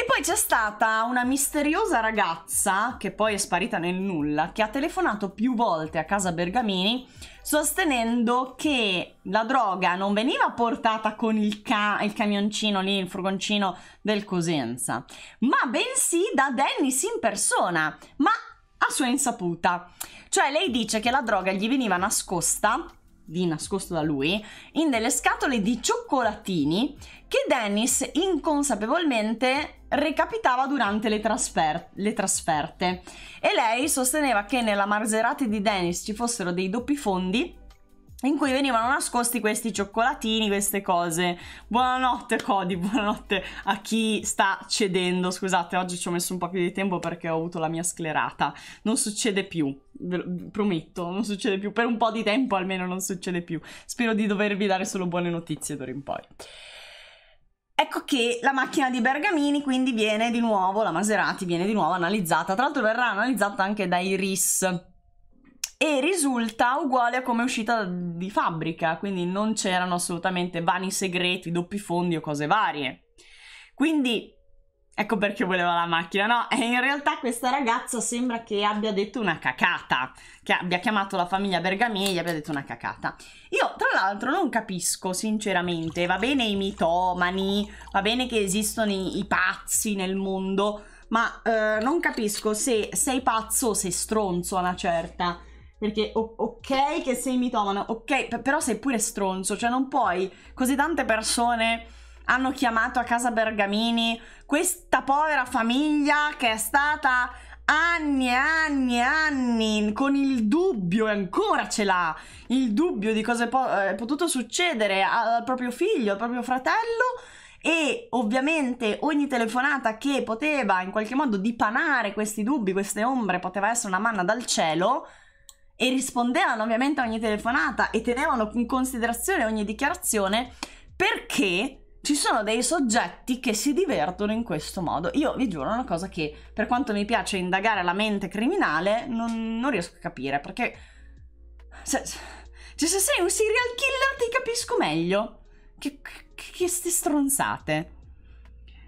E poi c'è stata una misteriosa ragazza, che poi è sparita nel nulla, che ha telefonato più volte a casa Bergamini sostenendo che la droga non veniva portata con il, ca il camioncino lì, il furgoncino del Cosenza, ma bensì da Dennis in persona, ma a sua insaputa. Cioè lei dice che la droga gli veniva nascosta di nascosto da lui in delle scatole di cioccolatini che Dennis inconsapevolmente recapitava durante le, trasfer le, trasferte e lei sosteneva che nella Maserati di Dennis ci fossero dei doppi fondi in cui venivano nascosti questi cioccolatini, queste cose. Buonanotte Cody, buonanotte a chi sta cedendo. Scusate, oggi ci ho messo un po' più di tempo perché ho avuto la mia sclerata. Non succede più, prometto, non succede più. Per un po' di tempo almeno non succede più. Spero di dovervi dare solo buone notizie d'ora in poi. Ecco che la macchina di Bergamini quindi viene di nuovo, la Maserati viene di nuovo analizzata, tra l'altro verrà analizzata anche dai RIS e risulta uguale a come è uscita di fabbrica, quindi non c'erano assolutamente vani segreti, doppi fondi o cose varie. Quindi Ecco perché voleva la macchina, no? E eh, in realtà questa ragazza sembra che abbia detto una cacata, che abbia chiamato la famiglia Bergamini e gli abbia detto una cacata. Io, tra l'altro, non capisco, sinceramente, va bene i mitomani, va bene che esistono i, i pazzi nel mondo, ma eh, non capisco se sei pazzo o sei stronzo a una certa. Perché ok che sei mitomano, ok, però sei pure stronzo, cioè non puoi, così tante persone hanno chiamato a casa Bergamini questa povera famiglia che è stata anni e anni e anni con il dubbio, e ancora ce l'ha, il dubbio di cosa è, po- è eh, potuto succedere al proprio figlio, al proprio fratello e ovviamente ogni telefonata che poteva in qualche modo dipanare questi dubbi, queste ombre, poteva essere una manna dal cielo e rispondevano ovviamente a ogni telefonata e tenevano in considerazione ogni dichiarazione perché ci sono dei soggetti che si divertono in questo modo. Io vi giuro, è una cosa che per quanto mi piace indagare la mente criminale, non, non riesco a capire perché. Se, cioè, se sei un serial killer, ti capisco meglio. Che, che, che ste stronzate.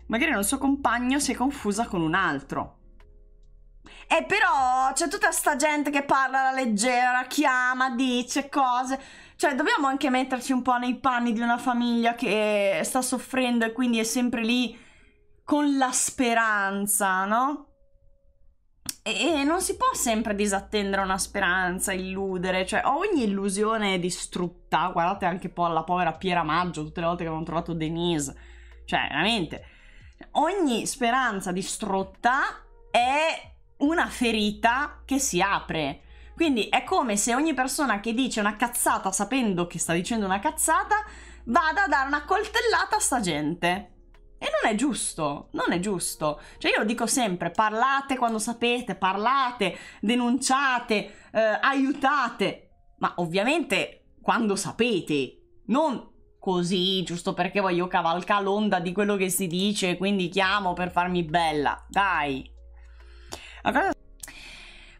Magari non suo compagno si è confusa con un altro. E però c'è tutta sta gente che parla alla leggera, chiama, dice cose. Cioè, dobbiamo anche metterci un po' nei panni di una famiglia che sta soffrendo e quindi è sempre lì con la speranza, no? E non si può sempre disattendere una speranza, illudere, cioè ogni illusione è distrutta. Guardate anche un po' la povera Piera Maggio, tutte le volte che abbiamo trovato Denise. Cioè, veramente, ogni speranza distrutta è una ferita che si apre. Quindi è come se ogni persona che dice una cazzata sapendo che sta dicendo una cazzata vada a dare una coltellata a sta gente. E non è giusto, non è giusto. Cioè io lo dico sempre, parlate quando sapete, parlate, denunciate, eh, aiutate, ma ovviamente quando sapete, non così, giusto perché voglio cavalcare l'onda di quello che si dice, quindi chiamo per farmi bella. Dai.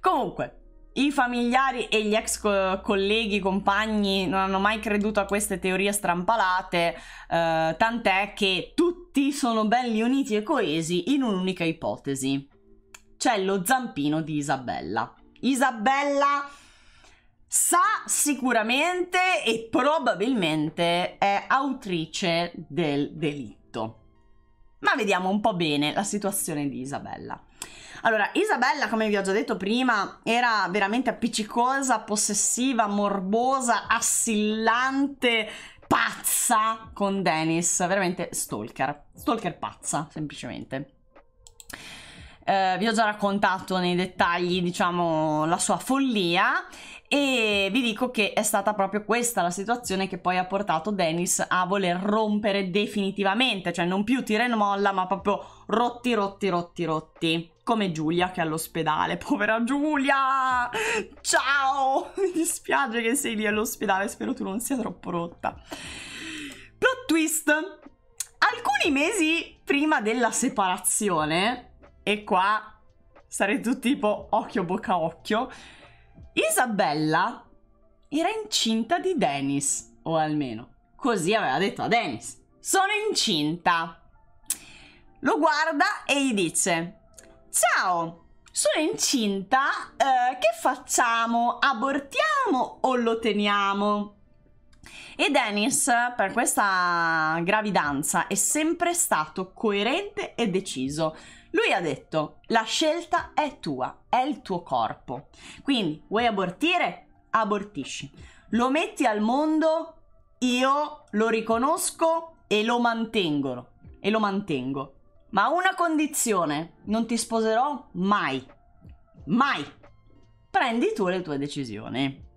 Comunque, i familiari e gli ex co colleghi, compagni non hanno mai creduto a queste teorie strampalate, eh, tant'è che tutti sono belli uniti e coesi in un'unica ipotesi. C'è lo zampino di Isabella. Isabella sa sicuramente e probabilmente è autrice del delitto. Ma vediamo un po' bene la situazione di Isabella. Allora, Isabella, come vi ho già detto prima, era veramente appiccicosa, possessiva, morbosa, assillante, pazza con Dennis, veramente stalker, stalker pazza, semplicemente. Eh, vi ho già raccontato nei dettagli, diciamo, la sua follia e vi dico che è stata proprio questa la situazione che poi ha portato Dennis a voler rompere definitivamente, cioè non più tira e molla, ma proprio rotti, rotti, rotti, rotti come Giulia che è all'ospedale. Povera Giulia! Ciao! Mi dispiace che sei lì all'ospedale, spero tu non sia troppo rotta. Plot twist! Alcuni mesi prima della separazione, e qua sarei tu tipo occhio bocca occhio, Isabella era incinta di Dennis, o almeno così aveva detto a Dennis. Sono incinta. Lo guarda e gli dice: Ciao! Sono incinta, eh, che facciamo? Abortiamo o lo teniamo? E Dennis, per questa gravidanza, è sempre stato coerente e deciso. Lui ha detto, la scelta è tua, è il tuo corpo. Quindi, vuoi abortire? Abortisci. Lo metti al mondo? Io lo riconosco e lo mantengo. E lo mantengo. Ma una condizione, non ti sposerò mai. Mai. Prendi tu le tue decisioni.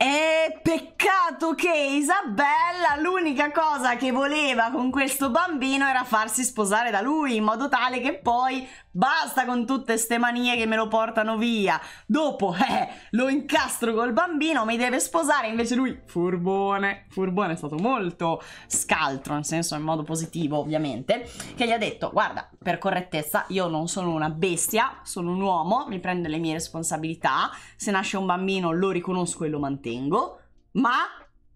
E peccato che Isabella l'unica cosa che voleva con questo bambino era farsi sposare da lui in modo tale che poi basta con tutte ste manie che me lo portano via. Dopo eh, lo incastro col bambino, mi deve sposare, invece lui furbone, furbone è stato molto scaltro, nel senso in modo positivo ovviamente, che gli ha detto guarda per correttezza io non sono una bestia, sono un uomo, mi prendo le mie responsabilità, se nasce un bambino lo riconosco e lo mantengo tengo, ma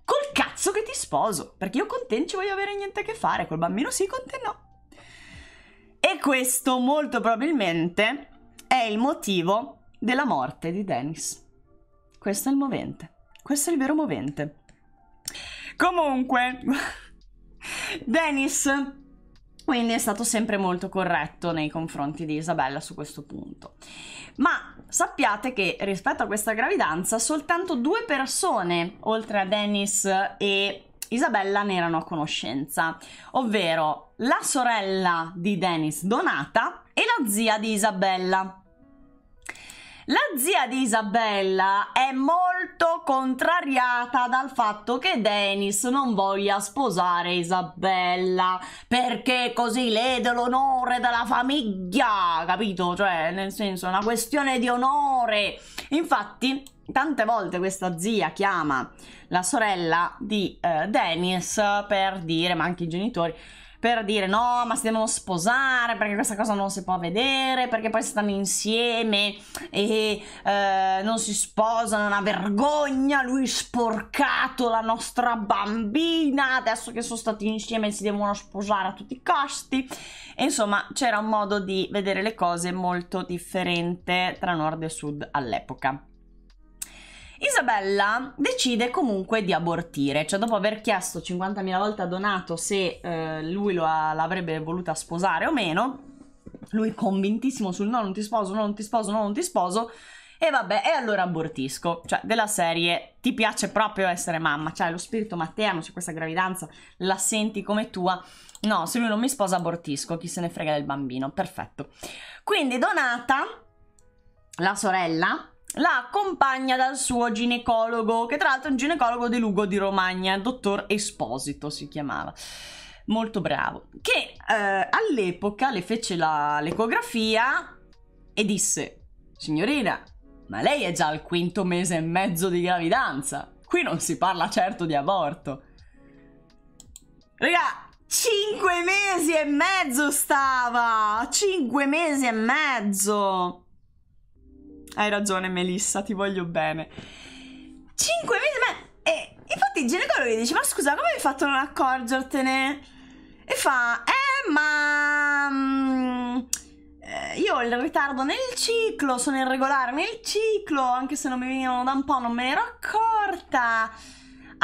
col cazzo che ti sposo, perché io con te non ci voglio avere niente a che fare, col bambino sì, con te no. E questo molto probabilmente è il motivo della morte di Dennis. Questo è il movente, questo è il vero movente. Comunque, Dennis quindi è stato sempre molto corretto nei confronti di Isabella su questo punto. Ma Sappiate che rispetto a questa gravidanza soltanto due persone, oltre a Dennis e Isabella, ne erano a conoscenza, ovvero la sorella di Dennis Donata e la zia di Isabella, la zia di Isabella è molto contrariata dal fatto che Dennis non voglia sposare Isabella perché così lede l'onore della famiglia, capito? Cioè, nel senso, è una questione di onore. Infatti, tante volte questa zia chiama la sorella di eh, Dennis per dire, ma anche i genitori, per dire no, ma si devono sposare perché questa cosa non si può vedere, perché poi stanno insieme e eh, non si sposano, è una vergogna, lui ha sporcato la nostra bambina, adesso che sono stati insieme si devono sposare a tutti i costi. E insomma, c'era un modo di vedere le cose molto differente tra nord e sud all'epoca. Isabella decide comunque di abortire, cioè dopo aver chiesto 50.000 volte a Donato se eh, lui ha, l'avrebbe voluta sposare o meno, lui convintissimo sul no, non ti sposo, no, non ti sposo, no, non ti sposo, e vabbè, e allora abortisco. Cioè, della serie ti piace proprio essere mamma, cioè lo spirito materno, c'è cioè questa gravidanza, la senti come tua. No, se lui non mi sposa abortisco, chi se ne frega del bambino. Perfetto. Quindi Donata, la sorella, la accompagna dal suo ginecologo, che tra l'altro è un ginecologo di Lugo di Romagna, dottor Esposito si chiamava. Molto bravo. Che eh, all'epoca le fece l'ecografia e disse: Signorina, ma lei è già al quinto mese e mezzo di gravidanza. Qui non si parla certo di aborto. Raga, cinque mesi e mezzo stava! Cinque mesi e mezzo! Hai ragione, Melissa, ti voglio bene. Cinque mesi, ma... E, eh, infatti il ginecologo dice, ma scusa, come hai fatto a non accorgertene? E fa, eh, ma... Mm, eh, io ho il ritardo nel ciclo, sono irregolare nel ciclo, anche se non mi venivano da un po', non me ne ero accorta.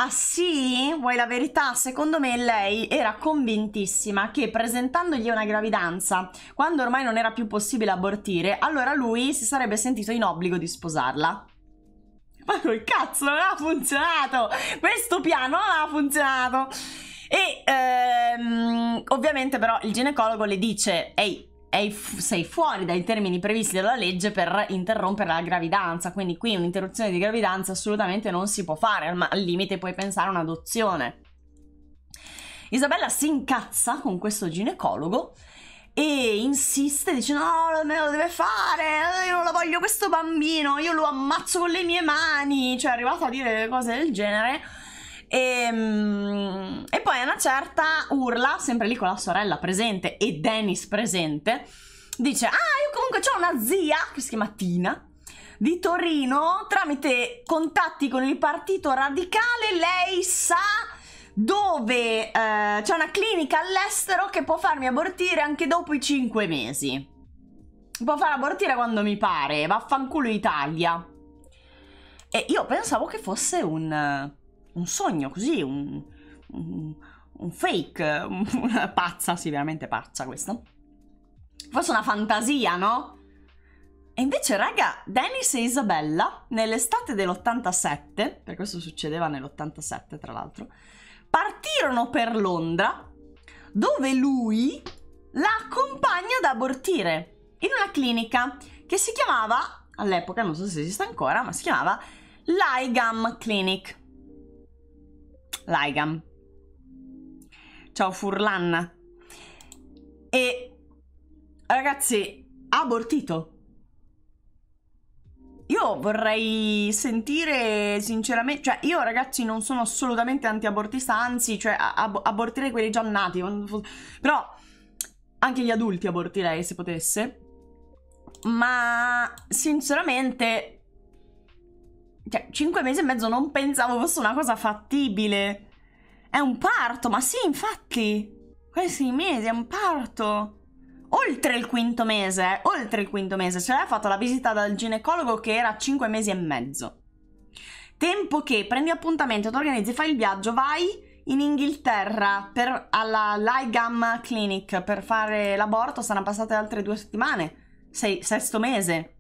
Ah sì? Vuoi la verità? Secondo me lei era convintissima che presentandogli una gravidanza, quando ormai non era più possibile abortire, allora lui si sarebbe sentito in obbligo di sposarla. Ma col cazzo non ha funzionato! Questo piano non ha funzionato! E ehm, ovviamente però il ginecologo le dice, ehi, fu- sei fuori dai termini previsti dalla legge per interrompere la gravidanza, quindi qui un'interruzione di gravidanza assolutamente non si può fare, ma al limite puoi pensare a un'adozione. Isabella si incazza con questo ginecologo e insiste, dice no, me lo deve fare, eh, io non lo voglio questo bambino, io lo ammazzo con le mie mani, cioè è arrivata a dire cose del genere. E, ehm, e poi a una certa urla, sempre lì con la sorella presente e Dennis presente, dice, ah io comunque ho una zia che si chiama Tina, di Torino tramite contatti con il partito radicale lei sa dove eh, c'è una clinica all'estero che può farmi abortire anche dopo i 5 mesi può far abortire quando mi pare vaffanculo Italia e io pensavo che fosse un un sogno così, un, un, un fake, una pazza, sì, veramente pazza questo. Forse una fantasia, no? E invece, raga, Dennis e Isabella, nell'estate dell'87, per questo succedeva nell'87 tra l'altro, partirono per Londra, dove lui la accompagna ad abortire in una clinica che si chiamava, all'epoca non so se esiste ancora, ma si chiamava l'IGAM Clinic. Ligam. Ciao Furlan. E ragazzi, ha abortito. Io vorrei sentire sinceramente, cioè io ragazzi non sono assolutamente anti-abortista, anzi, cioè ab abortirei quelli già nati, però anche gli adulti abortirei se potesse. Ma sinceramente cioè, cinque mesi e mezzo non pensavo fosse una cosa fattibile. È un parto, ma sì, infatti. Questi sei mesi è un parto. Oltre il quinto mese, eh, oltre il quinto mese. ce cioè, ha fatta la visita dal ginecologo che era cinque mesi e mezzo. Tempo che prendi appuntamento, ti organizzi, fai il viaggio, vai in Inghilterra per, alla Ligam Clinic per fare l'aborto. Saranno passate altre due settimane. Sei, sesto mese.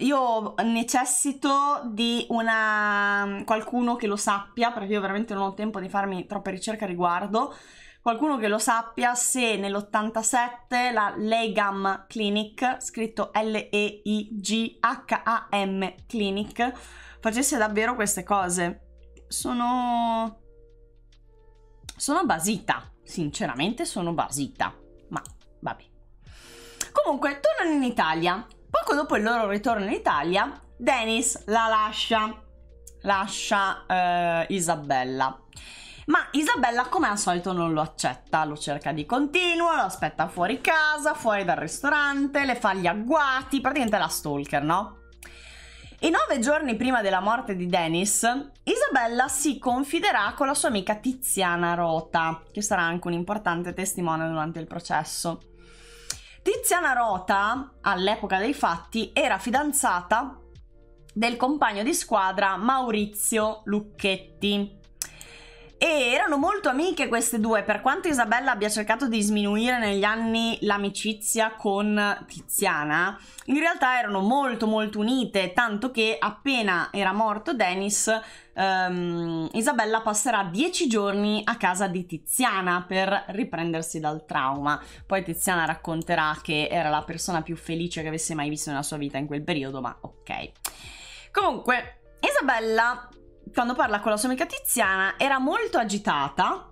Io necessito di una, mm, qualcuno che lo sappia, perché io veramente non ho tempo di farmi troppe ricerche a riguardo. Qualcuno che lo sappia se nell'87 la Legam Clinic, scritto L-E-I-G-H-A-M Clinic, facesse davvero queste cose. Sono. Sono basita. Sinceramente, sono basita. Ma vabbè. Comunque, tornano in Italia Poco dopo il loro ritorno in Italia, Dennis la lascia, lascia eh, Isabella. Ma Isabella, come al solito, non lo accetta, lo cerca di continuo, lo aspetta fuori casa, fuori dal ristorante, le fa gli agguati, praticamente la stalker, no? E nove giorni prima della morte di Dennis, Isabella si confiderà con la sua amica Tiziana Rota, che sarà anche un importante testimone durante il processo. Tiziana Rota, all'epoca dei fatti, era fidanzata del compagno di squadra Maurizio Lucchetti. E erano molto amiche queste due, per quanto Isabella abbia cercato di sminuire negli anni l'amicizia con Tiziana, in realtà erano molto molto unite, tanto che appena era morto Dennis um, Isabella passerà dieci giorni a casa di Tiziana per riprendersi dal trauma. Poi Tiziana racconterà che era la persona più felice che avesse mai visto nella sua vita in quel periodo, ma ok. Comunque, Isabella, quando parla con la sua amica Tiziana, era molto agitata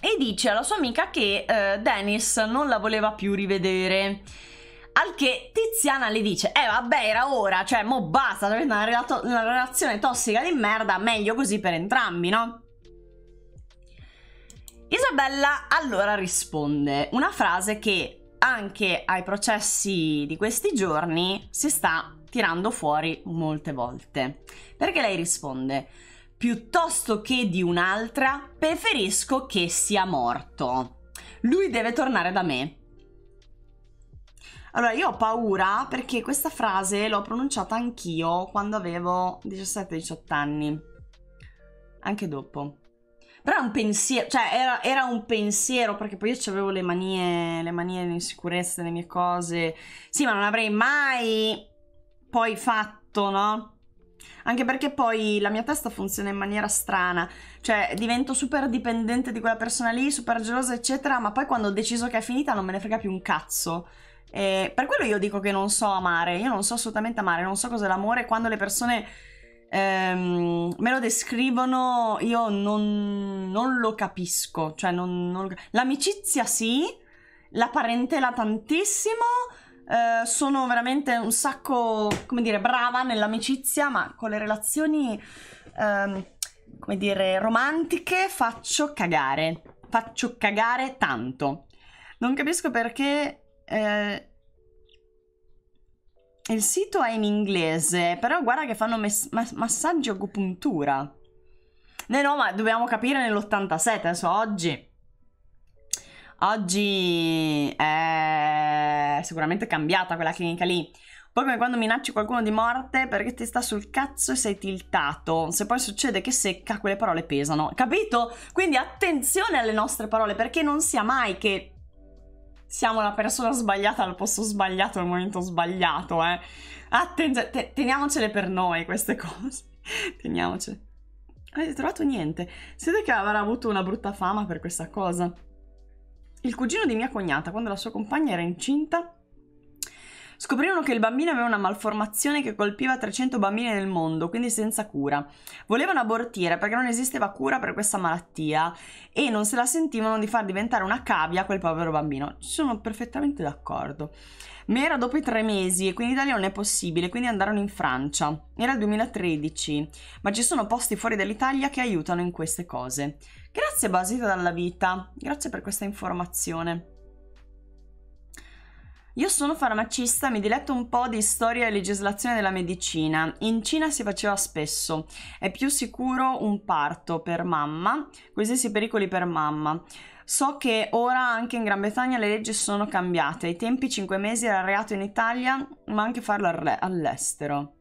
e dice alla sua amica che eh, Dennis non la voleva più rivedere. Al che Tiziana le dice, eh vabbè era ora, cioè mo basta, avete una, relato- una relazione tossica di merda, meglio così per entrambi, no? Isabella allora risponde una frase che anche ai processi di questi giorni si sta tirando fuori molte volte. Perché lei risponde: Piuttosto che di un'altra, preferisco che sia morto. Lui deve tornare da me. Allora, io ho paura perché questa frase l'ho pronunciata anch'io quando avevo 17-18 anni. Anche dopo. Però è un pensiero, cioè era, era un pensiero perché poi io avevo le manie, le manie, le insicurezze, le mie cose. Sì, ma non avrei mai poi fatto, no? Anche perché poi la mia testa funziona in maniera strana, cioè divento super dipendente di quella persona lì, super gelosa, eccetera, ma poi quando ho deciso che è finita non me ne frega più un cazzo. E per quello io dico che non so amare, io non so assolutamente amare, non so cos'è l'amore. Quando le persone ehm, me lo descrivono, io non, non lo capisco. Cioè non, non... L'amicizia sì, la parentela tantissimo. Eh, sono veramente un sacco, come dire, brava nell'amicizia, ma con le relazioni, ehm, come dire, romantiche faccio cagare. Faccio cagare tanto. Non capisco perché eh, il sito è in inglese, però guarda che fanno mess- mass- massaggio agopuntura. No, no, ma dobbiamo capire nell'87, adesso oggi. Oggi è sicuramente cambiata quella clinica lì. Poi come quando minacci qualcuno di morte perché ti sta sul cazzo e sei tiltato. Se poi succede che secca, quelle parole pesano. Capito? Quindi attenzione alle nostre parole perché non sia mai che siamo la persona sbagliata al posto sbagliato al momento sbagliato, eh. Attenzione, te- teniamocele per noi queste cose. teniamocele. Avete trovato niente. Siete che avrà avuto una brutta fama per questa cosa. Il cugino di mia cognata, quando la sua compagna era incinta, Scoprirono che il bambino aveva una malformazione che colpiva 300 bambini nel mondo, quindi senza cura. Volevano abortire perché non esisteva cura per questa malattia e non se la sentivano di far diventare una cavia quel povero bambino. Sono perfettamente d'accordo. Ma era dopo i tre mesi e quindi in Italia non è possibile, quindi andarono in Francia. Era il 2013, ma ci sono posti fuori dall'Italia che aiutano in queste cose. Grazie Basita dalla vita, grazie per questa informazione. Io sono farmacista, mi diletto un po' di storia e legislazione della medicina. In Cina si faceva spesso. È più sicuro un parto per mamma, qualsiasi pericoli per mamma. So che ora anche in Gran Bretagna le leggi sono cambiate. Ai tempi 5 mesi era reato in Italia, ma anche farlo all'estero.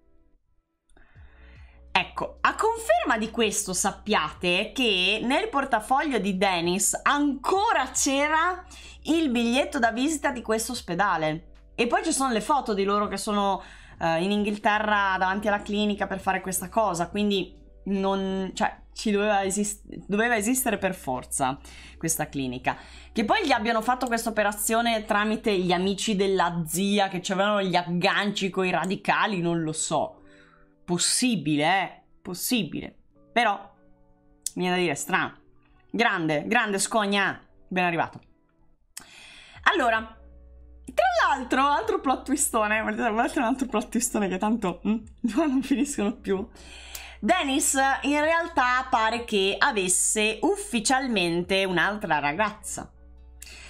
Ecco, a conferma di questo sappiate che nel portafoglio di Dennis ancora c'era il biglietto da visita di questo ospedale. E poi ci sono le foto di loro che sono eh, in Inghilterra davanti alla clinica per fare questa cosa, quindi non, cioè, ci doveva, esist- doveva, esistere per forza questa clinica. Che poi gli abbiano fatto questa operazione tramite gli amici della zia che avevano gli agganci con i radicali, non lo so. Possibile, eh? Possibile. Però, mi viene da dire, strano. Grande, grande scogna. Ben arrivato. Allora, tra l'altro, altro plot twistone, guardate un altro plot twistone che tanto mm, non finiscono più. Dennis in realtà pare che avesse ufficialmente un'altra ragazza.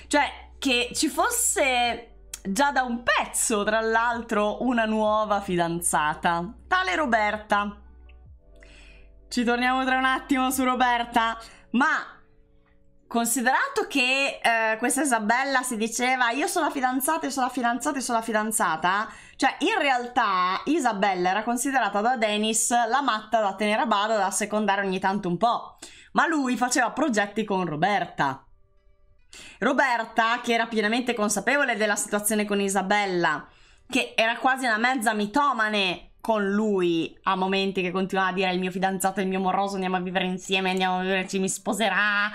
Cioè, che ci fosse già da un pezzo, tra l'altro, una nuova fidanzata, tale Roberta. Ci torniamo tra un attimo su Roberta, ma Considerato che eh, questa Isabella si diceva io sono la fidanzata, io sono la fidanzata, io sono la fidanzata, cioè in realtà Isabella era considerata da Dennis la matta da tenere a bada, da secondare ogni tanto un po', ma lui faceva progetti con Roberta. Roberta, che era pienamente consapevole della situazione con Isabella, che era quasi una mezza mitomane con lui a momenti che continuava a dire il mio fidanzato, il mio moroso, andiamo a vivere insieme, andiamo a vivere, ci mi sposerà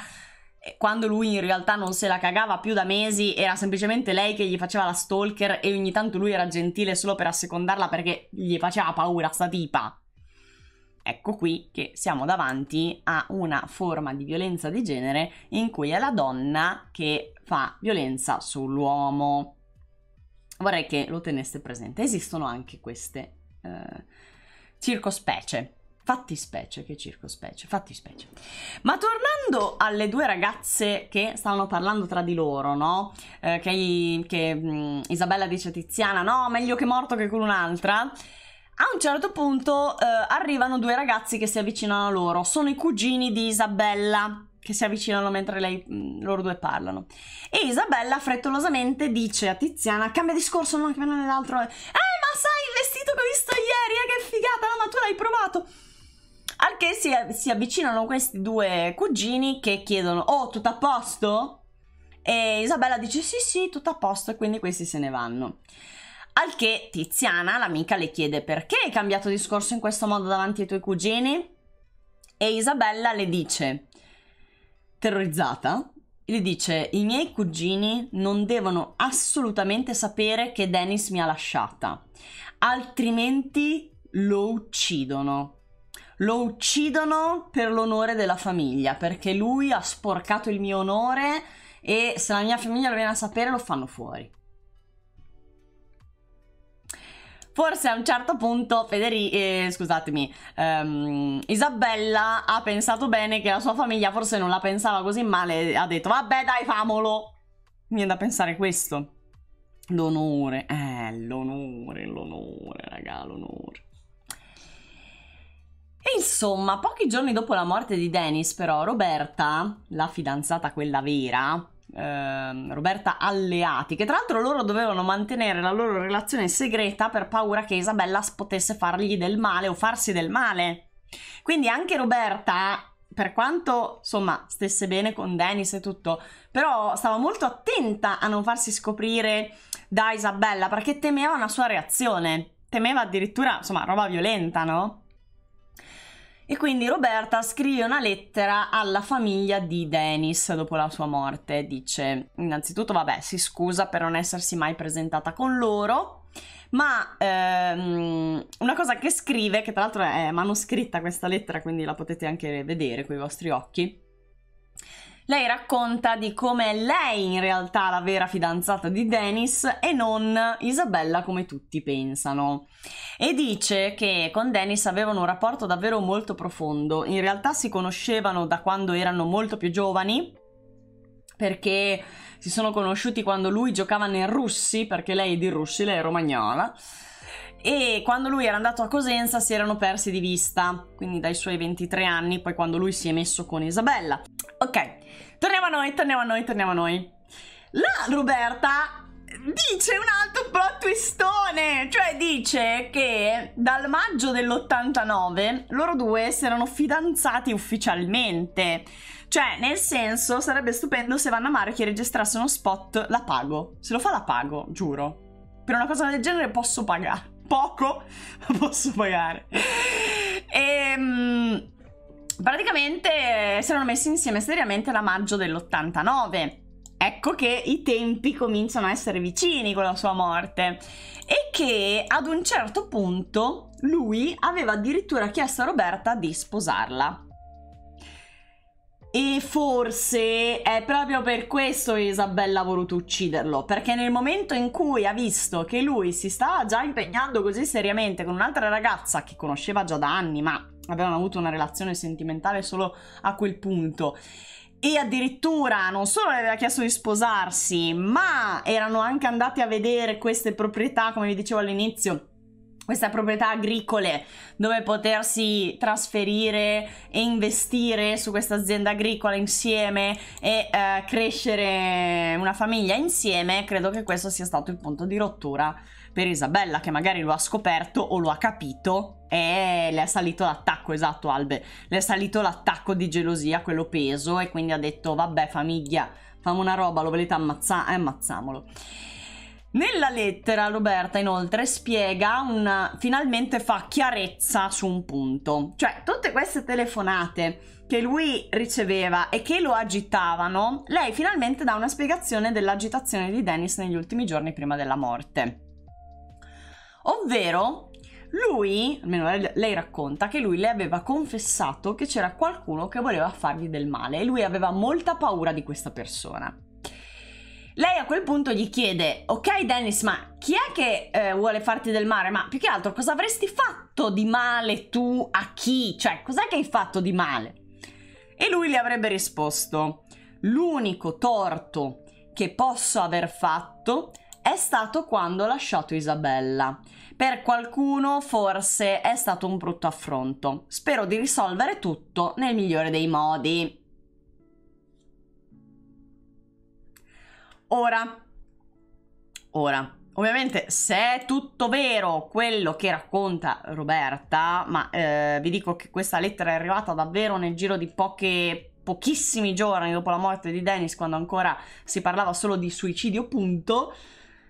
quando lui in realtà non se la cagava più da mesi, era semplicemente lei che gli faceva la stalker e ogni tanto lui era gentile solo per assecondarla perché gli faceva paura sta tipa. Ecco qui che siamo davanti a una forma di violenza di genere in cui è la donna che fa violenza sull'uomo. Vorrei che lo teneste presente. Esistono anche queste eh, circospecie fatti specie che circospecie, fatti specie. Ma tornando alle due ragazze che stavano parlando tra di loro, no? Eh, che, che mh, mm, Isabella dice a Tiziana, no, meglio che morto che con un'altra. A un certo punto eh, arrivano due ragazzi che si avvicinano a loro, sono i cugini di Isabella che si avvicinano mentre lei, mh, mm, loro due parlano. E Isabella frettolosamente dice a Tiziana, cambia discorso, non cambia nell'altro. Eh, ma sai il vestito che ho visto ieri, eh, che figata, no, ma tu l'hai provato. Al che si, si avvicinano questi due cugini che chiedono, oh, tutto a posto? E Isabella dice sì sì, tutto a posto, e quindi questi se ne vanno. Al che Tiziana, l'amica, le chiede perché hai cambiato discorso in questo modo davanti ai tuoi cugini? E Isabella le dice, terrorizzata, le dice i miei cugini non devono assolutamente sapere che Dennis mi ha lasciata, altrimenti lo uccidono. Lo uccidono per l'onore della famiglia, perché lui ha sporcato il mio onore e se la mia famiglia lo viene a sapere lo fanno fuori. Forse a un certo punto Federi- eh, scusatemi, um, Isabella ha pensato bene che la sua famiglia forse non la pensava così male, e ha detto vabbè dai famolo, niente da pensare questo. L'onore, eh, l'onore, l'onore, raga, l'onore. E insomma, pochi giorni dopo la morte di Dennis, però, Roberta, la fidanzata quella vera, eh, Roberta Alleati, che tra l'altro loro dovevano mantenere la loro relazione segreta per paura che Isabella potesse fargli del male o farsi del male. Quindi anche Roberta per quanto insomma stesse bene con Dennis e tutto, però stava molto attenta a non farsi scoprire da Isabella perché temeva una sua reazione, temeva addirittura insomma roba violenta, no? E quindi Roberta scrive una lettera alla famiglia di Dennis dopo la sua morte. Dice: Innanzitutto, vabbè, si scusa per non essersi mai presentata con loro. Ma ehm, una cosa che scrive, che tra l'altro è manoscritta questa lettera, quindi la potete anche vedere con i vostri occhi, lei racconta di come è lei in realtà la vera fidanzata di Dennis e non Isabella come tutti pensano. E dice che con Dennis avevano un rapporto davvero molto profondo, in realtà si conoscevano da quando erano molto più giovani perché si sono conosciuti quando lui giocava nel Russi, perché lei è di Russi, lei è romagnola e quando lui era andato a Cosenza si erano persi di vista, quindi dai suoi 23 anni, poi quando lui si è messo con Isabella. Ok, Torniamo a noi, torniamo a noi, torniamo a noi. La Roberta dice un altro plot twistone, cioè dice che dal maggio dell'89 loro due si erano fidanzati ufficialmente. Cioè, nel senso, sarebbe stupendo se Vanna Marchi registrasse uno spot, la pago. Se lo fa la pago, giuro. Per una cosa del genere posso pagare. Poco, ma posso pagare. Ehm praticamente eh, si erano messi insieme seriamente da maggio dell'89. Ecco che i tempi cominciano a essere vicini con la sua morte e che ad un certo punto lui aveva addirittura chiesto a Roberta di sposarla. E forse è proprio per questo che Isabella ha voluto ucciderlo, perché nel momento in cui ha visto che lui si stava già impegnando così seriamente con un'altra ragazza che conosceva già da anni, ma avevano avuto una relazione sentimentale solo a quel punto e addirittura non solo le aveva chiesto di sposarsi, ma erano anche andati a vedere queste proprietà, come vi dicevo all'inizio, queste proprietà agricole dove potersi trasferire e investire su questa azienda agricola insieme e eh, crescere una famiglia insieme, credo che questo sia stato il punto di rottura per Isabella che magari lo ha scoperto o lo ha capito e le è salito l'attacco, esatto Albe, le è salito l'attacco di gelosia, quello peso e quindi ha detto vabbè famiglia, fammi una roba, lo volete ammazzare, eh, ammazzamolo. Nella lettera Roberta inoltre spiega un finalmente fa chiarezza su un punto. Cioè, tutte queste telefonate che lui riceveva e che lo agitavano, lei finalmente dà una spiegazione dell'agitazione di Dennis negli ultimi giorni prima della morte. Ovvero, lui, almeno lei racconta, che lui le aveva confessato che c'era qualcuno che voleva fargli del male e lui aveva molta paura di questa persona. Lei a quel punto gli chiede, ok Dennis, ma chi è che eh, vuole farti del male? Ma più che altro cosa avresti fatto di male tu a chi? Cioè, cos'è che hai fatto di male? E lui le avrebbe risposto, l'unico torto che posso aver fatto è stato quando ho lasciato Isabella. Per qualcuno forse è stato un brutto affronto. Spero di risolvere tutto nel migliore dei modi. Ora, ora, ovviamente se è tutto vero quello che racconta Roberta, ma eh, vi dico che questa lettera è arrivata davvero nel giro di poche pochissimi giorni dopo la morte di Dennis, quando ancora si parlava solo di suicidio, punto,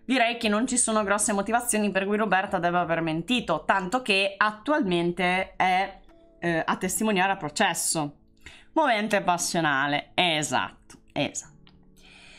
direi che non ci sono grosse motivazioni per cui Roberta deve aver mentito, tanto che attualmente è eh, a testimoniare a processo. Movente passionale, esatto, esatto.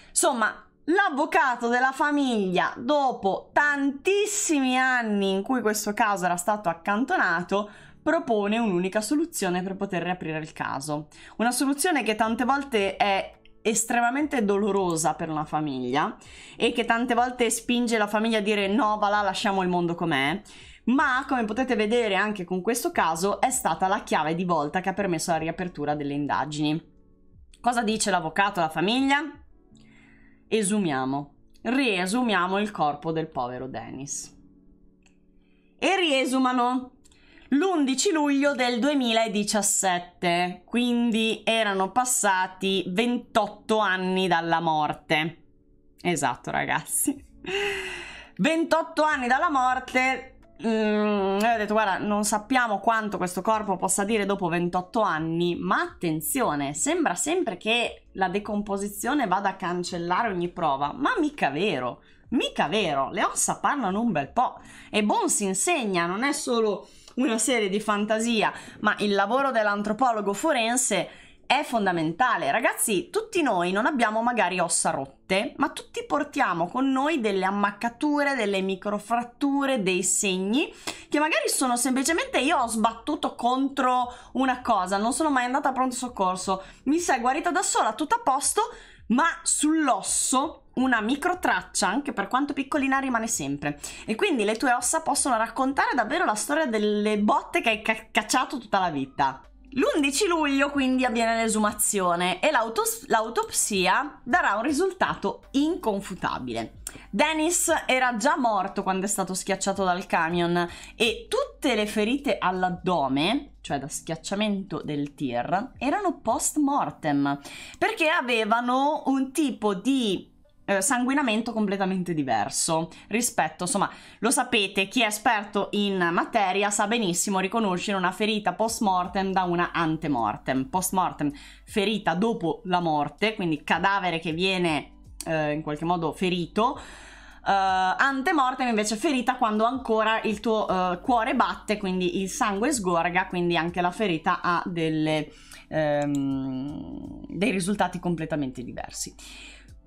Insomma, l'avvocato della famiglia, dopo tantissimi anni in cui questo caso era stato accantonato, propone un'unica soluzione per poter riaprire il caso. Una soluzione che tante volte è estremamente dolorosa per una famiglia e che tante volte spinge la famiglia a dire no, va là, lasciamo il mondo com'è. Ma come potete vedere anche con questo caso è stata la chiave di volta che ha permesso la riapertura delle indagini. Cosa dice l'avvocato alla famiglia? esumiamo, riesumiamo il corpo del povero Dennis. E riesumano l'11 luglio del 2017, quindi erano passati 28 anni dalla morte. Esatto, ragazzi. 28 anni dalla morte Mm, ho detto guarda non sappiamo quanto questo corpo possa dire dopo 28 anni ma attenzione sembra sempre che la decomposizione vada a cancellare ogni prova ma mica vero mica vero le ossa parlano un bel po' e Bones insegna non è solo una serie di fantasia ma il lavoro dell'antropologo forense è fondamentale. Ragazzi, tutti noi non abbiamo magari ossa rotte, ma tutti portiamo con noi delle ammaccature, delle microfratture, dei segni che magari sono semplicemente io ho sbattuto contro una cosa, non sono mai andata a pronto soccorso, mi sei guarita da sola, tutto a posto, ma sull'osso una microtraccia, anche per quanto piccolina, rimane sempre. E quindi le tue ossa possono raccontare davvero la storia delle botte che hai cacciato tutta la vita. L'11 luglio quindi avviene l'esumazione e l'autopsia darà un risultato inconfutabile. Dennis era già morto quando è stato schiacciato dal camion e tutte le ferite all'addome, cioè da schiacciamento del tir, erano post mortem perché avevano un tipo di eh, sanguinamento completamente diverso rispetto, insomma, lo sapete, chi è esperto in materia sa benissimo riconoscere una ferita post mortem da una ante mortem. Post mortem, ferita dopo la morte, quindi cadavere che viene eh, in qualche modo ferito. Uh, eh, ante invece ferita quando ancora il tuo uh, cuore batte, quindi il sangue sgorga, quindi anche la ferita ha delle, um, dei risultati completamente diversi.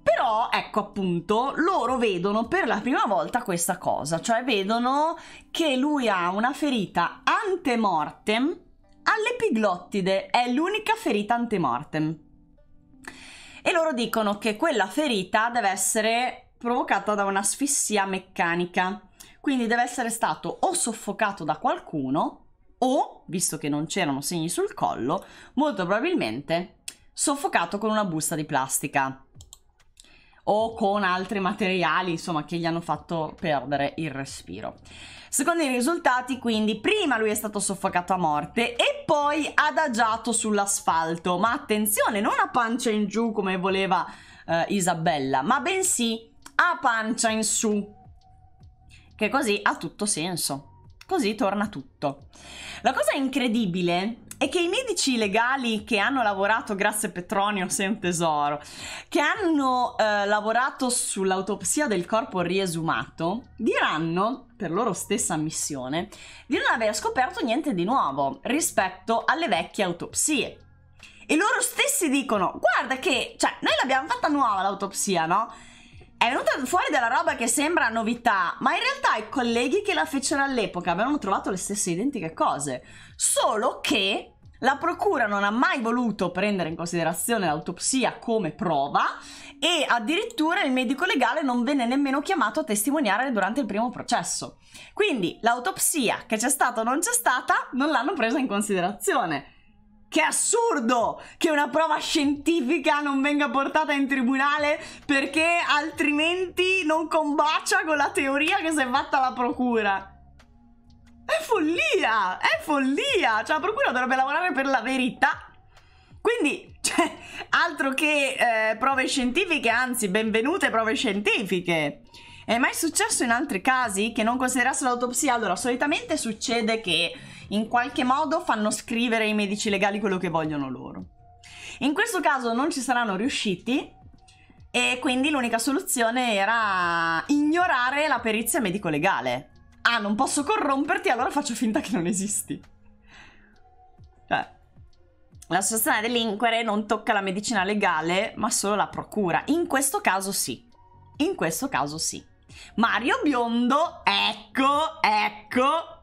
Però, ecco appunto, loro vedono per la prima volta questa cosa, cioè vedono che lui ha una ferita antemortem all'epiglottide, è l'unica ferita antemortem. E loro dicono che quella ferita deve essere provocata da un'asfissia meccanica, quindi deve essere stato o soffocato da qualcuno o, visto che non c'erano segni sul collo, molto probabilmente soffocato con una busta di plastica o con altri materiali, insomma, che gli hanno fatto perdere il respiro. Secondo i risultati, quindi, prima lui è stato soffocato a morte e poi adagiato sull'asfalto. Ma attenzione, non a pancia in giù come voleva eh, Isabella, ma bensì a pancia in su. Che così ha tutto senso. Così torna tutto. La cosa incredibile è che i medici legali che hanno lavorato, grazie Petronio, un tesoro, che hanno eh, lavorato sull'autopsia del corpo riesumato, diranno, per loro stessa ammissione, di non aver scoperto niente di nuovo rispetto alle vecchie autopsie. E loro stessi dicono, guarda che, cioè, noi l'abbiamo fatta nuova l'autopsia, no? è venuta fuori della roba che sembra novità, ma in realtà i colleghi che la fecero all'epoca avevano trovato le stesse identiche cose, solo che la procura non ha mai voluto prendere in considerazione l'autopsia come prova e addirittura il medico legale non venne nemmeno chiamato a testimoniare durante il primo processo. Quindi l'autopsia che c'è stata o non c'è stata non l'hanno presa in considerazione che è assurdo che una prova scientifica non venga portata in tribunale perché altrimenti non combacia con la teoria che si è fatta la procura. È follia, è follia. Cioè la procura dovrebbe lavorare per la verità. Quindi, cioè, altro che eh, prove scientifiche, anzi, benvenute prove scientifiche. È mai successo in altri casi che non considerassero l'autopsia? Allora, solitamente succede che in qualche modo fanno scrivere ai medici legali quello che vogliono loro. In questo caso non ci saranno riusciti e quindi l'unica soluzione era ignorare la perizia medico-legale. Ah, non posso corromperti, allora faccio finta che non esisti. Cioè, la situazione delinquere non tocca la medicina legale, ma solo la procura. In questo caso sì. In questo caso sì. Mario Biondo, ecco, ecco,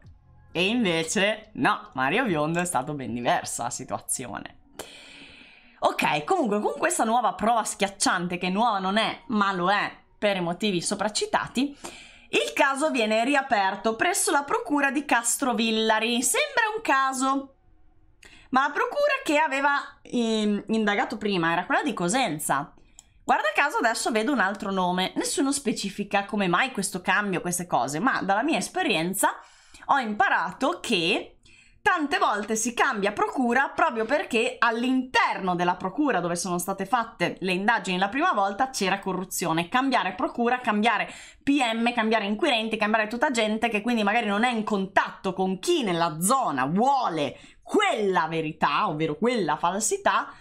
e invece no, Mario Biondo è stato ben diversa la situazione. Ok, comunque con questa nuova prova schiacciante, che nuova non è, ma lo è per i motivi sopracitati, il caso viene riaperto presso la procura di Castrovillari. Sembra un caso, ma la procura che aveva eh, indagato prima era quella di Cosenza. Guarda caso adesso vedo un altro nome, nessuno specifica come mai questo cambio, queste cose, ma dalla mia esperienza ho imparato che tante volte si cambia procura proprio perché all'interno della procura dove sono state fatte le indagini la prima volta c'era corruzione. Cambiare procura, cambiare PM, cambiare inquirenti, cambiare tutta gente che quindi magari non è in contatto con chi nella zona vuole quella verità, ovvero quella falsità,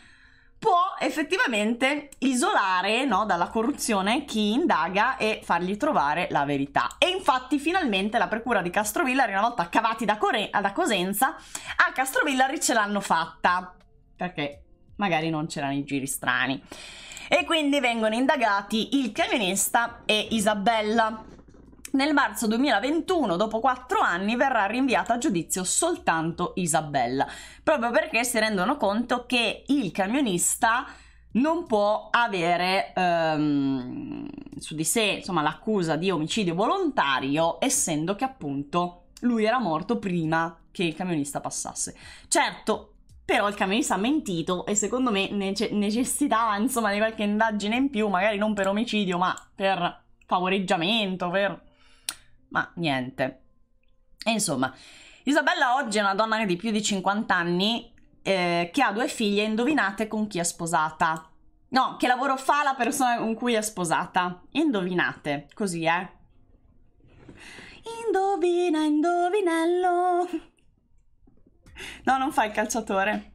può effettivamente isolare no, dalla corruzione chi indaga e fargli trovare la verità. E infatti finalmente la procura di Castrovillari, una volta cavati da, Core da Cosenza, a Castrovillari ce l'hanno fatta, perché magari non c'erano i giri strani. E quindi vengono indagati il camionista e Isabella. Nel marzo 2021, dopo quattro anni, verrà rinviata a giudizio soltanto Isabella, proprio perché si rendono conto che il camionista non può avere ehm, su di sé insomma, l'accusa di omicidio volontario, essendo che appunto lui era morto prima che il camionista passasse. Certo, però il camionista ha mentito e secondo me nece- necessitava insomma di qualche indagine in più, magari non per omicidio, ma per favoreggiamento, per ma niente. E insomma, Isabella oggi è una donna di più di 50 anni eh, che ha due figlie, indovinate con chi è sposata. No, che lavoro fa la persona con cui è sposata? Indovinate, così eh. Indovina, indovinello. No, non fa il calciatore.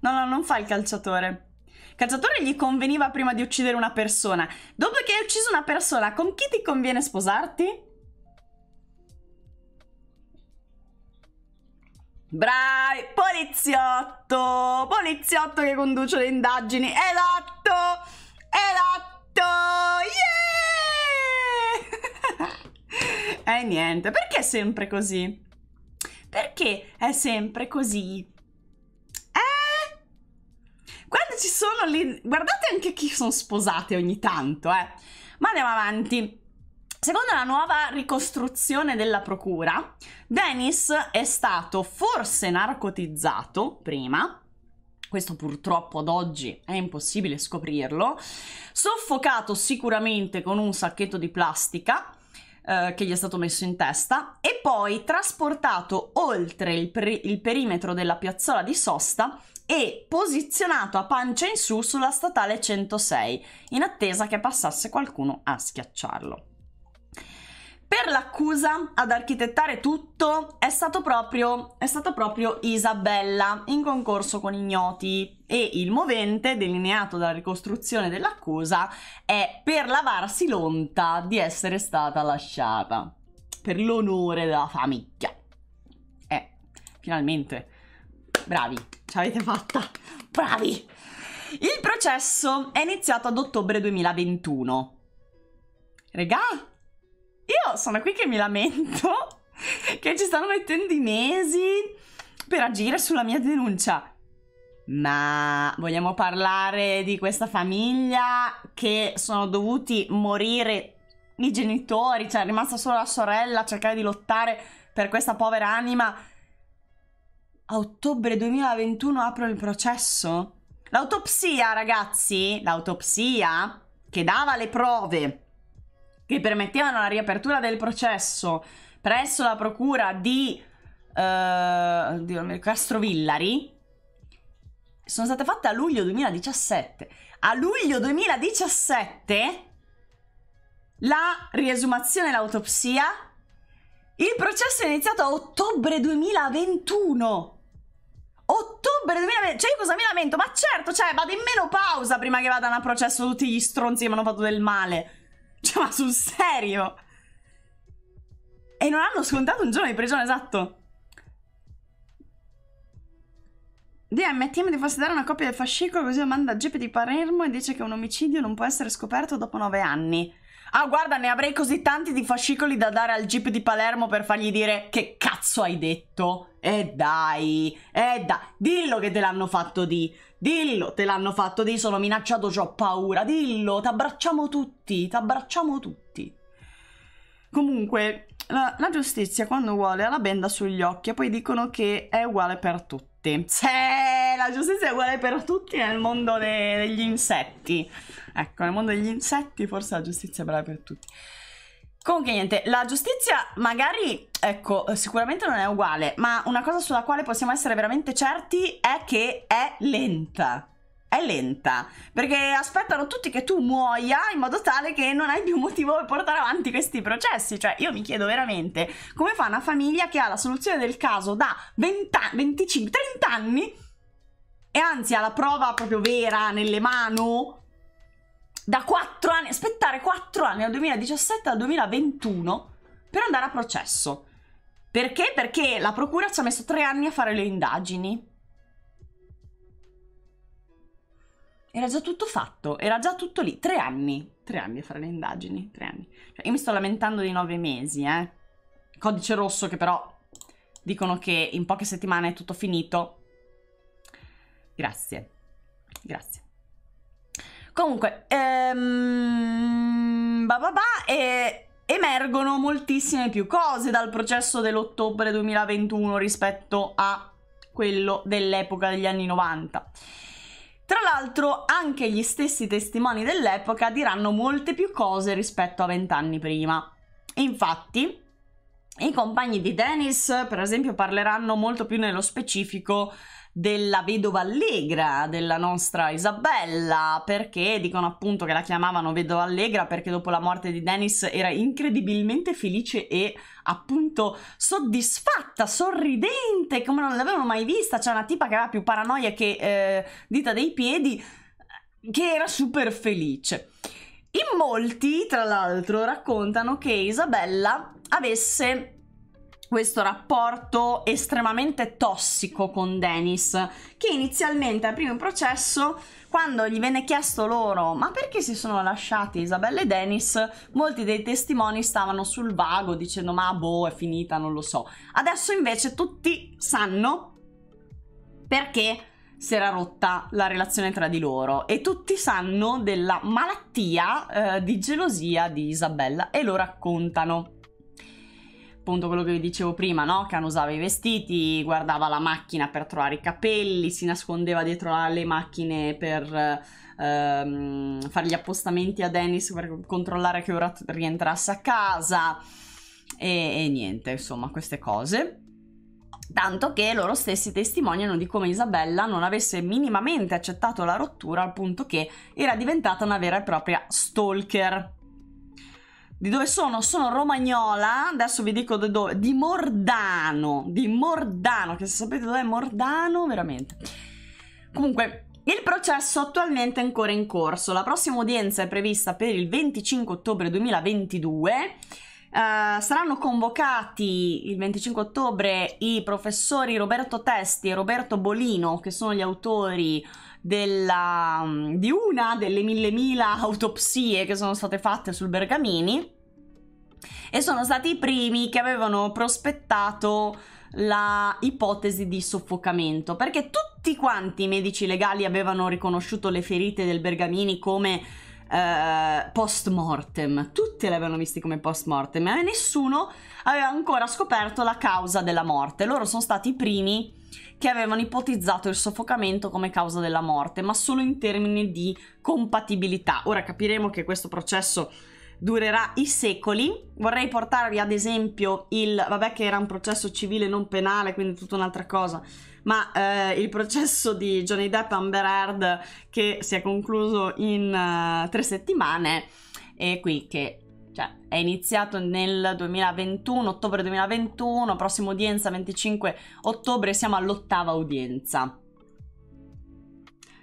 No, no, non fa il calciatore. Il Calciatore gli conveniva prima di uccidere una persona. Dopo che hai ucciso una persona, con chi ti conviene sposarti? Bravi, poliziotto, poliziotto che conduce le indagini, esatto, esatto, yeah! e niente, perché è sempre così? Perché è sempre così? Eh? Quando ci sono lì, guardate anche chi sono sposate ogni tanto, eh. Ma andiamo avanti. Secondo la nuova ricostruzione della procura, Dennis è stato forse narcotizzato prima, questo purtroppo ad oggi è impossibile scoprirlo, soffocato sicuramente con un sacchetto di plastica eh, che gli è stato messo in testa e poi trasportato oltre il, peri il perimetro della piazzola di sosta e posizionato a pancia in su sulla statale 106 in attesa che passasse qualcuno a schiacciarlo per l'accusa ad architettare tutto è, proprio, è stata proprio Isabella in concorso con ignoti e il movente delineato dalla ricostruzione dell'accusa è per lavarsi l'onta di essere stata lasciata per l'onore della famiglia. Eh, finalmente, bravi, ci avete fatta, bravi! Il processo è iniziato ad ottobre 2021. Regà, io sono qui che mi lamento che ci stanno mettendo i mesi per agire sulla mia denuncia. Ma vogliamo parlare di questa famiglia che sono dovuti morire i genitori, cioè è rimasta solo la sorella a cercare di lottare per questa povera anima. A ottobre 2021 apro il processo. L'autopsia, ragazzi, l'autopsia che dava le prove che permettevano la riapertura del processo presso la procura di eh, Castro Villari sono state fatte a luglio 2017. A luglio 2017 la riesumazione e l'autopsia. Il processo è iniziato a ottobre 2021. Ottobre 2021. cioè io cosa mi lamento? Ma certo, cioè vado in menopausa prima che vadano a processo tutti gli stronzi che mi hanno fatto del male. Cioè, ma sul serio? E non hanno scontato un giorno di prigione, esatto. DMTM di falsedare una copia del fascicolo così lo manda a GP di Palermo e dice che un omicidio non può essere scoperto dopo nove anni. Ah, guarda, ne avrei così tanti di fascicoli da dare al jeep di Palermo per fargli dire che cazzo hai detto? E eh dai, e eh dai, dillo che te l'hanno fatto di, dillo, te l'hanno fatto di, sono minacciato, ho paura, dillo, ti abbracciamo tutti, ti abbracciamo tutti. Comunque, la, la, giustizia quando vuole ha la benda sugli occhi e poi dicono che è uguale per tutti. Se la giustizia è uguale per tutti nel mondo de, degli insetti. Ecco, nel mondo degli insetti forse la giustizia è bella per tutti. Comunque niente, la giustizia magari, ecco, sicuramente non è uguale, ma una cosa sulla quale possiamo essere veramente certi è che è lenta. È lenta, perché aspettano tutti che tu muoia in modo tale che non hai più motivo per portare avanti questi processi. Cioè, io mi chiedo veramente come fa una famiglia che ha la soluzione del caso da 20, 25, 30 anni e anzi ha la prova proprio vera nelle mani da 4 anni, aspettare 4 anni dal 2017 al 2021 per andare a processo. Perché? Perché la procura ci ha messo 3 anni a fare le indagini. Era già tutto fatto, era già tutto lì, 3 anni, 3 anni a fare le indagini, 3 anni. Cioè, io mi sto lamentando di 9 mesi, eh. Codice rosso che però dicono che in poche settimane è tutto finito. Grazie. Grazie. Comunque, ehm, bah bah bah, e emergono moltissime più cose dal processo dell'ottobre 2021 rispetto a quello dell'epoca degli anni 90. Tra l'altro anche gli stessi testimoni dell'epoca diranno molte più cose rispetto a vent'anni prima. Infatti, i compagni di Dennis, per esempio, parleranno molto più nello specifico della vedova allegra della nostra Isabella, perché dicono appunto che la chiamavano vedova allegra perché dopo la morte di Dennis era incredibilmente felice e appunto soddisfatta, sorridente, come non l'avevano mai vista, c'è una tipa che aveva più paranoia che eh, dita dei piedi, che era super felice. In molti, tra l'altro, raccontano che Isabella avesse questo rapporto estremamente tossico con Dennis, che inizialmente al primo processo quando gli venne chiesto loro ma perché si sono lasciati Isabella e Dennis, molti dei testimoni stavano sul vago dicendo ma boh è finita, non lo so. Adesso invece tutti sanno perché si era rotta la relazione tra di loro e tutti sanno della malattia eh, di gelosia di Isabella e lo raccontano appunto quello che vi dicevo prima, no? Khan usava i vestiti, guardava la macchina per trovare i capelli, si nascondeva dietro alle macchine per ehm, fare gli appostamenti a Dennis per controllare che ora rientrasse a casa e, e niente, insomma, queste cose. Tanto che loro stessi testimoniano di come Isabella non avesse minimamente accettato la rottura al punto che era diventata una vera e propria stalker. Di dove sono? Sono romagnola, adesso vi dico dove, di Mordano, di Mordano, che se sapete dov'è Mordano, veramente. Comunque, il processo attualmente è ancora in corso, la prossima udienza è prevista per il 25 ottobre 2022. Uh, eh, saranno convocati il 25 ottobre i professori Roberto Testi e Roberto Bolino, che sono gli autori della, mm, di una delle mille mila autopsie che sono state fatte sul Bergamini e sono stati i primi che avevano prospettato la ipotesi di soffocamento perché tutti quanti i medici legali avevano riconosciuto le ferite del Bergamini come eh, post mortem tutti le avevano visti come post mortem e nessuno aveva ancora scoperto la causa della morte loro sono stati i primi che avevano ipotizzato il soffocamento come causa della morte, ma solo in termini di compatibilità. Ora capiremo che questo processo durerà i secoli. Vorrei portarvi ad esempio il, vabbè che era un processo civile non penale, quindi tutta un'altra cosa, ma eh, il processo di Johnny Depp Amber Heard che si è concluso in uh, tre settimane. E qui che cioè, è iniziato nel 2021, ottobre 2021, prossima udienza 25 ottobre, siamo all'ottava udienza.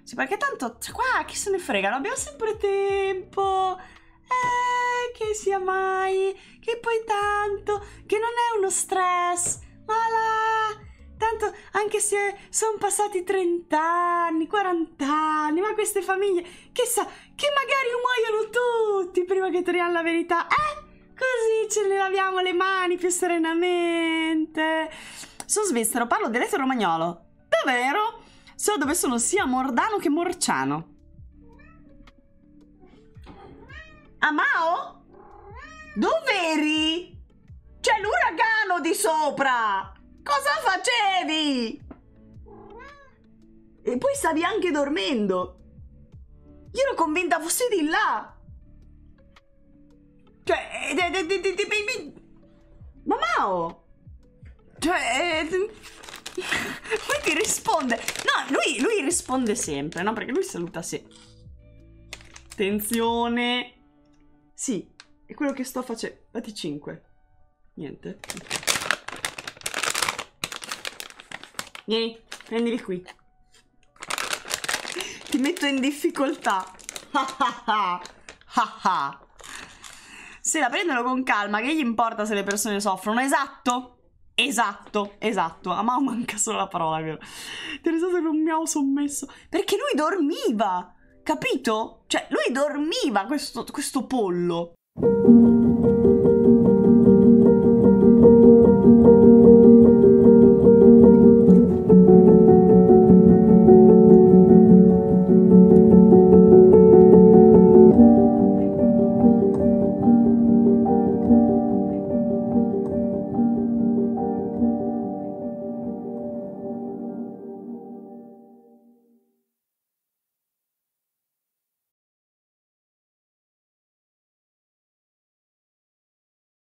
Sì, perché tanto, cioè, qua chi se ne frega, non abbiamo sempre tempo. Eh, che sia mai, che poi tanto, che non è uno stress, ma la... Tanto anche se sono passati 30 anni, 40 anni, ma queste famiglie, chissà, che magari muoiono tutti prima che troviamo alla verità, eh? Così ce ne laviamo le mani più serenamente. Sono svizzero, parlo dialetto romagnolo. Davvero? So dove sono sia mordano che morciano. Amao? eri? C'è l'uragano di sopra! Cosa facevi? E poi stavi anche dormendo. Io ero convinta fossi di là. Cioè... Eh, eh, eh, ma Mao! Cioè... Lui ti risponde. No, lui, lui risponde sempre, no? Perché lui saluta sempre. Attenzione. Sì, è quello che sto facendo. Dati 5. Niente. Vieni, prendili qui. Ti metto in difficoltà. se la prendono con calma, che gli importa se le persone soffrono? Esatto. Esatto, esatto. A Mao manca solo la parola, Teresa se non mi ho sommesso. Perché lui dormiva, capito? Cioè, lui dormiva questo, questo pollo.